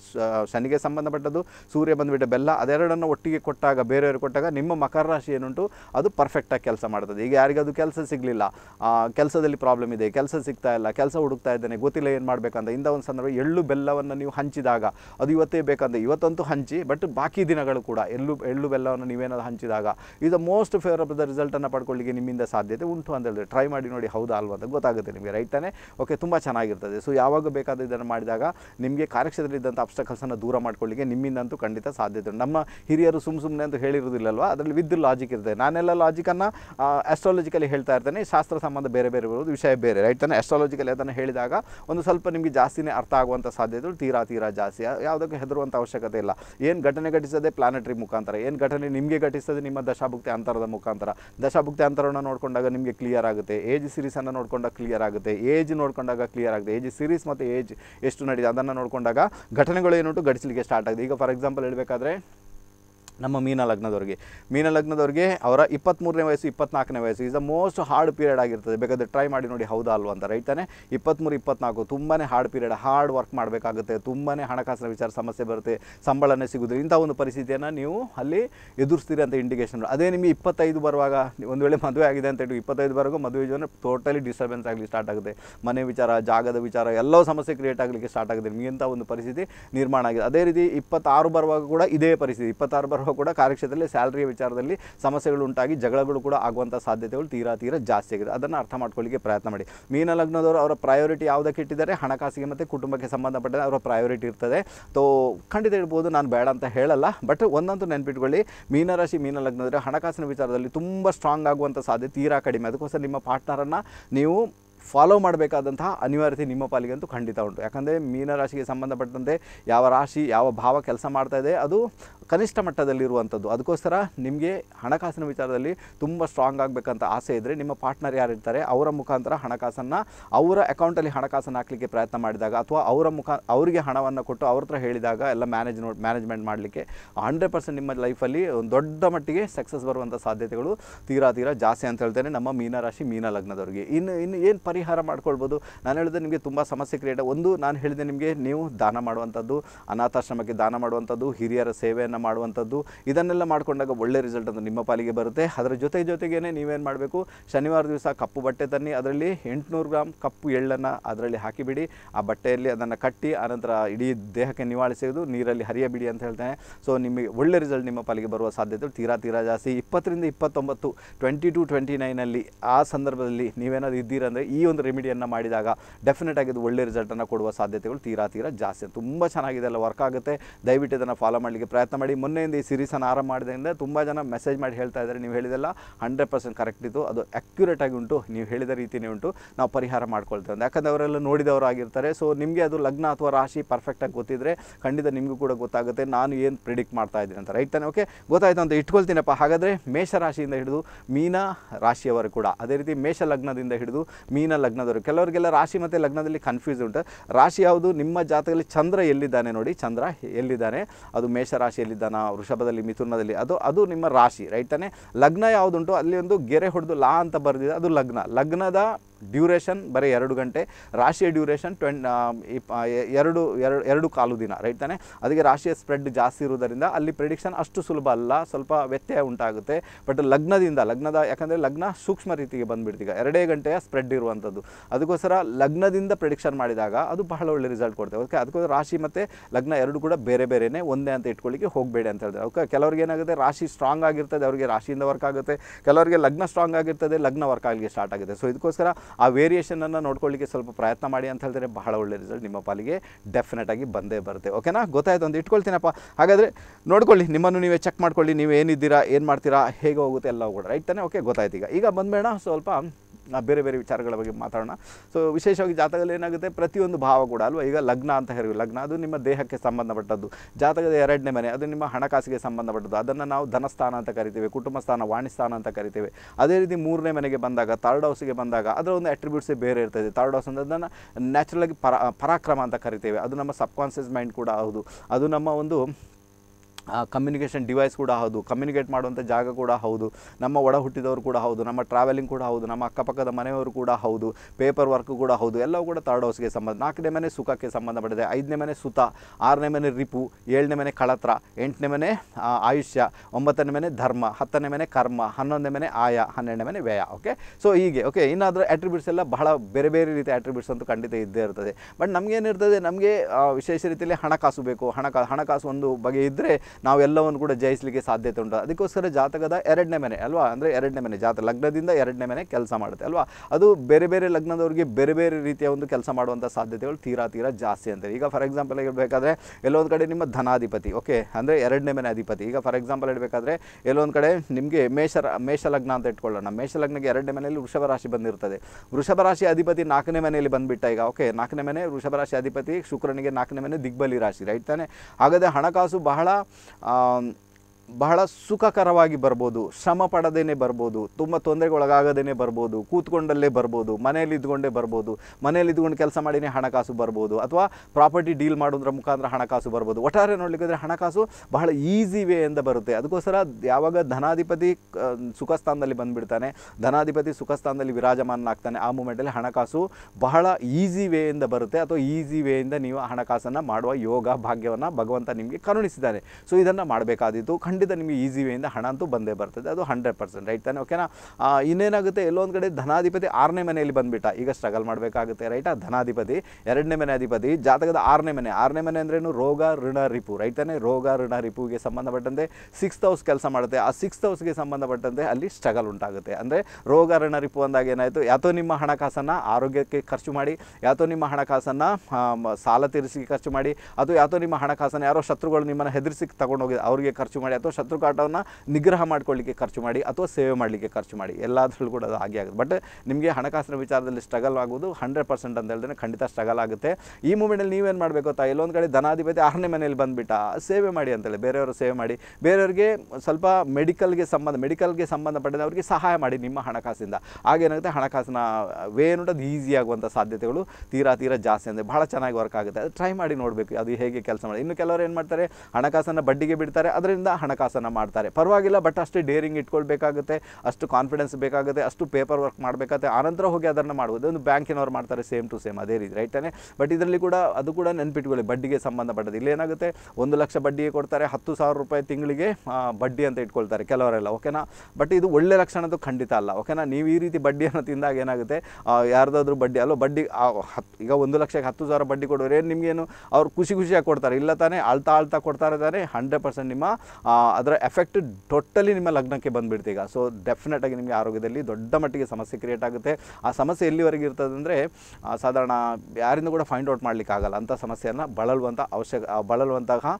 ಶನಿಗೆ ಸಂಬಂಧಪಟ್ಟದ್ದು ಸೂರ್ಯ ಬಂದುಬಿಟ್ಟ ಬೆಲ್ಲ ಅದೆರಡನ್ನು ಒಟ್ಟಿಗೆ ಕೊಟ್ಟಾಗ ಬೇರೆಯವರು ಕೊಟ್ಟಾಗ ನಿಮ್ಮ ಮಕರ ರಾಶಿ ಏನುಂಟು ಅದು ಪರ್ಫೆಕ್ಟಾಗಿ ಕೆಲಸ ಮಾಡ್ತದೆ ಈಗ ಅದು ಕೆಲಸ ಸಿಗಲಿಲ್ಲ ಕೆಲಸದಲ್ಲಿ ಪ್ರಾಬ್ಲಮ್ ಇದೆ ಕೆಲಸ ಸಿಗ್ತಾ ಇಲ್ಲ ಕೆಲಸ ಹುಡುಕ್ತಾ ಇದ್ದಾನೆ ಗೊತ್ತಿಲ್ಲ ಏನು ಮಾಡಬೇಕಂತ ಇಂದ ಒಂದು ಸಂದರ್ಭ ಎಳ್ಳು ಬೆಲ್ಲವನ್ನು ನೀವು ಹಂಚಿದಾಗ ಅದು ಇವತ್ತೇ ಬೇಕಂತ ಇವತ್ತಂತೂ ಹಂಚಿ ಬಟ್ ಬಾಕಿ ದಿನಗಳು ಕೂಡ ಎಳ್ಳು ಎಳ್ಳು ಬೆಲ್ಲವನ್ನು ನೀವೇನಾದ್ರು ಹಂಚಿದಾಗ ಇದು ಮೋಸ್ಟ್ ಫೇವರಬಲ್ ರಿಸಲ್ಟನ್ನು ಪಡ್ಕೊಳ್ಳಿಕ್ಕೆ ನಿಮ್ಮಿಂದ ಸಾಧ್ಯತೆ ಉಂಟು ಅಂತ ಹೇಳಿದ್ರೆ ಟ್ರೈ ಮಾಡಿ ನೋಡಿ ಹೌದಾ ಅಲ್ವಾ ಅಂತ ಗೊತ್ತಾಗುತ್ತೆ ನಿಮಗೆ ರೈಟ್ ತಾನೆ ಓಕೆ ತುಂಬ ಚೆನ್ನಾಗಿರ್ತದೆ ಸೊ ಯಾವಾಗ ಬೇಕಾದ ಇದನ್ನು ಮಾಡಿದಾಗ ನಿಮಗೆ ಕಾರ್ಯಕ್ಷೇತ್ರದಲ್ಲಿದ್ದಂಥ ಅಬ್ಸ್ಟಕಲ್ಸನ್ನು ದೂರ ಮಾಡ್ಕೊಳ್ಳಿಕ್ಕೆ ನಿಮ್ಮಿಂದಂತೂ ಖಂಡಿತ ಸಾಧ್ಯತೆ ನಮ್ಮ ಹಿರಿಯರು ಸುಮ್ಮ ಸುಮ್ಮನೆ ಅಂತ ಹೇಳಿರೋದಿಲ್ಲಲ್ವಾ ಅದರಲ್ಲಿ ವಿದ್ ಲಾಜಿಕ್ ಇರ್ತದೆ ನಾನೆಲ್ಲ ಲಾಜಿಕನ್ನು ಆಸ್ಟ್ರಾಲಜಿಕಲಿ ಹೇಳ್ತಾ ಇರ್ತೇನೆ ಶಾಸ್ತ್ರ ಸಂಬಂಧ ಬೇರೆ ಬೇರೆ ಬರೋದು ವಿಷಯ ಬೇರೆ ರೈಟ್ ತಾನೆ ಆಸ್ಟ್ರಾಲಜಿಕಲಿ ಅದನ್ನು ಹೇಳಿದಾಗ ಒಂದು ಸ್ವಲ್ಪ ನಿಮಗೆ ಜಾಸ್ತಿನೇ ಅರ್ಥ ಆಗುವಂಥ ಸಾಧ್ಯತೆಗಳು ತೀರಾ ತೀರಾ ಜಾಸ್ತಿ ಯಾವುದಕ್ಕೆ ಹೆದರುವಂಥ ಅವಶ್ಯಕತೆ ಇಲ್ಲ ಏನು ಘಟನೆ ಘಟಿಸದೆ ಪ್ಲಾನೆಟರಿ ಮುಖಾಂತರ ಏನು ಘಟನೆ ನಿಮಗೆ ಘಟಿಸದೆ ನಿಮ್ಮ ದಶಾಭುಕ್ತಿ ಅಂತರದ ಮುಖಾಂತರ ದಶಾಭುಕ್ತಿ ಅಂತರವನ್ನು ನೋಡಿಕೊಂಡಾಗ ನಿಮಗೆ ಕ್ಲಿಯರ್ ಆಗುತ್ತೆ ಏಜ್ ಸೀರೀಸನ್ನು ನೋಡಿಕೊಂಡಾಗ ಕ್ಲಿಯರ್ ಆಗುತ್ತೆ ಏಜ್ ನೋಡಿಕೊಂಡಾಗ ಕ್ಲಿಯರ್ ಆಗುತ್ತೆ ಏಜ್ ಸೀರೀಸ್ ಮತ್ತು ಏಜ್ ಎಷ್ಟು ನಡೀತದೆ ಅದನ್ನು ನೋಡ್ಕೊಂಡು ಅದಕ ಘಟನೆಗಳೇ ನೋಟ ಗಡಿಸಲಿಕ್ಕೆ ಸ್ಟಾರ್ಟ್ ಆಗಿದ ಈಗ ಫಾರ್ एग्जांपल ಹೇಳಬೇಕಾದ್ರೆ ನಮ್ಮ ಮೀನ ಲಗ್ನದವ್ರಿಗೆ ಮೀನ ಲಗ್ನದವ್ರಿಗೆ ಅವರ ಇಪ್ಪತ್ತ್ಮೂರನೇ ವಯಸ್ಸು ಇಪ್ಪತ್ನಾಲ್ಕನೇ ವಯಸ್ಸು is a most hard period ಆಗಿರ್ತದೆ ಬೇಕಾದರೆ ಟ್ರೈ ಮಾಡಿ ನೋಡಿ ಹೌದಾ ಅಲ್ವಾ ಅಂತ ರೈತಾನೆ ಇಪ್ಪತ್ತ್ಮೂರು ಇಪ್ಪತ್ನಾಲ್ಕು ತುಂಬಾ ಹಾರ್ಡ್ ಪೀರಿಯಡ್ ಹಾರ್ಡ್ ವರ್ಕ್ ಮಾಡಬೇಕಾಗುತ್ತೆ ತುಂಬಾ ಹಣಕಾಸಿನ ವಿಚಾರ ಸಮಸ್ಯೆ ಬರುತ್ತೆ ಸಂಬಳನೇ ಸಿಗುವುದಿಲ್ಲ ಇಂಥ ಒಂದು ಪರಿಸ್ಥಿತಿಯನ್ನು ನೀವು ಅಲ್ಲಿ ಎದುರಿಸ್ತೀರಿ ಅಂತ ಇಂಡಿಕೇಷನ್ ಅದೇ ನಿಮಗೆ ಇಪ್ಪತ್ತೈದು ಬರುವಾಗ ಒಂದು ವೇಳೆ ಮದುವೆ ಆಗಿದೆ ಅಂತ ಹೇಳಿ ಇಪ್ಪತ್ತೈದು ಮದುವೆ ಜೀವನ ಟೋಟಲಿ ಡಿಸ್ಟರ್ಬೆನ್ಸ್ ಆಗಲಿ ಸ್ಟಾರ್ಟ್ ಆಗುತ್ತೆ ಮನೆ ವಿಚಾರ ಜಾಗದ ವಿಚಾರ ಎಲ್ಲೋ ಸಮಸ್ಯೆ ಕ್ರಿಯೇಟ್ ಆಗಲಿಕ್ಕೆ ಸ್ಟಾರ್ಟ್ ಆಗುತ್ತೆ ಇಂಥ ಒಂದು ಪರಿಸ್ಥಿತಿ ನಿರ್ಮಾಣ ಆಗಿದೆ ಅದೇ ರೀತಿ ಇಪ್ಪತ್ತಾರು ಬರುವಾಗ ಕೂಡ ಇದೇ ಪರಿಸ್ಥಿತಿ ಇಪ್ಪತ್ತಾರು ಬರುವ ಕೂಡ ಕಾರ್ಯಕ್ಷೇತ್ರದಲ್ಲಿ ಸ್ಯಾಲ್ರಿಯ ವಿಚಾರದಲ್ಲಿ ಸಮಸ್ಯೆಗಳು ಉಂಟಾಗಿ ಜಗಳಗಳು ಕೂಡ ಆಗುವಂಥ ಸಾಧ್ಯತೆಗಳು ತೀರಾ ತೀರಾ ಜಾಸ್ತಿ ಆಗಿದೆ ಅದನ್ನು ಅರ್ಥ ಮಾಡ್ಕೊಳ್ಳಿಕ್ಕೆ ಪ್ರಯತ್ನ ಮಾಡಿ ಮೀನ ಅವರ ಪ್ರಯಾರಿಟಿ ಯಾವುದಕ್ಕೆ ಇಟ್ಟಿದ್ದಾರೆ ಹಣಕಾಸಿಗೆ ಮತ್ತು ಕುಟುಂಬಕ್ಕೆ ಸಂಬಂಧಪಟ್ಟ ಅವರ ಪ್ರಯಾರಿಟಿ ಇರ್ತದೆ ತೋ ಖಂಡಿತ ಇರ್ಬೋದು ನಾನು ಬೇಡ ಅಂತ ಹೇಳಲ್ಲ ಬಟ್ ಒಂದಂತೂ ನೆನಪಿಟ್ಕೊಳ್ಳಿ ಮೀನರಾಶಿ ಮೀನ ಹಣಕಾಸಿನ ವಿಚಾರದಲ್ಲಿ ತುಂಬ ಸ್ಟ್ರಾಂಗ್ ಆಗುವಂಥ ಸಾಧ್ಯತೆ ತೀರಾ ಕಡಿಮೆ ಅದಕ್ಕೋಸ್ಕರ ನಿಮ್ಮ ಪಾರ್ಟ್ನರನ್ನು ನೀವು ಫಾಲೋ ಮಾಡಬೇಕಾದಂತಹ ಅನಿವಾರ್ಯತೆ ನಿಮ್ಮ ಪಾಲಿಗಂತೂ ಖಂಡಿತ ಉಂಟು ಯಾಕಂದರೆ ಮೀನರಾಶಿಗೆ ಸಂಬಂಧಪಟ್ಟಂತೆ ಯಾವ ರಾಶಿ ಯಾವ ಭಾವ ಕೆಲಸ ಮಾಡ್ತಾ ಇದೆ ಅದು ಕನಿಷ್ಠ ಮಟ್ಟದಲ್ಲಿರುವಂಥದ್ದು ಅದಕ್ಕೋಸ್ಕರ ನಿಮಗೆ ಹಣಕಾಸಿನ ವಿಚಾರದಲ್ಲಿ ತುಂಬ ಸ್ಟ್ರಾಂಗ್ ಆಗಬೇಕಂತ ಆಸೆ ಇದ್ದರೆ ನಿಮ್ಮ ಪಾರ್ಟ್ನರ್ ಯಾರಿರ್ತಾರೆ ಅವರ ಮುಖಾಂತರ ಹಣಕಾಸನ್ನು ಅವರ ಅಕೌಂಟಲ್ಲಿ ಹಣಕಾಸನ್ನು ಹಾಕಲಿಕ್ಕೆ ಪ್ರಯತ್ನ ಮಾಡಿದಾಗ ಅಥವಾ ಅವರ ಮುಖ ಅವರಿಗೆ ಹಣವನ್ನು ಕೊಟ್ಟು ಅವ್ರ ಹತ್ರ ಹೇಳಿದಾಗ ಎಲ್ಲ ಮ್ಯಾನೇಜ್ ನೋ ಮ್ಯಾನೇಜ್ಮೆಂಟ್ ಮಾಡಲಿಕ್ಕೆ ಹಂಡ್ರೆಡ್ ಪರ್ಸೆಂಟ್ ನಿಮ್ಮ ಲೈಫಲ್ಲಿ ಒಂದು ದೊಡ್ಡ ಮಟ್ಟಿಗೆ ಸಕ್ಸಸ್ ಬರುವಂಥ ಸಾಧ್ಯತೆಗಳು ತೀರಾ ತೀರಾ ಜಾಸ್ತಿ ಅಂತ ಹೇಳ್ತೇನೆ ನಮ್ಮ ಮೀನರಾಶಿ ಮೀನ ಲಗ್ನದವ್ರಿಗೆ ಇನ್ನು ಇನ್ನು ಏನು ಪರಿಹಾರ ಮಾಡ್ಕೊಳ್ಬೋದು ನಾನು ಹೇಳಿದೆ ನಿಮಗೆ ತುಂಬ ಸಮಸ್ಯೆ ಕ್ರಿಯೇಟ್ ಒಂದು ನಾನು ಹೇಳಿದೆ ನಿಮಗೆ ನೀವು ದಾನ ಮಾಡುವಂಥದ್ದು ಅನಾಥಾಶ್ರಮಕ್ಕೆ ದಾನ ಮಾಡುವಂಥದ್ದು ಹಿರಿಯರ ಸೇವೆಯನ್ನು ಕೆಲಸಗಳನ್ನು ಮಾಡುವಂಥದ್ದು ಇದನ್ನೆಲ್ಲ ಮಾಡಿಕೊಂಡಾಗ ಒಳ್ಳೆ ರಿಸಲ್ಟ್ ಅಂತ ನಿಮ್ಮ ಪಾಲಿಗೆ ಬರುತ್ತೆ ಅದರ ಜೊತೆ ಜೊತೆಗೇ ನೀವೇನು ಮಾಡಬೇಕು ಶನಿವಾರ ದಿವಸ ಕಪ್ಪು ಬಟ್ಟೆ ತನ್ನಿ ಅದರಲ್ಲಿ ಎಂಟುನೂರು ಗ್ರಾಮ್ ಕಪ್ಪು ಎಳ್ಳನ್ನು ಅದರಲ್ಲಿ ಹಾಕಿಬಿಡಿ ಆ ಬಟ್ಟೆಯಲ್ಲಿ ಅದನ್ನು ಕಟ್ಟಿ ಆನಂತರ ಇಡೀ ದೇಹಕ್ಕೆ ನಿವಾಳಿಸೋದು ನೀರಲ್ಲಿ ಹರಿಯಬಿಡಿ ಅಂತ ಹೇಳ್ತೇನೆ ಸೊ ನಿಮಗೆ ಒಳ್ಳೆ ರಿಸಲ್ಟ್ ನಿಮ್ಮ ಪಾಲಿಗೆ ಬರುವ ಸಾಧ್ಯತೆಗಳು ತೀರಾ ತೀರಾ ಜಾಸ್ತಿ ಇಪ್ಪತ್ತರಿಂದ ಇಪ್ಪತ್ತೊಂಬತ್ತು ಟ್ವೆಂಟಿ ಟು ಟ್ವೆಂಟಿ ನೈನಲ್ಲಿ ಆ ಸಂದರ್ಭದಲ್ಲಿ ನೀವೇನಾದ್ರು ಇದ್ದೀರಂದರೆ ಈ ಒಂದು ರೆಮಿಡಿಯನ್ನು ಮಾಡಿದಾಗ ಡೆಫಿನೆಟ್ ಆಗಿ ಇದು ಒಳ್ಳೆ ರಿಸಲ್ಟನ್ನು ಕೊಡುವ ಸಾಧ್ಯತೆಗಳು ತೀರಾ ತೀರಾ ಜಾಸ್ತಿ ತುಂಬ ಚೆನ್ನಾಗಿದೆ ಅಲ್ಲ ವರ್ಕ್ ಆಗುತ್ತೆ ದಯವಿಟ್ಟು ಇದನ್ನು ಫಾಲೋ ಮಾಡಲಿಕ್ಕೆ ಪ್ರಯತ್ನ ಮಾಡಿ ಮಾಡಿ ಮೊನ್ನೆಯಿಂದ ಈ ಸೀರೀಸನ್ನು ಆರಂಭ ಮಾಡಿದ್ರಿಂದ ತುಂಬ ಜನ ಮೆಸೇಜ್ ಮಾಡಿ ಹೇಳ್ತಾ ಇದ್ದಾರೆ ನೀವು ಹೇಳಿದೆಲ್ಲ ಹಂಡ್ರೆಡ್ ಪರ್ಸೆಂಟ್ ಕರೆಕ್ಟ್ ಇತ್ತು ಅದು ಅಕ್ಯುರೇಟ್ ಆಗಿ ಉಂಟು ನೀವು ಹೇಳಿದ ರೀತಿಯೇ ಉಂಟು ನಾವು ಪರಿಹಾರ ಮಾಡ್ಕೊಳ್ತೇವೆ ಯಾಕಂದರೆ ಅವರೆಲ್ಲ ನೋಡಿದವರು ಆಗಿರ್ತಾರೆ ಸೊ ನಿಮಗೆ ಅದು ಲಗ್ನ ಅಥವಾ ರಾಶಿ ಪರ್ಫೆಕ್ಟಾಗಿ ಗೊತ್ತಿದ್ರೆ ಖಂಡಿತ ನಿಮಗೂ ಕೂಡ ಗೊತ್ತಾಗುತ್ತೆ ನಾನು ಏನು ಪ್ರಿಡಿಕ್ಟ್ ಮಾಡ್ತಾ ಇದ್ದೀನಿ ಅಂತ ರೈಟ್ ತಾನೆ ಓಕೆ ಗೊತ್ತಾಯಿತು ಅಂತ ಇಟ್ಕೊಳ್ತೀನಪ್ಪ ಹಾಗಾದರೆ ರಾಶಿಯಿಂದ ಹಿಡಿದು ಮೀನ ರಾಶಿಯವರು ಕೂಡ ಅದೇ ರೀತಿ ಮೇಷ ಲಗ್ನದಿಂದ ಹಿಡಿದು ಮೀನ ಲಗ್ನದವರು ಕೆಲವರಿಗೆಲ್ಲ ರಾಶಿ ಮತ್ತು ಲಗ್ನದಲ್ಲಿ ಕನ್ಫ್ಯೂಸ್ ಉಂಟು ರಾಶಿ ಯಾವುದು ನಿಮ್ಮ ಜಾತಕದಲ್ಲಿ ಚಂದ್ರ ಎಲ್ಲಿದ್ದಾನೆ ನೋಡಿ ಚಂದ್ರ ಎಲ್ಲಿದ್ದಾನೆ ಅದು ಮೇಷ ರಾಶಿಯಲ್ಲಿ ದನ ವೃಷಭದಲ್ಲಿ ಮಿಥುನದಲ್ಲಿ ಅದು ಅದು ನಿಮ್ಮ ರಾಶಿ ರೈಟ್ ತಾನೆ ಲಗ್ನ ಯಾವುದುಂಟು ಅಲ್ಲಿ ಒಂದು ಗೆರೆ ಹೊಡೆದು ಲಾ ಅಂತ ಬರೆದಿದೆ ಅದು ಲಗ್ನ ಲಗ್ನದ ಡ್ಯೂರೇಷನ್ ಬರೀ ಎರಡು ಗಂಟೆ ರಾಶಿಯ ಡ್ಯೂರೇಷನ್ ಟ್ವೆನ್ ಎರಡು ಎರಡು ಎರಡು ಕಾಲು ದಿನ ರೈಟ್ ತಾನೆ ಅದಕ್ಕೆ ರಾಶಿಯ ಸ್ಪ್ರೆಡ್ ಜಾಸ್ತಿ ಇರುವುದರಿಂದ ಅಲ್ಲಿ ಪ್ರಿಡಿಕ್ಷನ್ ಅಷ್ಟು ಸುಲಭ ಅಲ್ಲ ಸ್ವಲ್ಪ ವ್ಯತ್ಯಯ ಉಂಟಾಗುತ್ತೆ ಬಟ್ ಲಗ್ನದಿಂದ ಲಗ್ನದ ಯಾಕಂದರೆ ಲಗ್ನ ಸೂಕ್ಷ್ಮ ರೀತಿಗೆ ಬಂದುಬಿಡ್ತೀಗ ಎರಡೇ ಗಂಟೆಯ ಸ್ಪ್ರೆಡ್ ಇರುವಂಥದ್ದು ಅದಕ್ಕೋಸ್ಕರ ಲಗ್ನದಿಂದ ಪ್ರಿಡಿಕ್ಷನ್ ಮಾಡಿದಾಗ ಅದು ಬಹಳ ಒಳ್ಳೆ ರಿಸಲ್ಟ್ ಕೊಡ್ತೇವೆ ಓಕೆ ಅದಕ್ಕೋಸ್ಕರ ರಾಶಿ ಮತ್ತು ಲಗ್ನ ಎರಡು ಕೂಡ ಬೇರೆ ಬೇರೆನೇ ಒಂದೇ ಅಂತ ಇಟ್ಕೊಳ್ಳಿಕ್ಕೆ ಹೋಗಬೇಡಿ ಅಂತ ಹೇಳ್ತಾರೆ ಓಕೆ ಕೆಲವರಿಗೆ ಏನಾಗುತ್ತೆ ರಾಶಿ ಸ್ಟ್ರಾಂಗ್ ಆಗಿರ್ತದೆ ಅವರಿಗೆ ರಾಶಿಯಿಂದ ವರ್ಕ್ ಆಗುತ್ತೆ ಕೆಲವರಿಗೆ ಲಗ್ನ ಸ್ಟ್ರಾಂಗ್ ಆಗಿರ್ತದೆ ಲಗ್ನ ವರ್ಕ್ ಆಗಲಿಕ್ಕೆ ಸ್ಟಾರ್ಟ್ ಆಗುತ್ತೆ ಸೊ ಇದಕ್ಕೋಸ್ಕರ ಆ ವೇರಿಯೇಷನನ್ನು ನೋಡ್ಕೊಳ್ಳಿಕ್ಕೆ ಸ್ವಲ್ಪ ಪ್ರಯತ್ನ ಮಾಡಿ ಅಂತ ಹೇಳಿದ್ರೆ ಬಹಳ ಒಳ್ಳೆ ರಿಸಲ್ಟ್ ನಿಮ್ಮ ಪಾಲಿಗೆ ಡೆಫಿನೆಟಾಗಿ ಬಂದೇ ಬರುತ್ತೆ ಓಕೆನಾ ಗೊತ್ತಾಯ್ತು ಒಂದು ಇಟ್ಕೊಳ್ತೀನಪ್ಪ ಹಾಗಾದರೆ ನೋಡ್ಕೊಳ್ಳಿ ನಿಮ್ಮನ್ನು ನೀವೇ ಚೆಕ್ ಮಾಡ್ಕೊಳ್ಳಿ ನೀವು ಏನು ಮಾಡ್ತೀರಾ ಹೇಗೆ ಹೋಗುತ್ತೆ ಎಲ್ಲ ಕೂಡ ರೈಟ್ ತಾನೇ ಓಕೆ ಗೊತ್ತಾಯ್ತು ಈಗ ಈಗ ಬಂದ್ಬೇಡ ಸ್ವಲ್ಪ ನಾವು ಬೇರೆ ಬೇರೆ ವಿಚಾರಗಳ ಬಗ್ಗೆ ಮಾತಾಡೋಣ ಸೊ ವಿಶೇಷವಾಗಿ ಜಾತಕದಲ್ಲಿ ಏನಾಗುತ್ತೆ ಪ್ರತಿಯೊಂದು ಭಾವ ಕೂಡ ಅಲ್ವಾ ಈಗ ಲಗ್ನ ಅಂತ ಹೇಳಿ ಲಗ್ನ ಅದು ನಿಮ್ಮ ದೇಹಕ್ಕೆ ಸಂಬಂಧಪಟ್ಟದ್ದು ಜಾತಕದ ಎರಡನೇ ಮನೆ ಅದು ನಿಮ್ಮ ಹಣಕಾಸಿಗೆ ಸಂಬಂಧಪಟ್ಟದ್ದು ಅದನ್ನು ನಾವು ಧನಸ್ಥಾನ ಅಂತ ಕರಿತೇವೆ ಕುಟುಂಬ ಸ್ಥಾನ ವಾಣಿಸ್ಥಾನ ಅಂತ ಕರಿತೇವೆ ಅದೇ ರೀತಿ ಮೂರನೇ ಮನೆಗೆ ಬಂದಾಗ ಥರ್ಡ್ ಹೌಸಿಗೆ ಬಂದಾಗ ಅದರ ಒಂದು ಅಟ್ರಿಬ್ಯೂಟ್ಸೇ ಬೇರೆ ಇರ್ತದೆ ಥರ್ಡ್ ಹೌಸ್ ಅಂದರೆ ಅದನ್ನು ನ್ಯಾಚುರಲಾಗಿ ಪರ ಪರಾಕ್ರಮ ಅಂತ ಕರಿತೇವೆ ಅದು ನಮ್ಮ ಸಬ್ಕಾನ್ಸಿಯಸ್ ಮೈಂಡ್ ಕೂಡ ಹೌದು ಅದು ನಮ್ಮ ಒಂದು ಕಮ್ಯುನಿಕೇಷನ್ ಡಿವೈಸ್ ಕೂಡ ಹೌದು ಕಮ್ಯುನಿಕೇಟ್ ಮಾಡುವಂಥ ಜಾಗ ಕೂಡ ಹೌದು ನಮ್ಮ ಒಡ ಹುಟ್ಟಿದವರು ಕೂಡ ಹೌದು ನಮ್ಮ ಟ್ರಾವೆಲಿಂಗ್ ಕೂಡ ಹೌದು ನಮ್ಮ ಅಕ್ಕಪಕ್ಕದ ಮನೆಯವರು ಕೂಡ ಹೌದು ಪೇಪರ್ ವರ್ಕ್ ಕೂಡ ಹೌದು ಎಲ್ಲವೂ ಕೂಡ ತರ್ಡ್ ಹೌಸ್ಗೆ ಸಂಬಂಧ ನಾಲ್ಕನೇ ಮನೆ ಸುಖಕ್ಕೆ ಸಂಬಂಧಪಟ್ಟಿದೆ ಐದನೇ ಮನೆ ಸುತ ಆರನೇ ಮನೆ ರಿಪು ಏಳನೇ ಮನೆ ಕಳತ್ರ ಎಂಟನೇ ಮನೆ ಆಯುಷ್ಯ ಒಂಬತ್ತನೇ ಮನೆ ಧರ್ಮ ಹತ್ತನೇ ಮನೆ ಕರ್ಮ ಹನ್ನೊಂದನೇ ಮನೆ ಆಯ ಹನ್ನೆರಡನೇ ಮನೆ ವ್ಯಯ ಓಕೆ ಸೊ ಹೀಗೆ ಓಕೆ ಇನ್ನಾದರೂ ಅಟ್ರಿಬ್ಯೂಟ್ಸ್ ಎಲ್ಲ ಬಹಳ ಬೇರೆ ಬೇರೆ ರೀತಿಯ ಅಟ್ರಿಬ್ಯೂಟ್ಸ್ ಅಂತೂ ಖಂಡಿತ ಇದ್ದೇ ಇರ್ತದೆ ಬಟ್ ನಮಗೇನಿರ್ತದೆ ನಮಗೆ ವಿಶೇಷ ರೀತಿಯಲ್ಲಿ ಹಣಕಾಸು ಬೇಕು ಹಣಕಾಸು ಹಣಕಾಸು ಒಂದು ಬಗೆ ಇದ್ದರೆ ನಾವೆಲ್ಲವನ್ನು ಕೂಡ ಜಯಿಸಲಿಕ್ಕೆ ಸಾಧ್ಯತೆ ಉಂಟು ಅದಕ್ಕೋಸ್ಕರ ಜಾತಕದ ಎರಡನೇ ಮನೆ ಅಲ್ವಾ ಅಂದರೆ ಎರಡನೇ ಮನೆ ಜಾತ ಲಗ್ನದಿಂದ ಎರಡನೇ ಮನೆ ಕೆಲಸ ಮಾಡುತ್ತೆ ಅಲ್ವಾ ಅದು ಬೇರೆ ಬೇರೆ ಲಗ್ನದವರಿಗೆ ಬೇರೆ ಬೇರೆ ರೀತಿಯ ಒಂದು ಕೆಲಸ ಮಾಡುವಂಥ ಸಾಧ್ಯತೆಗಳು ತೀರಾ ತೀರಾ ಜಾಸ್ತಿ ಅಂತಾರೆ ಈಗ ಫಾರ್ ಎಕ್ಸಾಂಪಲ್ ಹೇಳಬೇಕಾದ್ರೆ ಎಲ್ಲೊಂದು ಕಡೆ ನಿಮ್ಮ ಧನಾಧಿಪತಿ ಓಕೆ ಅಂದರೆ ಎರಡನೇ ಮನೆ ಅಧಿಪತಿ ಈಗ ಫಾರ್ ಎಕ್ಸಾಂಪಲ್ ಹೇಳಬೇಕಾದ್ರೆ ಎಲ್ಲೊಂದು ಕಡೆ ನಿಮಗೆ ಮೇಷ ಮೇಷ ಲಗ್ನ ಅಂತ ಇಟ್ಕೊಳ್ಳೋಣ ಮೇಷ ಲಗ್ನಕ್ಕೆ ಎರಡನೇ ಮನೆಯಲ್ಲಿ ವೃಷಭ ರಾಶಿ ಬಂದಿರ್ತದೆ ವೃಷಭ ರಾಶಿ ಅಧಿಪತಿ ನಾಲ್ಕನೇ ಮನೆಯಲ್ಲಿ ಬಂದುಬಿಟ್ಟ ಈಗ ಓಕೆ ನಾಲ್ಕನೇ ಮನೆ ವೃಷಭ ರಾಶಿ ಅಧಿಪತಿ ಶುಕ್ರನಿಗೆ ನಾಲ್ಕನೇ ಮನೆ ದಿಗ್ಬಲಿ ರಾಶಿ ರೈಟ್ ತಾನೆ ಹಾಗಾದರೆ ಹಣಕಾಸು ಬಹಳ um, ಬಹಳ ಸುಖಕರವಾಗಿ ಬರ್ಬೋದು ಶ್ರಮ ಪಡದೇನೆ ಬರ್ಬೋದು ತುಂಬ ತೊಂದರೆಗೊಳಗಾಗದೇ ಬರ್ಬೋದು ಕೂತ್ಕೊಂಡಲ್ಲೇ ಬರ್ಬೋದು ಮನೆಯಲ್ಲಿ ಇದ್ಕೊಂಡೇ ಬರ್ಬೋದು ಮನೆಯಲ್ಲಿ ಇದ್ಕೊಂಡು ಕೆಲಸ ಮಾಡಿನೇ ಹಣಕಾಸು ಬರ್ಬೋದು ಅಥವಾ ಪ್ರಾಪರ್ಟಿ ಡೀಲ್ ಮಾಡೋದ್ರ ಮುಖಾಂತರ ಹಣಕಾಸು ಬರ್ಬೋದು ಒಟ್ಟಾರೆ ನೋಡಲಿಕ್ಕಿದ್ರೆ ಹಣಕಾಸು ಬಹಳ ಈಸಿ ವೇ ಅಂತ ಬರುತ್ತೆ ಅದಕ್ಕೋಸ್ಕರ ಯಾವಾಗ ಧನಾಧಿಪತಿ ಸುಖಸ್ಥಾನದಲ್ಲಿ ಬಂದುಬಿಡ್ತಾನೆ ಧನಾಧಿಪತಿ ಸುಖಸ್ಥಾನದಲ್ಲಿ ವಿರಾಜಮಾನನಾಗ್ತಾನೆ ಆ ಮೂಮೆಂಟಲ್ಲಿ ಹಣಕಾಸು ಬಹಳ ಈಸಿ ವೇಯಿಂದ ಬರುತ್ತೆ ಅಥವಾ ಈಸಿ ವೇಯಿಂದ ನೀವು ಹಣಕಾಸನ್ನು ಮಾಡುವ ಯೋಗ ಭಾಗ್ಯವನ್ನು ಭಗವಂತ ನಿಮಗೆ ಕರುಣಿಸಿದ್ದಾನೆ ಸೊ ಇದನ್ನು ಮಾಡಬೇಕಾದೀತು ಖಂಡಿತ ಖಂಡಿತ ನಿಮಗೆ ಈಸಿ ವೇಯಿಂದ ಹಣ ಅಂತೂ ಬಂದೇ ಬರ್ತದೆ ಅದು ಹಂಡ್ರೆಡ್ ಪರ್ಸೆಂಟ್ ರೈಟ್ ತಾನೆ ಓಕೆನಾ ಇನ್ನೇನಾಗುತ್ತೆ ಎಲ್ಲೊಂದು ಕಡೆ ಧನಾಧಿಪತಿ ಆರನೇ ಮನೆಯಲ್ಲಿ ಬಂದ್ಬಿಟ್ಟ ಈಗ ಸ್ಟ್ರಗಲ್ ಮಾಡಬೇಕಾಗುತ್ತೆ ಆ ಧನಾಧಿಪತಿ ಎರಡನೇ ಮನೆ ಅಧಿಪತಿ ಜಾತಕದ ಆರನೇ ಮನೆ ಆರನೇ ಮನೆ ಅಂದ್ರೇನು ರೋಗ ಋಣ ರಿಪು ರೈಟ್ ತಾನೆ ರೋಗ ಋಣ ರಿಪುಗೆ ಸಂಬಂಧಪಟ್ಟಂತೆ ಸಿಕ್ಸ್ತ್ ಹೌಸ್ ಕೆಲಸ ಮಾಡುತ್ತೆ ಆ ಸಿಕ್ಸ್ತ್ ಹೌಸ್ಗೆ ಸಂಬಂಧಪಟ್ಟಂತೆ ಅಲ್ಲಿ ಸ್ಟ್ರಗಲ್ ಉಂಟಾಗುತ್ತೆ ಅಂದರೆ ರೋಗ ಋಣ ರಿಪು ಅಂದಾಗ ಏನಾಯಿತು ಯಾತೋ ನಿಮ್ಮ ಹಣಕಾಸನ್ನು ಆರೋಗ್ಯಕ್ಕೆ ಖರ್ಚು ಮಾಡಿ ಯಾತೋ ನಿಮ್ಮ ಹಣಕಾಸನ್ನು ಸಾಲ ತೀರಿಸಿ ಖರ್ಚು ಮಾಡಿ ಅದು ಯಾತೋ ನಿಮ್ಮ ಹಣಕಾಸನ್ನು ಯಾರೋ ಶತ್ರುಗಳು ನಿಮ್ಮನ್ನು ಹೆದರಿಸಿ ತಗೊಂಡೋಗಿ ಅವರಿಗೆ ಖರ್ಚು ಮಾಡಿ ಅಥವಾ ಕಾಟವನ್ನು ನಿಗ್ರಹ ಮಾಡ್ಕೊಳ್ಳಿಕ್ಕೆ ಖರ್ಚು ಮಾಡಿ ಅಥವಾ ಸೇವೆ ಮಾಡಲಿಕ್ಕೆ ಖರ್ಚು ಮಾಡಿ ಎಲ್ಲದರಲ್ಲೂ ಕೂಡ ಅದು ಹಾಗೆ ಆಗುತ್ತೆ ಬಟ್ ನಿಮಗೆ ಹಣಕಾಸಿನ ವಿಚಾರದಲ್ಲಿ ಸ್ಟ್ರಗಲ್ ಆಗೋದು ಹಂಡ್ರೆಡ್ ಪರ್ಸೆಂಟ್ ಅಂತ ಹೇಳಿದ್ರೆ ಖಂಡಿತ ಸ್ಟ್ರಗಲ್ ಆಗುತ್ತೆ ಈ ಮೂಮೆಂಟಲ್ಲಿ ನೀವೇನು ಮಾಡಬೇಕು ತಾಯ ಇಲ್ಲೊಂದು ಕಡೆ ಧನಾಧಿಪತಿ ಆರನೇ ಮನೆಯಲ್ಲಿ ಬಂದುಬಿಟ್ಟ ಸೇವೆ ಮಾಡಿ ಅಂತೇಳಿ ಬೇರೆಯವರು ಸೇವೆ ಮಾಡಿ ಬೇರೆಯವ್ರಿಗೆ ಸ್ವಲ್ಪ ಮೆಡಿಕಲ್ಗೆ ಸಂಬಂಧ ಮೆಡಿಕಲ್ಗೆ ಸಂಬಂಧಪಟ್ಟದ ಅವರಿಗೆ ಸಹಾಯ ಮಾಡಿ ನಿಮ್ಮ ಹಣಕಾಸಿಂದ ಆಗೇನಾಗುತ್ತೆ ಹಣಕಾಸಿನ ವೇ ಅದು ಈಸಿ ಆಗುವಂಥ ಸಾಧ್ಯತೆಗಳು ತೀರಾ ತೀರಾ ಜಾಸ್ತಿ ಅಂದರೆ ಭಾಳ ಚೆನ್ನಾಗಿ ವರ್ಕ್ ಆಗುತ್ತೆ ಅದು ಟ್ರೈ ಮಾಡಿ ನೋಡಬೇಕು ಅದು ಹೇಗೆ ಕೆಲಸ ಮಾಡಿ ಇನ್ನು ಕೆಲವರು ಏನು ಮಾಡ್ತಾರೆ ಹಣಕಾಸನ್ನು ಬಡ್ಡಿಗೆ ಬಿಡ್ತಾರೆ ಅದರಿಂದ ಹಣ ಹಣಕಾಸನ್ನು ಮಾಡ್ತಾರೆ ಪರವಾಗಿಲ್ಲ ಬಟ್ ಅಷ್ಟು ಡೇರಿಂಗ್ ಇಟ್ಕೊಳ್ಬೇಕಾಗುತ್ತೆ ಅಷ್ಟು ಕಾನ್ಫಿಡೆನ್ಸ್ ಬೇಕಾಗುತ್ತೆ ಅಷ್ಟು ಪೇಪರ್ ವರ್ಕ್ ಮಾಡಬೇಕಾಗುತ್ತೆ ಆನಂತರ ಹೋಗಿ ಅದನ್ನು ಮಾಡ್ಬೋದು ಒಂದು ಬ್ಯಾಂಕಿನವ್ರು ಮಾಡ್ತಾರೆ ಸೇಮ್ ಟು ಸೇಮ್ ಅದೇ ರೀತಿ ರೈಟೇ ಬಟ್ ಇದರಲ್ಲಿ ಕೂಡ ಅದು ಕೂಡ ನೆನ್ಪಿಟ್ಕೊಳ್ಳಿ ಬಡ್ಡಿಗೆ ಸಂಬಂಧಪಟ್ಟದ್ದು ಇಲ್ಲೇನಾಗುತ್ತೆ ಒಂದು ಲಕ್ಷ ಬಡ್ಡಿಗೆ ಕೊಡ್ತಾರೆ ಹತ್ತು ಸಾವಿರ ರೂಪಾಯಿ ತಿಂಗಳಿಗೆ ಬಡ್ಡಿ ಅಂತ ಇಟ್ಕೊಳ್ತಾರೆ ಕೆಲವರೆಲ್ಲ ಓಕೆನಾ ಬಟ್ ಇದು ಒಳ್ಳೆ ಲಕ್ಷಣ ಅದು ಖಂಡಿತ ಅಲ್ಲ ಓಕೆನಾ ನೀವು ಈ ರೀತಿ ಬಡ್ಡಿಯನ್ನು ತಿಂದಾಗ ಏನಾಗುತ್ತೆ ಯಾರ್ದಾದ್ರೂ ಬಡ್ಡಿ ಅಲ್ಲೋ ಬಡ್ಡಿ ಈಗ ಒಂದು ಲಕ್ಷಕ್ಕೆ ಹತ್ತು ಸಾವಿರ ಬಡ್ಡಿ ಕೊಡೋರು ಏನು ನಿಮಗೇನು ಅವ್ರು ಖುಷಿ ಖುಷಿಯಾಗಿ ಕೊಡ್ತಾರೆ ಇಲ್ಲ ತಾನೇ ಅಳ್ತಾ ಅಳ್ತಾ ಕೊಡ್ತಾರೆ ತಾನೇ ಹಂಡ್ರೆಡ್ ಪರ್ಸೆಂಟ್ ನಿಮ್ಮ ಅದರ ಎಫೆಕ್ಟ್ ಟೋಟಲಿ ನಿಮ್ಮ ಲಗ್ನಕ್ಕೆ ಬಂದುಬಿಡ್ತು ಈಗ ಸೊ ಡೆಫಿನೆಟಾಗಿ ನಿಮಗೆ ಆರೋಗ್ಯದಲ್ಲಿ ದೊಡ್ಡ ಮಟ್ಟಿಗೆ ಸಮಸ್ಯೆ ಕ್ರಿಯೇಟ್ ಆಗುತ್ತೆ ಆ ಸಮಸ್ಯೆ ಎಲ್ಲಿವರೆಗೆ ಇರ್ತದೆ ಅಂದರೆ ಸಾಧಾರಣ ಯಾರಿಂದ ಕೂಡ ಫೈಂಡ್ ಔಟ್ ಮಾಡಲಿಕ್ಕಾಗಲ್ಲ ಅಂಥ ಸಮಸ್ಯೆಯನ್ನು ಬಳಲುವಂಥ ಅವಶ್ಯಕ ಬಳಲುವಂತಹ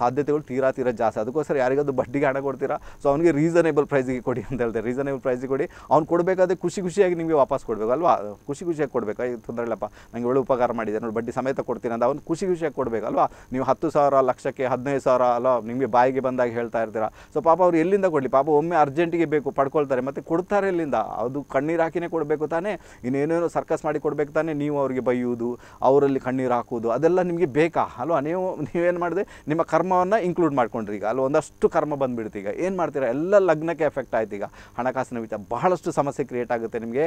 ಸಾಧ್ಯತೆಗಳು ತೀರಾ ತೀರ ಜಾಸ್ತಿ ಅದಕ್ಕೋಸ್ಕರ ಯಾರಿಗಾದ್ರು ಬಡ್ಡಿಗೆ ಹಣ ಕೊಡ್ತೀರಾ ಸೊ ಅವನಿಗೆ ರೀಸನೇಬಲ್ ಪ್ರೈಸಿಗೆ ಕೊಡಿ ಅಂತ ಹೇಳ್ತಾರೆ ರೀಸನೇಬಲ್ ಪ್ರೈಸಿಗೆ ಕೊಡಿ ಅವ್ನು ಕೊಡಬೇಕಾದ್ರೆ ಖುಷಿ ಖುಷಿಯಾಗಿ ನಿಮಗೆ ವಾಪಸ್ ಕೊಡಬೇಕು ಅಲ್ವಾ ಖುಷಿ ಖುಷಿಯಾಗಿ ಕೊಡಬೇಕು ತೊಂದರೆ ಇಲ್ಲಪ್ಪ ನನಗೆ ಒಳ್ಳೆ ಉಪಕಾರ ಮಾಡಿದೆ ನೋಡಿ ಬಡ್ಡಿ ಸಮೇತ ಕೊಡ್ತೀನಿ ಅಂತ ಅವ್ನು ಖುಷಿ ಖುಷಿಯಾಗಿ ಕೊಡಬೇಕಲ್ವಾ ನೀವು ಹತ್ತು ಸಾವಿರ ಲಕ್ಷಕ್ಕೆ ಹದಿನೈದು ಸಾವಿರ ಅಲ್ಲ ನಿಮಗೆ ಬಾಯಿಗೆ ಬಂದ ಬಂದಾಗ ಹೇಳ್ತಾ ಇರ್ತೀರಾ ಸೊ ಪಾಪ ಅವ್ರು ಎಲ್ಲಿಂದ ಕೊಡಲಿ ಪಾಪ ಒಮ್ಮೆ ಅರ್ಜೆಂಟಿಗೆ ಬೇಕು ಪಡ್ಕೊಳ್ತಾರೆ ಮತ್ತು ಕೊಡ್ತಾರೆ ಎಲ್ಲಿಂದ ಅದು ಕಣ್ಣೀರು ಹಾಕಿನೇ ಕೊಡಬೇಕು ತಾನೇ ಇನ್ನೇನೇನೋ ಸರ್ಕಸ್ ಮಾಡಿ ಕೊಡಬೇಕು ತಾನೇ ನೀವು ಅವರಿಗೆ ಬೈಯುವುದು ಅವರಲ್ಲಿ ಕಣ್ಣೀರು ಹಾಕುವುದು ಅದೆಲ್ಲ ನಿಮಗೆ ಬೇಕಾ ಅಲ್ವಾ ನೀವು ನೀವೇನು ಮಾಡಿದೆ ನಿಮ್ಮ ಕರ್ಮವನ್ನು ಇನ್ಕ್ಲೂಡ್ ಮಾಡ್ಕೊಂಡ್ರಿ ಈಗ ಅಲ್ಲಿ ಒಂದಷ್ಟು ಕರ್ಮ ಬಂದುಬಿಡ್ತು ಈಗ ಏನು ಮಾಡ್ತೀರಾ ಎಲ್ಲ ಲಗ್ನಕ್ಕೆ ಎಫೆಕ್ಟ್ ಆಯ್ತು ಈಗ ಹಣಕಾಸಿನ ವಿಚಾರ ಬಹಳಷ್ಟು ಸಮಸ್ಯೆ ಕ್ರಿಯೇಟ್ ಆಗುತ್ತೆ ನಿಮಗೆ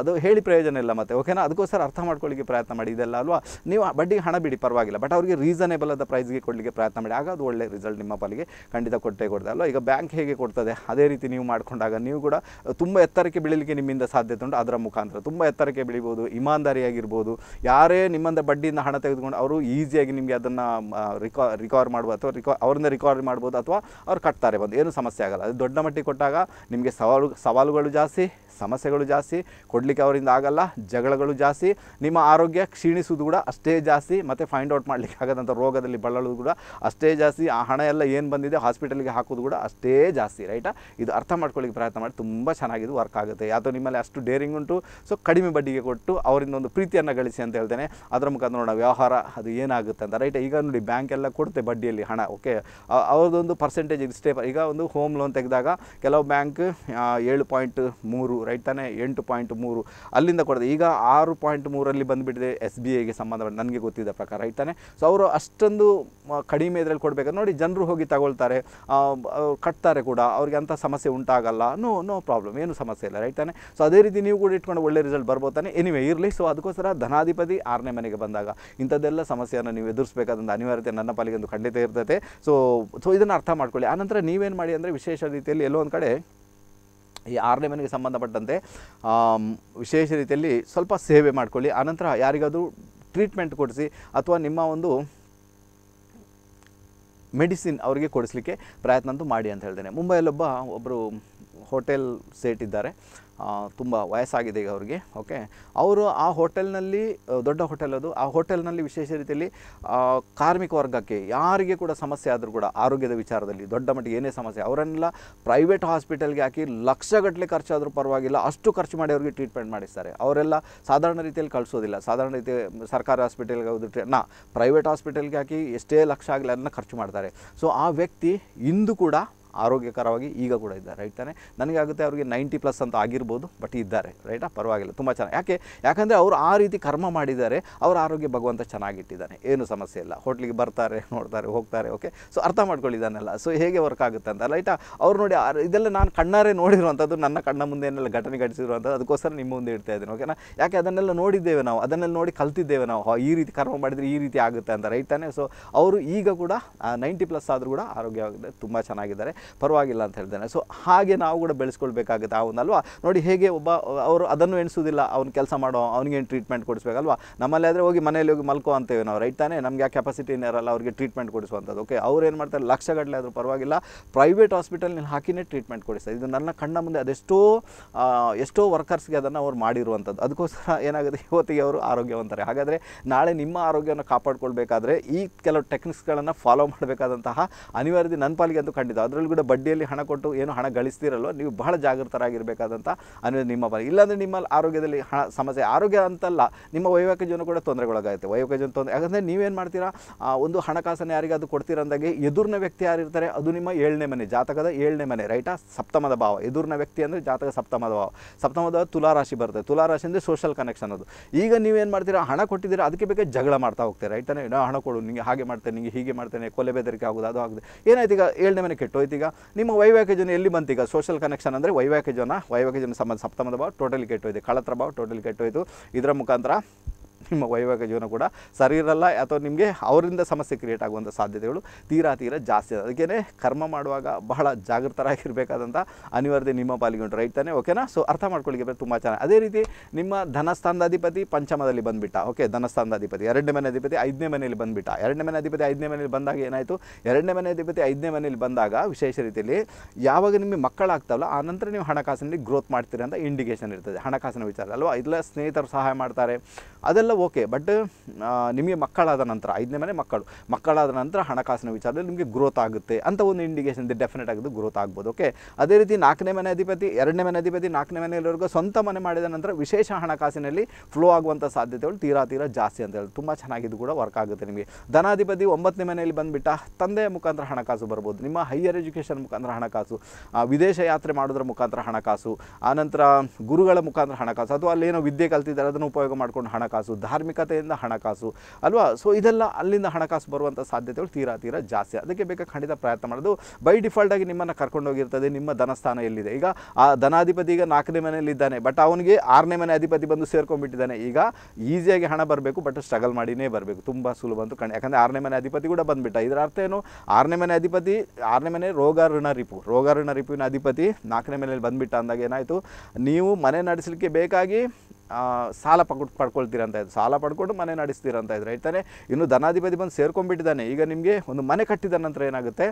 ಅದು ಹೇಳಿ ಪ್ರಯೋಜನ ಇಲ್ಲ ಮತ್ತೆ ಓಕೆನಾ ಅದಕ್ಕೋಸ್ಕರ ಅರ್ಥ ಮಾಡ್ಕೊಳ್ಳಿಕ್ಕೆ ಪ್ರಯತ್ನ ಮಾಡಿ ಇದೆಲ್ಲ ಅಲ್ವಾ ನೀವು ಬಡ್ಡಿಗೆ ಹಣ ಬಿಡಿ ಪರವಾಗಿಲ್ಲ ಬಟ್ ಅವರಿಗೆ ರೀಸನೇಬಲ್ ಆದ ಪ್ರೈಸ್ಗೆ ಕೊಡಲಿಕ್ಕೆ ಪ್ರಯತ್ನ ಮಾಡಿ ಆಗ ಅದು ಒಳ್ಳೆ ರಿಸಲ್ಟ್ ನಿಮ್ಮ ಪಾಲಿಗೆ ಖಂಡಿತ ಕೊಟ್ಟೇ ಕೊಡ್ತಾ ಅಲ್ವಾ ಈಗ ಬ್ಯಾಂಕ್ ಹೇಗೆ ಕೊಡ್ತದೆ ಅದೇ ರೀತಿ ನೀವು ಮಾಡಿಕೊಂಡಾಗ ನೀವು ಕೂಡ ತುಂಬ ಎತ್ತರಕ್ಕೆ ಬೆಳೀಲಿಕ್ಕೆ ನಿಮ್ಮಿಂದ ಸಾಧ್ಯತೆ ಉಂಟು ಅದರ ಮುಖಾಂತರ ತುಂಬ ಎತ್ತರಕ್ಕೆ ಬೆಳಿಬೋದು ಇಮಾನ್ದಾರಿಯಾಗಿರ್ಬೋದು ಯಾರೇ ನಿಮ್ಮಿಂದ ಬಡ್ಡಿಯಿಂದ ಹಣ ತೆಗೆದುಕೊಂಡು ಅವರು ಈಸಿಯಾಗಿ ನಿಮಗೆ ಅದನ್ನು ರಿಕಾ ರಿಕವರ್ ಮಾಡ್ಬೋದು ಅಥವಾ ರಿಕ ಅವರಿಂದ ರಿಕವರ್ ಮಾಡ್ಬೋದು ಅಥವಾ ಅವ್ರು ಕಟ್ತಾರೆ ಬಂದು ಏನು ಸಮಸ್ಯೆ ಆಗಲ್ಲ ಅದು ದೊಡ್ಡ ಮಟ್ಟಿಗೆ ಕೊಟ್ಟಾಗ ನಿಮಗೆ ಸವಾಲು ಸವಾಲುಗಳು ಜಾಸ್ತಿ ಸಮಸ್ಯೆಗಳು ಜಾಸ್ತಿ ಕೊಡಲಿಕ್ಕೆ ಅವರಿಂದ ಆಗಲ್ಲ ಜಗಳಗಳು ಜಾಸ್ತಿ ನಿಮ್ಮ ಆರೋಗ್ಯ ಕ್ಷೀಣಿಸುವುದು ಕೂಡ ಅಷ್ಟೇ ಜಾಸ್ತಿ ಮತ್ತು ಫೈಂಡ್ ಔಟ್ ಮಾಡಲಿಕ್ಕೆ ಆಗದಂಥ ರೋಗದಲ್ಲಿ ಬಳಲೋದು ಕೂಡ ಅಷ್ಟೇ ಜಾಸ್ತಿ ಆ ಹಣ ಎಲ್ಲ ಏನು ಬಂದಿದೆ ಹಾಸ್ಪಿಟಲ್ಗೆ ಹಾಕೋದು ಕೂಡ ಅಷ್ಟೇ ಜಾಸ್ತಿ ರೈಟಾ ಇದು ಅರ್ಥ ಮಾಡ್ಕೊಳ್ಳಿಕ್ಕೆ ಪ್ರಯತ್ನ ಮಾಡಿ ತುಂಬ ಚೆನ್ನಾಗಿದೆ ವರ್ಕ್ ಆಗುತ್ತೆ ಯಾವುದೋ ನಿಮ್ಮಲ್ಲಿ ಅಷ್ಟು ಡೇರಿಂಗ್ ಉಂಟು ಸೊ ಕಡಿಮೆ ಬಡ್ಡಿಗೆ ಕೊಟ್ಟು ಅವರಿಂದ ಒಂದು ಪ್ರೀತಿಯನ್ನು ಗಳಿಸಿ ಅಂತ ಹೇಳ್ತೇನೆ ಅದರ ಮುಖಾಂತರ ನೋಡೋಣ ವ್ಯವಹಾರ ಅದು ಏನಾಗುತ್ತೆ ಅಂತ ರೈಟ್ ಈಗ ನೋಡಿ ಬ್ಯಾಂಕ್ ಎಲ್ಲ ಕೊಡುತ್ತೆ ಬಡ್ಡಿಯಲ್ಲಿ ಹಣ ಓಕೆ ಅವ್ರದ್ದೊಂದು ಪರ್ಸೆಂಟೇಜ್ ಸ್ಟೇಪ್ ಈಗ ಒಂದು ಹೋಮ್ ಲೋನ್ ತೆಗೆದಾಗ ಕೆಲವು ಬ್ಯಾಂಕ್ ಏಳು ಪಾಯಿಂಟ್ ಮೂರು ರೈಟ್ ತಾನೇ ಎಂಟು ಪಾಯಿಂಟ್ ಮೂರು ಅಲ್ಲಿಂದ ಕೊಡದೆ ಈಗ ಆರು ಪಾಯಿಂಟ್ ಮೂರಲ್ಲಿ ಬಂದುಬಿಟ್ಟಿದೆ ಎಸ್ ಬಿ ಐಗೆ ಸಂಬಂಧಪಟ್ಟ ನನಗೆ ಗೊತ್ತಿದ್ದ ಪ್ರಕಾರ ರೈಟ್ ತಾನೆ ಸೊ ಅವರು ಅಷ್ಟೊಂದು ಕಡಿಮೆ ಇದರಲ್ಲಿ ಕೊಡಬೇಕಾದ್ರೆ ನೋಡಿ ಜನರು ಹೋಗಿ ತಗೊಳ್ತಾರೆ ಕಟ್ತಾರೆ ಕೂಡ ಅವ್ರಿಗೆ ಅಂಥ ಸಮಸ್ಯೆ ಉಂಟಾಗಲ್ಲ ನೋ ನೋ ಪ್ರಾಬ್ಲಮ್ ಏನು ಸಮಸ್ಯೆ ಇಲ್ಲ ರೈಟ್ ತಾನೆ ಸೊ ಅದೇ ರೀತಿ ನೀವು ಕೂಡ ಇಟ್ಕೊಂಡು ಒಳ್ಳೆ ರಿಸಲ್ಟ್ ಬರ್ಬೋದು ತಾನೆ ಎನಿವೆ ಇರಲಿ ಸೊ ಅದಕ್ಕೋಸ್ಕರ ಧನಾಧಿಪತಿ ಆರನೇ ಮನೆಗೆ ಬಂದಾಗ ಇಂಥದ್ದೆಲ್ಲ ಸಮಸ್ಯೆಯನ್ನು ನೀವು ಎದುರಿಸಬೇಕಾದಂಥ ಅನಿವಾರ್ಯತೆ ನನ್ನ ಪಾಲಿಗೆ ಒಂದು ಖಂಡಿತ ಇರ್ತದೆ ಸೊ ಸೊ ಇದನ್ನು ಅರ್ಥ ಮಾಡ್ಕೊಳ್ಳಿ ಆನಂತರ ನೀವೇನು ಮಾಡಿ ಅಂದರೆ ವಿಶೇಷ ರೀತಿಯಲ್ಲಿ ಎಲ್ಲೋ ಒಂದು ಕಡೆ ಈ ಆರನೇ ಮನೆಗೆ ಸಂಬಂಧಪಟ್ಟಂತೆ ವಿಶೇಷ ರೀತಿಯಲ್ಲಿ ಸ್ವಲ್ಪ ಸೇವೆ ಮಾಡಿಕೊಳ್ಳಿ ಆನಂತರ ಯಾರಿಗಾದರೂ ಟ್ರೀಟ್ಮೆಂಟ್ ಕೊಡಿಸಿ ಅಥವಾ ನಿಮ್ಮ ಒಂದು ಮೆಡಿಸಿನ್ ಅವರಿಗೆ ಕೊಡಿಸ್ಲಿಕ್ಕೆ ಪ್ರಯತ್ನಂತೂ ಮಾಡಿ ಅಂತ ಹೇಳ್ತೇನೆ ಮುಂಬೈಯಲ್ಲೊಬ್ಬ ಒಬ್ಬರು ಹೋಟೆಲ್ ಸೇಟ್ ಇದ್ದಾರೆ ತುಂಬ ವಯಸ್ಸಾಗಿದೆ ಈಗ ಅವ್ರಿಗೆ ಓಕೆ ಅವರು ಆ ಹೋಟೆಲ್ನಲ್ಲಿ ದೊಡ್ಡ ಹೋಟೆಲ್ ಅದು ಆ ಹೋಟೆಲ್ನಲ್ಲಿ ವಿಶೇಷ ರೀತಿಯಲ್ಲಿ ಕಾರ್ಮಿಕ ವರ್ಗಕ್ಕೆ ಯಾರಿಗೆ ಕೂಡ ಸಮಸ್ಯೆ ಆದರೂ ಕೂಡ ಆರೋಗ್ಯದ ವಿಚಾರದಲ್ಲಿ ದೊಡ್ಡ ಮಟ್ಟಿಗೆ ಏನೇ ಸಮಸ್ಯೆ ಅವರನ್ನೆಲ್ಲ ಪ್ರೈವೇಟ್ ಹಾಸ್ಪಿಟಲ್ಗೆ ಹಾಕಿ ಲಕ್ಷಗಟ್ಟಲೆ ಖರ್ಚಾದರೂ ಪರವಾಗಿಲ್ಲ ಅಷ್ಟು ಖರ್ಚು ಮಾಡಿ ಅವ್ರಿಗೆ ಟ್ರೀಟ್ಮೆಂಟ್ ಮಾಡಿಸ್ತಾರೆ ಅವರೆಲ್ಲ ಸಾಧಾರಣ ರೀತಿಯಲ್ಲಿ ಕಳಿಸೋದಿಲ್ಲ ಸಾಧಾರಣ ರೀತಿ ಸರ್ಕಾರಿ ಹಾಸ್ಪಿಟಲ್ಗೆ ಹೋದ್ರೆ ನಾ ಪ್ರೈವೇಟ್ ಹಾಸ್ಪಿಟಲ್ಗೆ ಹಾಕಿ ಎಷ್ಟೇ ಲಕ್ಷ ಆಗಲಿ ಅದನ್ನ ಖರ್ಚು ಮಾಡ್ತಾರೆ ಸೊ ಆ ವ್ಯಕ್ತಿ ಇಂದು ಕೂಡ ಆರೋಗ್ಯಕರವಾಗಿ ಈಗ ಕೂಡ ಇದ್ದಾರೆ ರೈಟ್ ತಾನೆ ನನಗಾಗುತ್ತೆ ಅವರಿಗೆ ನೈಂಟಿ ಪ್ಲಸ್ ಅಂತ ಆಗಿರ್ಬೋದು ಬಟ್ ಇದ್ದಾರೆ ರೈಟಾ ಪರವಾಗಿಲ್ಲ ತುಂಬ ಚೆನ್ನಾಗಿ ಯಾಕೆ ಯಾಕಂದರೆ ಅವರು ಆ ರೀತಿ ಕರ್ಮ ಮಾಡಿದ್ದಾರೆ ಅವರ ಆರೋಗ್ಯ ಭಗವಂತ ಚೆನ್ನಾಗಿಟ್ಟಿದ್ದಾನೆ ಏನು ಸಮಸ್ಯೆ ಇಲ್ಲ ಹೋಟ್ಲಿಗೆ ಬರ್ತಾರೆ ನೋಡ್ತಾರೆ ಹೋಗ್ತಾರೆ ಓಕೆ ಸೊ ಅರ್ಥ ಮಾಡ್ಕೊಳ್ಳಿದ್ದಾನೆಲ್ಲ ಸೊ ಹೇಗೆ ವರ್ಕ್ ಆಗುತ್ತೆ ಅಂತ ರೈಟಾ ಅವ್ರು ನೋಡಿ ಇದೆಲ್ಲ ನಾನು ಕಣ್ಣಾರೆ ನೋಡಿರುವಂಥದ್ದು ನನ್ನ ಕಣ್ಣ ಮುಂದೆ ಏನೆಲ್ಲ ಘಟನೆ ಘಟಿಸಿರುವಂಥದ್ದು ಅದಕ್ಕೋಸ್ಕರ ನಿಮ್ಮ ಮುಂದೆ ಇಡ್ತಾ ಇದ್ದೀನಿ ಓಕೆನಾ ಯಾಕೆ ಅದನ್ನೆಲ್ಲ ನೋಡಿದ್ದೇವೆ ನಾವು ಅದನ್ನೆಲ್ಲ ನೋಡಿ ಕಲ್ತಿದ್ದೇವೆ ನಾವು ಈ ರೀತಿ ಕರ್ಮ ಮಾಡಿದರೆ ಈ ರೀತಿ ಆಗುತ್ತೆ ಅಂತ ರೈಟ್ ತಾನೆ ಸೊ ಅವರು ಈಗ ಕೂಡ ನೈಂಟಿ ಪ್ಲಸ್ ಆದರೂ ಕೂಡ ಆರೋಗ್ಯವಾಗಿದೆ ತುಂಬ ಚೆನ್ನಾಗಿದ್ದಾರೆ ಪರವಾಗಿಲ್ಲ ಅಂತ ಹೇಳ್ತಾನೆ ಸೊ ಹಾಗೆ ನಾವು ಕೂಡ ಬೆಳೆಸ್ಕೊಳ್ಬೇಕಾಗುತ್ತೆ ಆ ಅಲ್ವಾ ನೋಡಿ ಹೇಗೆ ಒಬ್ಬ ಅವರು ಅದನ್ನು ಎಣಿಸೋದಿಲ್ಲ ಅವ್ನು ಕೆಲಸ ಮಾಡೋ ಅವ್ನಿಗೇನು ಟ್ರೀಟ್ಮೆಂಟ್ ಕೊಡಿಸ್ಬೇಕಲ್ವಾ ನಮ್ಮಲ್ಲಿ ಆದರೆ ಹೋಗಿ ಮನೆಯಲ್ಲಿ ಹೋಗಿ ಮಲ್ಕೋ ಅಂತೇವೆ ನಾವು ರೈಟ್ ತಾನೆ ನಮಗೆ ಆ ಕೆಪಾಸಿಟಿನೇ ಇರಲ್ಲ ಅವ್ರಿಗೆ ಟ್ರೀಟ್ಮೆಂಟ್ ಕೊಡಿಸುವಂಥದ್ದು ಓಕೆ ಅವ್ರು ಏನು ಮಾಡ್ತಾರೆ ಲಕ್ಷಗಟ್ಟಲೆ ಆದರೂ ಪರವಾಗಿಲ್ಲ ಪ್ರೈವೇಟ್ ಹಾಸ್ಪಿಟಲ್ನಲ್ಲಿ ಹಾಕಿನೇ ಟ್ರೀಟ್ಮೆಂಟ್ ಕೊಡಿಸ್ತಾರೆ ಇದು ನನ್ನ ಕಣ್ಣ ಮುಂದೆ ಅದೆಷ್ಟೋ ಎಷ್ಟೋ ವರ್ಕರ್ಸ್ಗೆ ಅದನ್ನು ಅವ್ರು ಮಾಡಿರುವಂಥದ್ದು ಅದಕ್ಕೋಸ್ಕರ ಏನಾಗುತ್ತೆ ಇವತ್ತಿಗೆ ಅವರು ಆರೋಗ್ಯವಂತಾರೆ ಹಾಗಾದರೆ ನಾಳೆ ನಿಮ್ಮ ಆರೋಗ್ಯವನ್ನು ಕಾಪಾಡ್ಕೊಳ್ಬೇಕಾದ್ರೆ ಈ ಕೆಲವು ಟೆಕ್ನಿಕ್ಸ್ಗಳನ್ನು ಫಾಲೋ ಮಾಡಬೇಕಾದಂತಹ ಅನಿವಾರ್ಯತೆ ನನ್ನ ಪಾಲಿಗೆ ಅಂತೂ ಖಂಡಿತ ಅದರಲ್ಲಿ ಕೂಡ ಬಡ್ಡಿಯಲ್ಲಿ ಹಣ ಕೊಟ್ಟು ಏನು ಹಣ ಗಳಿಸ್ತಿರಲ್ವ ನೀವು ಬಹಳ ಜಾಗೃತರಾಗಿರಬೇಕಾದಂಥ ಅನ್ನೋದು ನಿಮ್ಮ ಇಲ್ಲಾಂದರೆ ನಿಮ್ಮ ಆರೋಗ್ಯದಲ್ಲಿ ಹಣ ಸಮಸ್ಯೆ ಆರೋಗ್ಯ ಅಂತಲ್ಲ ನಿಮ್ಮ ವೈವಾಹಿಕ ಜೀವನ ಕೂಡ ತೊಂದರೆಗೊಳಗಾಗುತ್ತೆ ವೈವಾಹಿಕ ಜೀವನ ತೊಂದರೆ ಯಾಕಂದರೆ ನೀವೇನು ಮಾಡ್ತೀರಾ ಒಂದು ಹಣಕಾಸನ್ನು ಯಾರಿಗೆ ಅದು ಕೊಡ್ತೀರಂದಾಗೆ ಎದುರಿನ ವ್ಯಕ್ತಿ ಯಾರಿರ್ತಾರೆ ಅದು ನಿಮ್ಮ ಏಳನೇ ಮನೆ ಜಾತಕದ ಏಳನೇ ಮನೆ ರೈಟಾ ಸಪ್ತಮದ ಭಾವ ಎದುರಿನ ವ್ಯಕ್ತಿ ಅಂದರೆ ಜಾತಕ ಸಪ್ತಮದ ಭಾವ ಸಪ್ತಮದ ತುಲಾರಾಶಿ ಬರುತ್ತೆ ತುಲಾರಾಶಿ ಅಂದರೆ ಸೋಷಲ್ ಕನೆಕ್ಷನ್ ಅದು ಈಗ ನೀವೇನು ಮಾಡ್ತೀರಾ ಹಣ ಕೊಟ್ಟಿದ್ದೀರಾ ಅದಕ್ಕೆ ಬೇಕಾ ಜಗಳ ಮಾಡ್ತಾ ಹೋಗ್ತೀರಾ ರೈಟ್ ತಾನೇ ಹಣ ಕೊಡು ನಿಮಗೆ ಹಾಗೆ ಮಾಡ್ತೇನೆ ನಿಮಗೆ ಹೀಗೆ ಮಾಡ್ತೇನೆ ಕೊಲೆ ಬೆದರಿಕೆ ಆಗೋದು ಅದು ಆಗಿದೆ ಏನಾಯ್ತು ಈಗ ಏಳನೇ ಮನೆ ಕೆಟ್ಟೋಯ್ತು ಈಗ ನಿಮ್ಮ ವೈವಾಹಿಕ ಜನ ಎಲ್ಲಿ ಬಂತು ಈಗ ಸೋಷಿಯಲ್ ಕನೆಕ್ಷನ್ ಅಂದರೆ ವೈವಾಹಿಕ ಜನ ವೈವಾಹಿಕ ಜನ ಸಂಬಂಧ ಸಪ್ತಮದ ಭಾವ ಟೋಟಲ್ ಕೆಟ್ಟೋಯ್ತು ಕಳತ್ರ ಭಾವ ಟೋಟಲ್ ಕೆಟ್ಟೋಯ್ತು ಇದರ ಮುಖಾಂತರ ನಿಮ್ಮ ವೈವಾಹಿಕ ಜೀವನ ಕೂಡ ಸರಿ ಇರಲ್ಲ ಅಥವಾ ನಿಮಗೆ ಅವರಿಂದ ಸಮಸ್ಯೆ ಕ್ರಿಯೇಟ್ ಆಗುವಂಥ ಸಾಧ್ಯತೆಗಳು ತೀರಾ ತೀರಾ ಜಾಸ್ತಿ ಅದಕ್ಕೇನೆ ಅದಕ್ಕೇ ಕರ್ಮ ಮಾಡುವಾಗ ಬಹಳ ಜಾಗೃತರಾಗಿರಬೇಕಾದಂಥ ಅನಿವಾರ್ಯ ನಿಮ್ಮ ಪಾಲಿಗೆ ಉಂಟು ರೈಟ್ ತಾನೆ ಓಕೆನಾ ಸೊ ಅರ್ಥ ಮಾಡ್ಕೊಳ್ಳಿಕ್ಕೆ ತುಂಬ ಚೆನ್ನಾಗಿ ಅದೇ ರೀತಿ ನಿಮ್ಮ ಧನಸ್ಥಾನಾಧಿಪತಿ ಪಂಚಮದಲ್ಲಿ ಬಂದುಬಿಟ್ಟ ಓಕೆ ಧನಸ್ಥಾನಾಧಿಪತಿ ಎರಡನೇ ಮನೆ ಅಧಿಪತಿ ಐದನೇ ಮನೆಯಲ್ಲಿ ಬಂದುಬಿಟ್ಟ ಎರಡನೇ ಮನೆ ಅಧಿಪತಿ ಐದನೇ ಮನೆಯಲ್ಲಿ ಬಂದಾಗ ಏನಾಯಿತು ಎರಡನೇ ಮನೆ ಅಧಿಪತಿ ಐದನೇ ಮನೆಯಲ್ಲಿ ಬಂದಾಗ ವಿಶೇಷ ರೀತಿಯಲ್ಲಿ ಯಾವಾಗ ನಿಮಗೆ ಮಕ್ಕಳಾಗ್ತಾವಲ್ಲ ಆ ನಂತರ ನೀವು ಹಣಕಾಸಿನಲ್ಲಿ ಗ್ರೋತ್ ಮಾಡ್ತೀರಿ ಅಂತ ಇಂಡಿಕೇಶನ್ ಇರ್ತದೆ ಹಣಕಾಸಿನ ವಿಚಾರ ಅಲ್ವಾ ಇಲ್ಲ ಸ್ನೇಹಿತರು ಸಹಾಯ ಮಾಡ್ತಾರೆ ಅದೆಲ್ಲ ಓಕೆ ಬಟ್ ನಿಮಗೆ ಮಕ್ಕಳಾದ ನಂತರ ಐದನೇ ಮನೆ ಮಕ್ಕಳು ಮಕ್ಕಳಾದ ನಂತರ ಹಣಕಾಸಿನ ವಿಚಾರದಲ್ಲಿ ನಿಮಗೆ ಗ್ರೋತ್ ಆಗುತ್ತೆ ಅಂತ ಒಂದು ಇಂಡಿಕೇಶನ್ ಇದೆ ಡೆಫಿನೆಟ್ ಆಗೋದು ಗ್ರೋತ್ ಆಗ್ಬೋದು ಓಕೆ ಅದೇ ರೀತಿ ನಾಲ್ಕನೇ ಮನೆ ಅಧಿಪತಿ ಎರಡನೇ ಮನೆ ಅಧಿಪತಿ ನಾಲ್ಕನೇ ಮನೆಯಲ್ಲಿವರೆಗೂ ಸ್ವಂತ ಮನೆ ಮಾಡಿದ ನಂತರ ವಿಶೇಷ ಹಣಕಾಸಿನಲ್ಲಿ ಫ್ಲೋ ಆಗುವಂಥ ಸಾಧ್ಯತೆಗಳು ತೀರಾ ತೀರಾ ಜಾಸ್ತಿ ಅಂತ ಹೇಳಿ ತುಂಬ ಚೆನ್ನಾಗಿದ್ದು ಕೂಡ ವರ್ಕ್ ಆಗುತ್ತೆ ನಿಮಗೆ ಧನಾಧಿಪತಿ ಒಂಬತ್ತನೇ ಮನೆಯಲ್ಲಿ ಬಂದುಬಿಟ್ಟ ತಂದೆಯ ಮುಖಾಂತರ ಹಣಕಾಸು ಬರ್ಬೋದು ನಿಮ್ಮ ಹೈಯರ್ ಎಜುಕೇಷನ್ ಮುಖಾಂತರ ಹಣಕಾಸು ವಿದೇಶ ಯಾತ್ರೆ ಮಾಡೋದ್ರ ಮುಖಾಂತರ ಹಣಕಾಸು ಆನಂತರ ಗುರುಗಳ ಮುಖಾಂತರ ಹಣಕಾಸು ಅಥವಾ ಅಲ್ಲೇನೋ ವಿದ್ಯೆ ಕಲ್ತಿದ್ದಾರೆ ಅದನ್ನು ಉಪಯೋಗ ಮಾಡ್ಕೊಂಡು ಹಣಕಾಸು ಧಾರ್ಮಿಕತೆಯಿಂದ ಹಣಕಾಸು ಅಲ್ವಾ ಸೊ ಇದೆಲ್ಲ ಅಲ್ಲಿಂದ ಹಣಕಾಸು ಬರುವಂಥ ಸಾಧ್ಯತೆಗಳು ತೀರಾ ತೀರಾ ಜಾಸ್ತಿ ಅದಕ್ಕೆ ಬೇಕಾ ಖಂಡಿತ ಪ್ರಯತ್ನ ಮಾಡೋದು ಬೈ ಡಿಫಾಲ್ಟಾಗಿ ನಿಮ್ಮನ್ನು ಕರ್ಕೊಂಡೋಗಿರ್ತದೆ ನಿಮ್ಮ ಧನಸ್ಥಾನ ಎಲ್ಲಿದೆ ಈಗ ಆ ಧನಾಧಿಪತಿ ಈಗ ನಾಲ್ಕನೇ ಮನೆಯಲ್ಲಿದ್ದಾನೆ ಬಟ್ ಅವನಿಗೆ ಆರನೇ ಮನೆ ಅಧಿಪತಿ ಬಂದು ಸೇರ್ಕೊಂಡ್ಬಿಟ್ಟಿದ್ದಾನೆ ಈಗ ಈಸಿಯಾಗಿ ಹಣ ಬರಬೇಕು ಬಟ್ ಸ್ಟ್ರಗಲ್ ಮಾಡಿನೇ ಬರಬೇಕು ತುಂಬ ಸುಲಭ ಅಂತ ಕಂಡು ಯಾಕಂದರೆ ಆರನೇ ಮನೆ ಅಧಿಪತಿ ಕೂಡ ಬಂದುಬಿಟ್ಟ ಇದರ ಅರ್ಥ ಏನು ಆರನೇ ಮನೆ ಅಧಿಪತಿ ಆರನೇ ಮನೆ ರೋಗ ಋಣ ರಿಪು ರೋಗ ಋಣ ರಿಪುವಿನ ಅಧಿಪತಿ ನಾಲ್ಕನೇ ಮನೆಯಲ್ಲಿ ಬಂದುಬಿಟ್ಟ ಅಂದಾಗ ಏನಾಯಿತು ನೀವು ಮನೆ ನಡೆಸಲಿಕ್ಕೆ ಬೇಕಾಗಿ ಸಾಲ ಪಕ್ಕ ಪಡ್ಕೊಳ್ತೀರಂತ ಇದ್ರು ಸಾಲ ಪಡ್ಕೊಂಡು ಮನೆ ನಡೆಸ್ತೀರಂತ ಇದ್ರು ಹೇಳ್ತಾನೆ ಇನ್ನು ಧನಾಧಿಪತಿ ಬಂದು ಸೇರ್ಕೊಂಡ್ಬಿಟ್ಟಿದ್ದಾನೆ ಈಗ ನಿಮಗೆ ಒಂದು ಮನೆ ಕಟ್ಟಿದ ನಂತರ ಏನಾಗುತ್ತೆ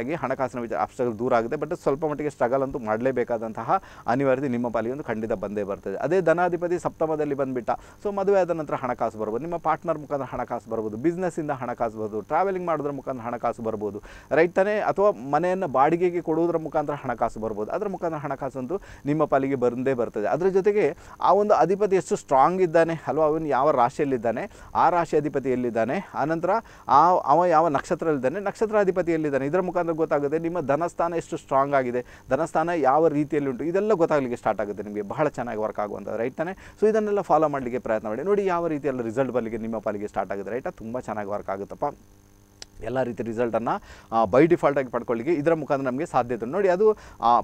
ಆಗಿ ಹಣಕಾಸಿನ ವಿಚಾರ ಅಪ್ಸ್ಟ್ರಗಲ್ ದೂರ ಆಗುತ್ತೆ ಬಟ್ ಸ್ವಲ್ಪ ಮಟ್ಟಿಗೆ ಸ್ಟ್ರಗಲ್ ಅಂತೂ ಮಾಡಲೇಬೇಕಾದಂತಹ ಅನಿವಾರ್ಯತೆ ನಿಮ್ಮ ಪಾಲಿಗೆ ಒಂದು ಖಂಡಿತ ಬಂದೇ ಬರ್ತದೆ ಅದೇ ಧನಾಧಿಪತಿ ಸಪ್ತಮದಲ್ಲಿ ಬಂದುಬಿಟ್ಟ ಸೊ ಮದುವೆ ಆದ ನಂತರ ಹಣಕಾಸು ಬರ್ಬೋದು ನಿಮ್ಮ ಪಾರ್ಟ್ನರ್ ಮುಖಾಂತರ ಹಣಕಾಸು ಬರ್ಬೋದು ಬಿಸ್ನೆಸ್ಸಿಂದ ಹಣಕಾಸು ಬರ್ಬೋದು ಟ್ರಾವೆಲಿಂಗ್ ಮಾಡೋದ್ರ ಮುಖಾಂತರ ಹಣಕಾಸು ಬರ್ಬೋದು ರೈಟ್ ತಾನೇ ಅಥವಾ ಮನೆಯನ್ನು ಬಾಡಿಗೆಗೆ ಕೊಡುವುದರ ಮುಖಾಂತರ ಹಣಕಾಸು ಬರ್ಬೋದು ಅದರ ಮುಖಾಂತರ ಹಣಕಾಸು ಅಂತೂ ನಿಮ್ಮ ಪಾಲಿಗೆ ಬಂದೇ ಬರ್ತದೆ ಅದರ ಜೊತೆಗೆ ಆ ಒಂದು ಅಧಿಪತಿ ಎಷ್ಟು ಸ್ಟ್ರಾಂಗ್ ಇದ್ದಾನೆ ಅಲ್ವಾ ಅವನು ಯಾವ ರಾಶಿಯಲ್ಲಿದ್ದಾನೆ ಆ ರಾಶಿ ಎಲ್ಲಿದ್ದಾನೆ ಆನಂತರ ಆ ಅವ ಯಾವ ನಕ್ಷತ್ರದಲ್ಲಿದ್ದಾನೆ ಎಲ್ಲಿದ್ದಾನೆ ಇದರ ಮುಖಾಂತರ ಗೊತ್ತಾಗುತ್ತೆ ನಿಮ್ಮ ಧನಸ್ಥಾನ ಎಷ್ಟು ಸ್ಟ್ರಾಂಗ್ ಆಗಿದೆ ಧನಸ್ಥಾನ ಯಾವ ರೀತಿಯಲ್ಲಿ ಉಂಟು ಇದೆಲ್ಲ ಗೊತ್ತಾಗಲಿಕ್ಕೆ ಸ್ಟಾರ್ಟ್ ಆಗುತ್ತೆ ನಿಮಗೆ ಬಹಳ ಚೆನ್ನಾಗಿ ವರ್ಕ್ ಆಗುವಂಥದ್ದು ರೈಟ್ ತಾನೆ ಸೊ ಇದನ್ನೆಲ್ಲ ಫಾಲೋ ಮಾಡಲಿಕ್ಕೆ ಪ್ರಯತ್ನ ಮಾಡಿ ನೋಡಿ ಯಾವ ರೀತಿಯಲ್ಲಿ ರಿಸಲ್ಟ್ ಬರಲಿಕ್ಕೆ ನಿಮ್ಮ ಪಾಲಿಗೆ ಸ್ಟಾರ್ಟ್ ಆಗುತ್ತೆ ರೈಟಾ ತುಂಬ ಚೆನ್ನಾಗಿ ವರ್ಕ್ ಆಗುತ್ತಪ್ಪ ಎಲ್ಲ ರೀತಿ ರಿಸಲ್ಟನ್ನು ಬೈ ಡಿಫಾಲ್ಟಾಗಿ ಪಡ್ಕೊಳ್ಳಿಕ್ಕೆ ಇದರ ಮುಖಾಂತರ ನಮಗೆ ಸಾಧ್ಯತೆ ನೋಡಿ ಅದು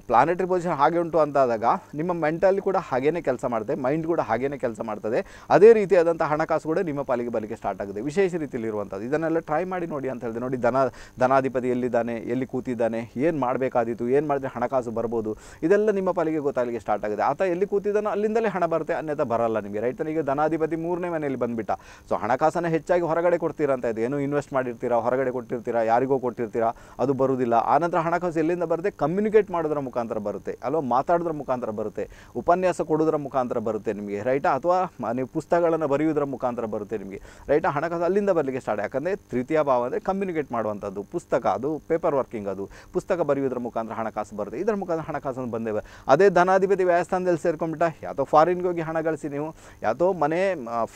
ಪ್ಲಾನೆಟರಿ ಪೊಸಿಷನ್ ಹಾಗೆ ಉಂಟು ಅಂತ ಆದಾಗ ನಿಮ್ಮ ಮೆಂಟಲ್ಲಿ ಕೂಡ ಹಾಗೇ ಕೆಲಸ ಮಾಡುತ್ತೆ ಮೈಂಡ್ ಕೂಡ ಹಾಗೇ ಕೆಲಸ ಮಾಡ್ತದೆ ಅದೇ ರೀತಿಯಾದಂಥ ಹಣಕಾಸು ಕೂಡ ನಿಮ್ಮ ಪಾಲಿಗೆ ಬಲಿಗೆ ಸ್ಟಾರ್ಟ್ ಆಗಿದೆ ವಿಶೇಷ ಇರುವಂಥದ್ದು ಇದನ್ನೆಲ್ಲ ಟ್ರೈ ಮಾಡಿ ನೋಡಿ ಅಂತ ಹೇಳಿದೆ ನೋಡಿ ಧನ ಧನಾಧಿಪತಿ ಎಲ್ಲಿದ್ದಾನೆ ಎಲ್ಲಿ ಕೂತಿದ್ದಾನೆ ಏನು ಮಾಡಬೇಕಾದಿತ್ತು ಏನು ಮಾಡಿದರೆ ಹಣಕಾಸು ಬರ್ಬೋದು ಇದೆಲ್ಲ ನಿಮ್ಮ ಪಾಲಿಗೆ ಗೊತ್ತಾಗಲಿಕ್ಕೆ ಸ್ಟಾರ್ಟ್ ಆಗಿದೆ ಆತ ಎಲ್ಲಿ ಕೂತಿದ್ದಾನೋ ಅಲ್ಲಿಂದಲೇ ಹಣ ಬರುತ್ತೆ ಅನ್ಯತೆ ಬರಲ್ಲ ನಿಮಗೆ ರೈತನಿಗೆ ಧನಾಧಿಪತಿ ಮೂರನೇ ಮನೆಯಲ್ಲಿ ಬಂದುಬಿಟ್ಟ ಸೊ ಹಣಕಾಸನ್ನು ಹೆಚ್ಚಾಗಿ ಹೊರಗಡೆ ಕೊಡ್ತೀರಂತ ಅಂತ ಇದೆ ಏನು ಇನ್ವೆಸ್ಟ್ ಮಾಡಿರ್ತೀರಾ ಹೊರಗಡೆ ಕಡೆ ಕೊಟ್ಟಿರ್ತೀರಾ ಯಾರಿಗೋ ಕೊಟ್ಟಿರ್ತೀರಾ ಅದು ಬರುವುದಿಲ್ಲ ಆನಂತರ ಹಣಕಾಸು ಎಲ್ಲಿಂದ ಬರುತ್ತೆ ಕಮ್ಯುನಿಕೇಟ್ ಮಾಡೋದ್ರ ಮುಖಾಂತರ ಬರುತ್ತೆ ಅಲ್ವಾ ಮಾತಾಡೋದ್ರ ಮುಖಾಂತರ ಬರುತ್ತೆ ಉಪನ್ಯಾಸ ಕೊಡೋದ್ರ ಮುಖಾಂತರ ಬರುತ್ತೆ ನಿಮಗೆ ರೈಟಾ ಅಥವಾ ನೀವು ಪುಸ್ತಕಗಳನ್ನು ಬರೆಯುವುದರ ಮುಖಾಂತರ ಬರುತ್ತೆ ನಿಮಗೆ ರೈಟಾ ಹಣಕಾಸು ಅಲ್ಲಿಂದ ಬರಲಿಕ್ಕೆ ಸ್ಟಾರ್ಟ್ ಯಾಕಂದರೆ ತೃತೀಯ ಭಾವ ಅಂದರೆ ಕಮ್ಯುನಿಕೇಟ್ ಮಾಡುವಂಥದ್ದು ಪುಸ್ತಕ ಅದು ಪೇಪರ್ ವರ್ಕಿಂಗ್ ಅದು ಪುಸ್ತಕ ಬರೆಯುವುದರ ಮುಖಾಂತರ ಹಣಕಾಸು ಬರುತ್ತೆ ಇದರ ಮುಖಾಂತರ ಹಣಕಾಸನ್ನು ಬಂದೇ ಅದೇ ಧನಾಧಿಪತಿ ವ್ಯವಸ್ಥಾನದಲ್ಲಿ ಸೇರ್ಕೊಂಡ್ಬಿಟ್ಟ ಯಾತೋ ಫಾರಿನ್ಗೆ ಹೋಗಿ ಹಣ ಗಳಿಸಿ ನೀವು ಯಾತೋ ಮನೆ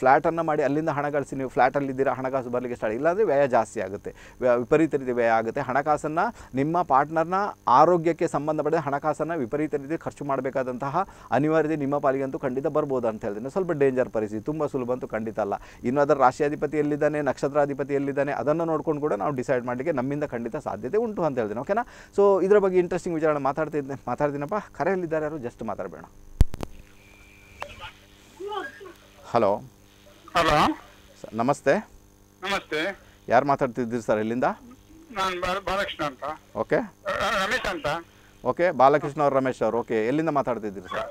ಫ್ಲ್ಯಾಟನ್ನು ಮಾಡಿ ಅಲ್ಲಿಂದ ಹಣ ಗಳಿಸಿ ನೀವು ಫ್ಲ್ಯಾಟಲ್ಲಿದ್ದೀರಾ ಹಣಕಾಸು ಬರಲಿಕ್ಕೆ ಸ್ಟಾರ್ಟ್ ಇಲ್ಲಾಂದರೆ ವ್ಯಯ ಜಾಸ್ತಿ ಆಗುತ್ತೆ ವಿಪರೀತ ರೀತಿ ವ್ಯಯ ಆಗುತ್ತೆ ಹಣಕಾಸನ್ನು ನಿಮ್ಮ ಪಾರ್ಟ್ನರ್ನ ಆರೋಗ್ಯಕ್ಕೆ ಸಂಬಂಧಪಟ್ಟ ಹಣಕಾಸನ್ನು ವಿಪರೀತ ರೀತಿ ಖರ್ಚು ಮಾಡಬೇಕಾದಂತಹ ಅನಿವಾರ್ಯತೆ ನಿಮ್ಮ ಅಂತೂ ಖಂಡಿತ ಬರ್ಬೋದು ಅಂತ ಹೇಳ್ತೀನಿ ಸ್ವಲ್ಪ ಡೇಂಜರ್ ಪರಿಸ್ಥಿತಿ ತುಂಬ ಸುಲಭ ಅಂತೂ ಖಂಡಿತ ಅಲ್ಲ ಇನ್ನು ಅದರ ರಾಶಿಯಾಧಿಪತಿ ಎಲ್ಲಿದ್ದಾನೆ ನಕ್ಷತ್ರಾಧಿಪತಿ ಎಲ್ಲಿದ್ದಾನೆ ಅದನ್ನು ನೋಡ್ಕೊಂಡು ಕೂಡ ನಾವು ಡಿಸೈಡ್ ಮಾಡಲಿಕ್ಕೆ ನಮ್ಮಿಂದ ಖಂಡಿತ ಸಾಧ್ಯತೆ ಉಂಟು ಅಂತ ಹೇಳ್ತೀನಿ ಓಕೆನಾ ಸೊ ಇದರ ಬಗ್ಗೆ ಇಂಟ್ರೆಸ್ಟಿಂಗ್ ವಿಚಾರ ಮಾತಾಡ್ತಿದ್ದೆ ಮಾತಾಡ್ತೀನಪ್ಪ ಕರೆಯಲ್ಲಿದ್ದಾರೆ ಯಾರು ಜಸ್ಟ್ ಮಾತಾಡಬೇಡ ಹಲೋ ಹಲೋ ನಮಸ್ತೆ ನಮಸ್ತೆ ಯಾರು ಮಾತಾಡ್ತಿದ್ದೀರಿ ಸರ್ ಇಲ್ಲಿಂದ ನಾನು ಬಾಲಕೃಷ್ಣ ಅಂತ ಓಕೆ ರಮೇಶ್ ಅಂತ ಓಕೆ ಬಾಲಕೃಷ್ಣ ಅವ್ರು ರಮೇಶ್ ಅವರು ಓಕೆ ಎಲ್ಲಿಂದ ಮಾತಾಡ್ತಿದ್ದೀರಿ ಸರ್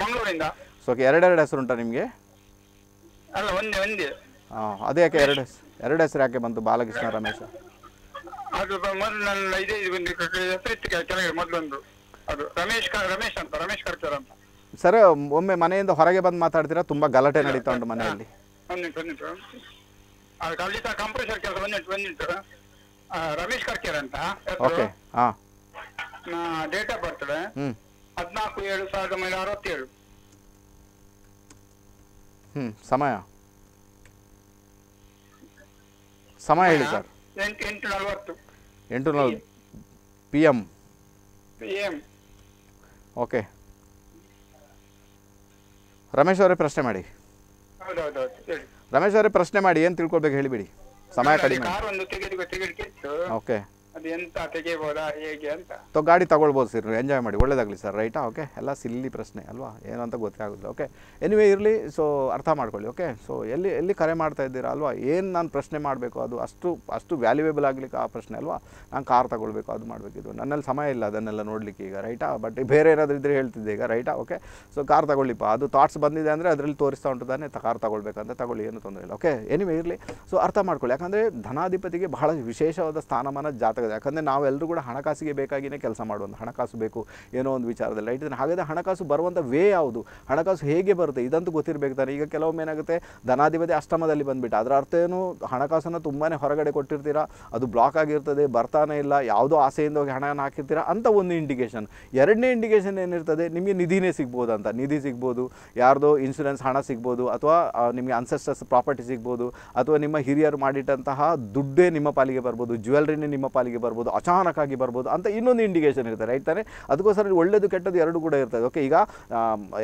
ಮಂಗಳೂರಿಂದ ಸೊ ಓಕೆ ಎರಡೆರಡು ಹೆಸರು ಉಂಟಾ ನಿಮಗೆ ಅಲ್ಲ ಒಂದೇ ಒಂದೇ ಹಾಂ ಅದೇ ಯಾಕೆ ಎರಡು ಹೆಸರು ಎರಡು ಹೆಸರು ಯಾಕೆ ಬಂತು ಬಾಲಕೃಷ್ಣ ರಮೇಶ್ ಅದು ಅದು ರಮೇಶ್ ರಮೇಶ್ ಅಂತ ರಮೇಶ್ ಅಂತ ಸರ್ ಒಮ್ಮೆ ಮನೆಯಿಂದ ಹೊರಗೆ ಬಂದು ಮಾತಾಡ್ತೀರಾ ತುಂಬಾ ಗಲಾಟೆ ನಡೀತಾ ಉಂಟು ಮನೆಯಲ್ಲಿ ಖಂಡಿತ ಕಂಪ್ರೆಷರ್ ಕೆಲಸ ಒಂದು ನಿಮಿಷ ಒಂದು ನಿಮಿಷ ರಮೇಶ್ ಕರ್ಕೇರ್ ಅಂತ ಡೇಟ್ ಆಫ್ ಬರ್ತ್ ಹದಿನಾಲ್ಕು ಏಳು ಸಾವಿರದ ಒಂಬೈನೂರ ಅರವತ್ತೇಳು ಹ್ಞೂ ಸಮಯ ಸಮಯ ಹೇಳಿ ಸರ್ ಎಂಟು ಎಂಟು ನಲವತ್ತು ಎಂಟು ನಲವತ್ತು P M P M okay Ramesh ಅವರೇ ಪ್ರಶ್ನೆ ಮಾಡಿ ಹೌದೌದೌದು ಹೇಳಿ ರಮೇಶ್ ಅವರೇ ಪ್ರಶ್ನೆ ಮಾಡಿ ಏನು ತಿಳ್ಕೊಳ್ಬೇಕು ಹೇಳಿಬಿಡಿ ಸಮಯ ಕಡಿಮೆ ಓಕೆ ಅದೆಂತ ಹೇಗೆ ಅಂತ ಗಾಡಿ ತಗೊಳ್ಬೋದು ಸರ್ ಎಂಜಾಯ್ ಮಾಡಿ ಒಳ್ಳೇದಾಗಲಿ ಸರ್ ರೈಟಾ ಓಕೆ ಎಲ್ಲ ಸಿಲ್ಲಿ ಪ್ರಶ್ನೆ ಅಲ್ವಾ ಏನು ಅಂತ ಗೊತ್ತೇ ಓಕೆ ಎನಿವೇ ಇರಲಿ ಸೊ ಅರ್ಥ ಮಾಡ್ಕೊಳ್ಳಿ ಓಕೆ ಸೊ ಎಲ್ಲಿ ಎಲ್ಲಿ ಕರೆ ಮಾಡ್ತಾ ಇದ್ದೀರಾ ಅಲ್ವಾ ಏನು ನಾನು ಪ್ರಶ್ನೆ ಮಾಡಬೇಕು ಅದು ಅಷ್ಟು ಅಷ್ಟು ವ್ಯಾಲ್ಯೂಯೇಬಲ್ ಆಗಲಿಕ್ಕೆ ಆ ಪ್ರಶ್ನೆ ಅಲ್ವಾ ನಾನು ಕಾರ್ ತಗೊಳ್ಬೇಕು ಅದು ಮಾಡಬೇಕಿದ್ದು ನನ್ನಲ್ಲಿ ಸಮಯ ಇಲ್ಲ ಅದನ್ನೆಲ್ಲ ನೋಡಲಿಕ್ಕೆ ಈಗ ರೈಟಾ ಬಟ್ ಬೇರೆ ಏನಾದರೂ ಇದ್ದರೆ ಹೇಳ್ತಿದ್ದೆ ಈಗ ರೈಟಾ ಓಕೆ ಸೊ ಕಾರ್ ತಗೊಳ್ಳಿಪ್ಪ ಅದು ಥಾಟ್ಸ್ ಬಂದಿದೆ ಅಂದರೆ ಅದರಲ್ಲಿ ತೋರಿಸ್ತಾ ಉಂಟು ತಾನೆ ಕಾರ್ ತಗೊಳ್ಬೇಕಂತ ತಗೊಳ್ಳಿ ಏನು ತೊಂದರೆ ಇಲ್ಲ ಓಕೆ ಎನಿವೇ ಇರಲಿ ಸೊ ಅರ್ಥ ಮಾಡ್ಕೊಳ್ಳಿ ಯಾಕಂದರೆ ಧನಾಧಿಪತಿಗೆ ಬಹಳ ವಿಶೇಷವಾದ ಸ್ಥಾನಮಾನ ಜಾತಕ ಯಾಕಂದ್ರೆ ಯಾಕಂದರೆ ನಾವೆಲ್ಲರೂ ಕೂಡ ಹಣಕಾಸಿಗೆ ಬೇಕಾಗಿನೇ ಕೆಲಸ ಮಾಡುವಂಥ ಹಣಕಾಸು ಬೇಕು ಏನೋ ಒಂದು ವಿಚಾರದಲ್ಲಿ ರೈಟ್ ಹಾಗಾದರೆ ಹಣಕಾಸು ಬರುವಂಥ ವೇ ಯಾವುದು ಹಣಕಾಸು ಹೇಗೆ ಬರುತ್ತೆ ಇದಂತೂ ಗೊತ್ತಿರಬೇಕು ತಾನೆ ಈಗ ಕೆಲವೊಮ್ಮೆ ಏನಾಗುತ್ತೆ ಧನಾಧಿಪತಿ ಅಷ್ಟಮದಲ್ಲಿ ಬಂದುಬಿಟ್ಟು ಅದರ ಅರ್ಥ ಏನು ಹಣಕಾಸನ್ನು ತುಂಬಾ ಹೊರಗಡೆ ಕೊಟ್ಟಿರ್ತೀರಾ ಅದು ಬ್ಲಾಕ್ ಆಗಿರ್ತದೆ ಬರ್ತಾನೆ ಇಲ್ಲ ಯಾವುದೋ ಆಸೆಯಿಂದ ಹೋಗಿ ಹಣ ಹಾಕಿರ್ತೀರಾ ಅಂತ ಒಂದು ಇಂಡಿಕೇಷನ್ ಎರಡನೇ ಇಂಡಿಕೇಷನ್ ಏನಿರ್ತದೆ ನಿಮಗೆ ನಿಧಿನೇ ಸಿಗ್ಬೋದು ಅಂತ ನಿಧಿ ಸಿಗ್ಬೋದು ಯಾರ್ದೋ ಇನ್ಶೂರೆನ್ಸ್ ಹಣ ಸಿಗ್ಬೋದು ಅಥವಾ ನಿಮಗೆ ಅನ್ಸೆಸ್ಟರ್ಸ್ ಪ್ರಾಪರ್ಟಿ ಸಿಗ್ಬೋದು ಅಥವಾ ನಿಮ್ಮ ಹಿರಿಯರು ಮಾಡಿಟ್ಟಂತಹ ದುಡ್ಡೇ ನಿಮ್ಮ ಪಾಲಿಗೆ ಬರ್ಬೋದು ಜ್ಯುವೆಲ್ರಿನೇ ನಿಮ್ಮ ಪಾಲಿಗೆ ಲೆವೆಲ್ಗೆ ಬರ್ಬೋದು ಆಗಿ ಬರ್ಬೋದು ಅಂತ ಇನ್ನೊಂದು ಇಂಡಿಕೇಶನ್ ಇರುತ್ತೆ ರೈಟ್ ತಾನೆ ಅದಕ್ಕೋಸ್ಕರ ಒಳ್ಳೆಯದು ಕೆಟ್ಟದ್ದು ಎರಡು ಕೂಡ ಇರ್ತದೆ ಓಕೆ ಈಗ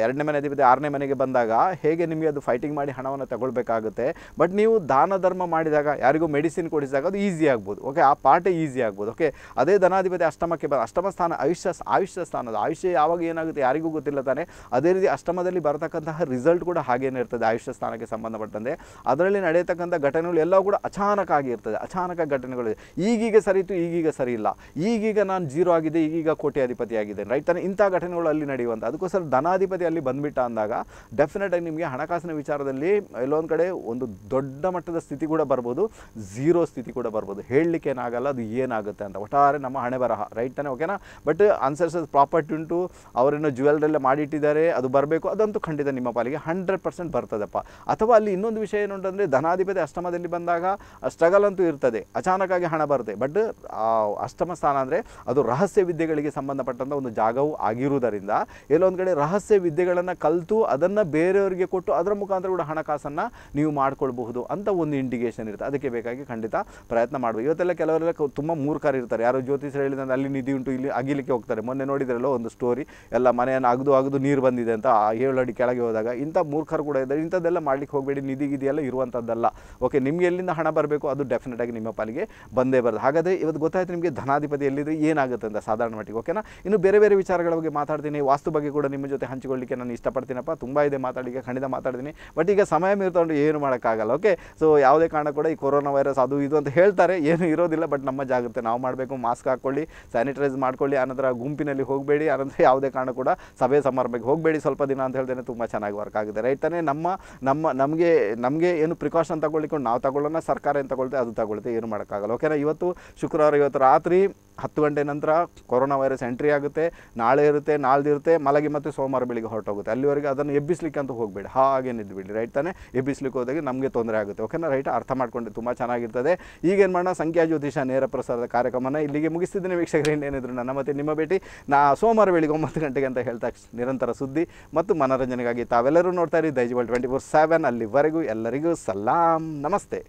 ಎರಡನೇ ಮನೆ ಅಧಿಪತಿ ಆರನೇ ಮನೆಗೆ ಬಂದಾಗ ಹೇಗೆ ನಿಮಗೆ ಅದು ಫೈಟಿಂಗ್ ಮಾಡಿ ಹಣವನ್ನು ತಗೊಳ್ಬೇಕಾಗುತ್ತೆ ಬಟ್ ನೀವು ದಾನ ಧರ್ಮ ಮಾಡಿದಾಗ ಯಾರಿಗೂ ಮೆಡಿಸಿನ್ ಕೊಡಿಸಿದಾಗ ಅದು ಈಸಿ ಆಗ್ಬೋದು ಓಕೆ ಆ ಪಾರ್ಟೇ ಈಸಿ ಆಗ್ಬೋದು ಓಕೆ ಅದೇ ಧನಾಧಿಪತಿ ಅಷ್ಟಮಕ್ಕೆ ಬ ಅಷ್ಟಮ ಸ್ಥಾನ ಆಯುಷ್ಯ ಆಯುಷ್ಯ ಸ್ಥಾನದ ಆಯುಷ್ಯ ಯಾವಾಗ ಏನಾಗುತ್ತೆ ಯಾರಿಗೂ ಗೊತ್ತಿಲ್ಲ ತಾನೆ ಅದೇ ರೀತಿ ಅಷ್ಟಮದಲ್ಲಿ ಬರತಕ್ಕಂತಹ ರಿಸಲ್ಟ್ ಕೂಡ ಹಾಗೇನೇ ಇರ್ತದೆ ಆಯುಷ್ಯ ಸ್ಥಾನಕ್ಕೆ ಸಂಬಂಧಪಟ್ಟಂತೆ ಅದರಲ್ಲಿ ನಡೆಯತಕ್ಕಂಥ ಘಟನೆಗಳು ಎಲ್ಲವೂ ಕೂಡ ಅಚಾನಕ ಆಗಿರ್ತದೆ ಅಚಾನಕ ಘಟನೆಗಳು ಈಗೀಗ ಸರಿತು ಈಗೀಗ ಸರಿ ಇಲ್ಲ ಈಗೀಗ ನಾನು ಜೀರೋ ಆಗಿದೆ ಈಗೀಗ ಅಧಿಪತಿ ಆಗಿದೆ ರೈಟ್ ತಾನೆ ಇಂಥ ಘಟನೆಗಳು ಅಲ್ಲಿ ನಡೆಯುವಂಥ ಅದಕ್ಕೋಸ್ಕರ ಧನಾಧಿಪತಿ ಅಲ್ಲಿ ಬಂದುಬಿಟ್ಟ ಅಂದಾಗ ಡೆಫಿನೆಟಾಗಿ ನಿಮಗೆ ಹಣಕಾಸಿನ ವಿಚಾರದಲ್ಲಿ ಎಲ್ಲೊಂದು ಕಡೆ ಒಂದು ದೊಡ್ಡ ಮಟ್ಟದ ಸ್ಥಿತಿ ಕೂಡ ಬರ್ಬೋದು ಝೀರೋ ಸ್ಥಿತಿ ಕೂಡ ಬರ್ಬೋದು ಹೇಳಲಿಕ್ಕೆ ಏನಾಗಲ್ಲ ಅದು ಏನಾಗುತ್ತೆ ಅಂತ ಒಟ್ಟಾರೆ ನಮ್ಮ ಹಣೆ ಬರಹ ರೈಟ್ ತಾನೆ ಓಕೆನಾ ಬಟ್ ಆನ್ಸರ್ಸ್ ಪ್ರಾಪರ್ಟಿ ಉಂಟು ಅವರೇನೋ ಜ್ಯುವೆಲ್ರಲ್ಲೇ ಮಾಡಿಟ್ಟಿದ್ದಾರೆ ಅದು ಬರಬೇಕು ಅದಂತೂ ಖಂಡಿತ ನಿಮ್ಮ ಪಾಲಿಗೆ ಹಂಡ್ರೆಡ್ ಪರ್ಸೆಂಟ್ ಬರ್ತದಪ್ಪ ಅಥವಾ ಅಲ್ಲಿ ಇನ್ನೊಂದು ವಿಷಯ ಏನು ಅಂತಂದರೆ ಧನಾಧಿಪತಿ ಅಷ್ಟಮದಲ್ಲಿ ಬಂದಾಗ ಸ್ಟ್ರಗಲ್ ಅಂತೂ ಇರ್ತದೆ ಅಚಾನಕ್ಕಾಗಿ ಹಣ ಬರುತ್ತೆ ಬಟ್ ಅಷ್ಟಮ ಸ್ಥಾನ ಅಂದರೆ ಅದು ರಹಸ್ಯ ವಿದ್ಯೆಗಳಿಗೆ ಸಂಬಂಧಪಟ್ಟಂಥ ಒಂದು ಜಾಗವೂ ಆಗಿರುವುದರಿಂದ ಎಲ್ಲೊಂದು ಕಡೆ ರಹಸ್ಯ ವಿದ್ಯೆಗಳನ್ನು ಕಲಿತು ಅದನ್ನು ಬೇರೆಯವರಿಗೆ ಕೊಟ್ಟು ಅದರ ಮುಖಾಂತರ ಕೂಡ ಹಣಕಾಸನ್ನು ನೀವು ಮಾಡ್ಕೊಳ್ಬಹುದು ಅಂತ ಒಂದು ಇಂಡಿಕೇಷನ್ ಇರುತ್ತೆ ಅದಕ್ಕೆ ಬೇಕಾಗಿ ಖಂಡಿತ ಪ್ರಯತ್ನ ಮಾಡಬೇಕು ಇವತ್ತೆಲ್ಲ ಕೆಲವರೆಲ್ಲ ತುಂಬ ಮೂರ್ಖರು ಇರ್ತಾರೆ ಯಾರು ಜ್ಯೋತಿಷರು ಹೇಳಿದ ಅಲ್ಲಿ ನಿಧಿ ಉಂಟು ಇಲ್ಲಿ ಅಗಿಲಿಕ್ಕೆ ಹೋಗ್ತಾರೆ ಮೊನ್ನೆ ನೋಡಿದ್ರಲ್ಲೋ ಒಂದು ಸ್ಟೋರಿ ಎಲ್ಲ ಮನೆಯನ್ನು ಅಗದು ಅಗದು ನೀರು ಬಂದಿದೆ ಅಂತ ಏಳು ಅಡಿ ಕೆಳಗೆ ಹೋದಾಗ ಇಂಥ ಮೂರ್ಖರು ಕೂಡ ಇದ್ದಾರೆ ಇಂಥದ್ದೆಲ್ಲ ಮಾಡಲಿಕ್ಕೆ ಹೋಗಬೇಡಿ ನಿಧಿ ಗಿಧಿ ಎಲ್ಲ ಇರುವಂಥದ್ದಲ್ಲ ಓಕೆ ನಿಮಗೆ ಎಲ್ಲಿಂದ ಹಣ ಬರಬೇಕು ಅದು ಡೆಫಿನೆಟಾಗಿ ನಿಮ್ಮ ಪಾಲಿಗೆ ಬಂದೇ ಬರೋದು ಹಾಗಾದರೆ ಇವತ್ತು ಅದು ಗೊತ್ತಾಯ್ತು ನಿಮಗೆ ಧನಾಧಿಪತಿ ಎಲ್ಲಿದ್ರೆ ಏನಾಗುತ್ತೆ ಅಂತ ಸಾಧಾರಣ ಮಟ್ಟಿಗೆ ಓಕೆನಾ ಇನ್ನು ಬೇರೆ ಬೇರೆ ವಿಚಾರಗಳ ಬಗ್ಗೆ ಮಾತಾಡ್ತೀನಿ ವಾಸ್ತು ಬಗ್ಗೆ ಕೂಡ ನಿಮ್ಮ ಜೊತೆ ಹಂಚಿಕೊಳ್ಳಿಕ್ಕೆ ನಾನು ಇಷ್ಟಪಡ್ತೀನಪ್ಪ ತುಂಬ ಇದೆ ಮಾತಾಡಲಿಕ್ಕೆ ಖಂಡಿತ ಮಾತಾಡ್ತೀನಿ ಬಟ್ ಈಗ ಸಮಯ ಮೀರ್ಕೊಂಡು ಏನು ಮಾಡೋಕ್ಕಾಗಲ್ಲ ಓಕೆ ಸೊ ಯಾವುದೇ ಕಾರಣ ಕೂಡ ಈ ಕೊರೋನಾ ವೈರಸ್ ಅದು ಇದು ಅಂತ ಹೇಳ್ತಾರೆ ಏನು ಇರೋದಿಲ್ಲ ಬಟ್ ನಮ್ಮ ಜಾಗ್ರತೆ ನಾವು ಮಾಡಬೇಕು ಮಾಸ್ಕ್ ಹಾಕ್ಕೊಳ್ಳಿ ಸ್ಯಾನಿಟೈಸ್ ಮಾಡ್ಕೊಳ್ಳಿ ಆನಂತರ ಗುಂಪಿನಲ್ಲಿ ಹೋಗಬೇಡಿ ಆನಂತರ ಯಾವುದೇ ಕಾರಣ ಕೂಡ ಸಭೆ ಸಮಾರಂಭಕ್ಕೆ ಹೋಗಬೇಡಿ ಸ್ವಲ್ಪ ದಿನ ಅಂತ ಹೇಳ್ತೇನೆ ತುಂಬ ಚೆನ್ನಾಗಿ ವರ್ಕ್ ಆಗಿದೆ ರೈಟ್ ನಮ್ಮ ನಮ್ಮ ನಮಗೆ ನಮಗೆ ಏನು ಪ್ರಿಕಾಷನ್ ತಗೊಳ್ಳಿಕೊಂಡು ನಾವು ತಗೊಳ್ಳೋಣ ಸರ್ಕಾರ ಏನು ತಗೊಳ್ತೇವೆ ಅದು ತಗೊಳ್ತೇವೆ ಏನು ಮಾಡೋಕ್ಕಾಗಲ್ಲ ಓಕೆನಾ ಇವತ್ತು ಶುಕ್ರವಾರ ಇವತ್ತು ರಾತ್ರಿ ಹತ್ತು ಗಂಟೆ ನಂತರ ಕೊರೋನಾ ವೈರಸ್ ಎಂಟ್ರಿ ಆಗುತ್ತೆ ನಾಳೆ ಇರುತ್ತೆ ನಾಳ್ದು ಇರುತ್ತೆ ಮಲಗಿ ಮತ್ತು ಸೋಮವಾರ ಬೆಳಿಗ್ಗೆ ಹೊರಟೋಗುತ್ತೆ ಅಲ್ಲಿವರೆಗೆ ಅದನ್ನು ಎಬ್ಬಿಸ್ಲಿಕ್ಕೆ ಅಂತ ಹೋಗಬೇಡಿ ಹಾಗೆ ರೈಟ್ ತಾನೇ ಎಬ್ಬಿಸ್ಲಿಕ್ಕೆ ಹೋದಾಗ ನಮಗೆ ತೊಂದರೆ ಆಗುತ್ತೆ ಓಕೆನಾ ರೈಟ್ ಅರ್ಥ ಮಾಡ್ಕೊಂಡು ತುಂಬ ಚೆನ್ನಾಗಿರ್ತದೆ ಈಗೇನು ಮಾಡೋಣ ಸಂಖ್ಯಾ ಜ್ಯೋತಿಷ ನೇರ ಪ್ರಸಾರದ ಕಾರ್ಯಕ್ರಮನ ಇಲ್ಲಿಗೆ ಮುಗಿಸ್ತಿದ್ದೀನಿ ವೀಕ್ಷಕರು ಇನ್ನೇನಿದ್ರು ನನ್ನ ಮತ್ತೆ ನಿಮ್ಮ ಭೇಟಿ ನಾ ಸೋಮವಾರ ಬೆಳಿಗ್ಗೆ ಒಂಬತ್ತು ಗಂಟೆಗೆ ಅಂತ ಹೇಳ್ತಾ ನಿರಂತರ ಸುದ್ದಿ ಮತ್ತು ಮನೋರಂಜನೆಗಾಗಿ ತಾವೆಲ್ಲರೂ ನೋಡ್ತಾ ಇರಿ ದೈಜ್ವಲ್ ಟ್ವೆಂಟಿ ಫೋರ್ ಸೆವೆನ್ ಅಲ್ಲಿವರೆಗೂ ಎಲ್ಲರಿಗೂ ಸಲಾಂ ನಮಸ್ತೆ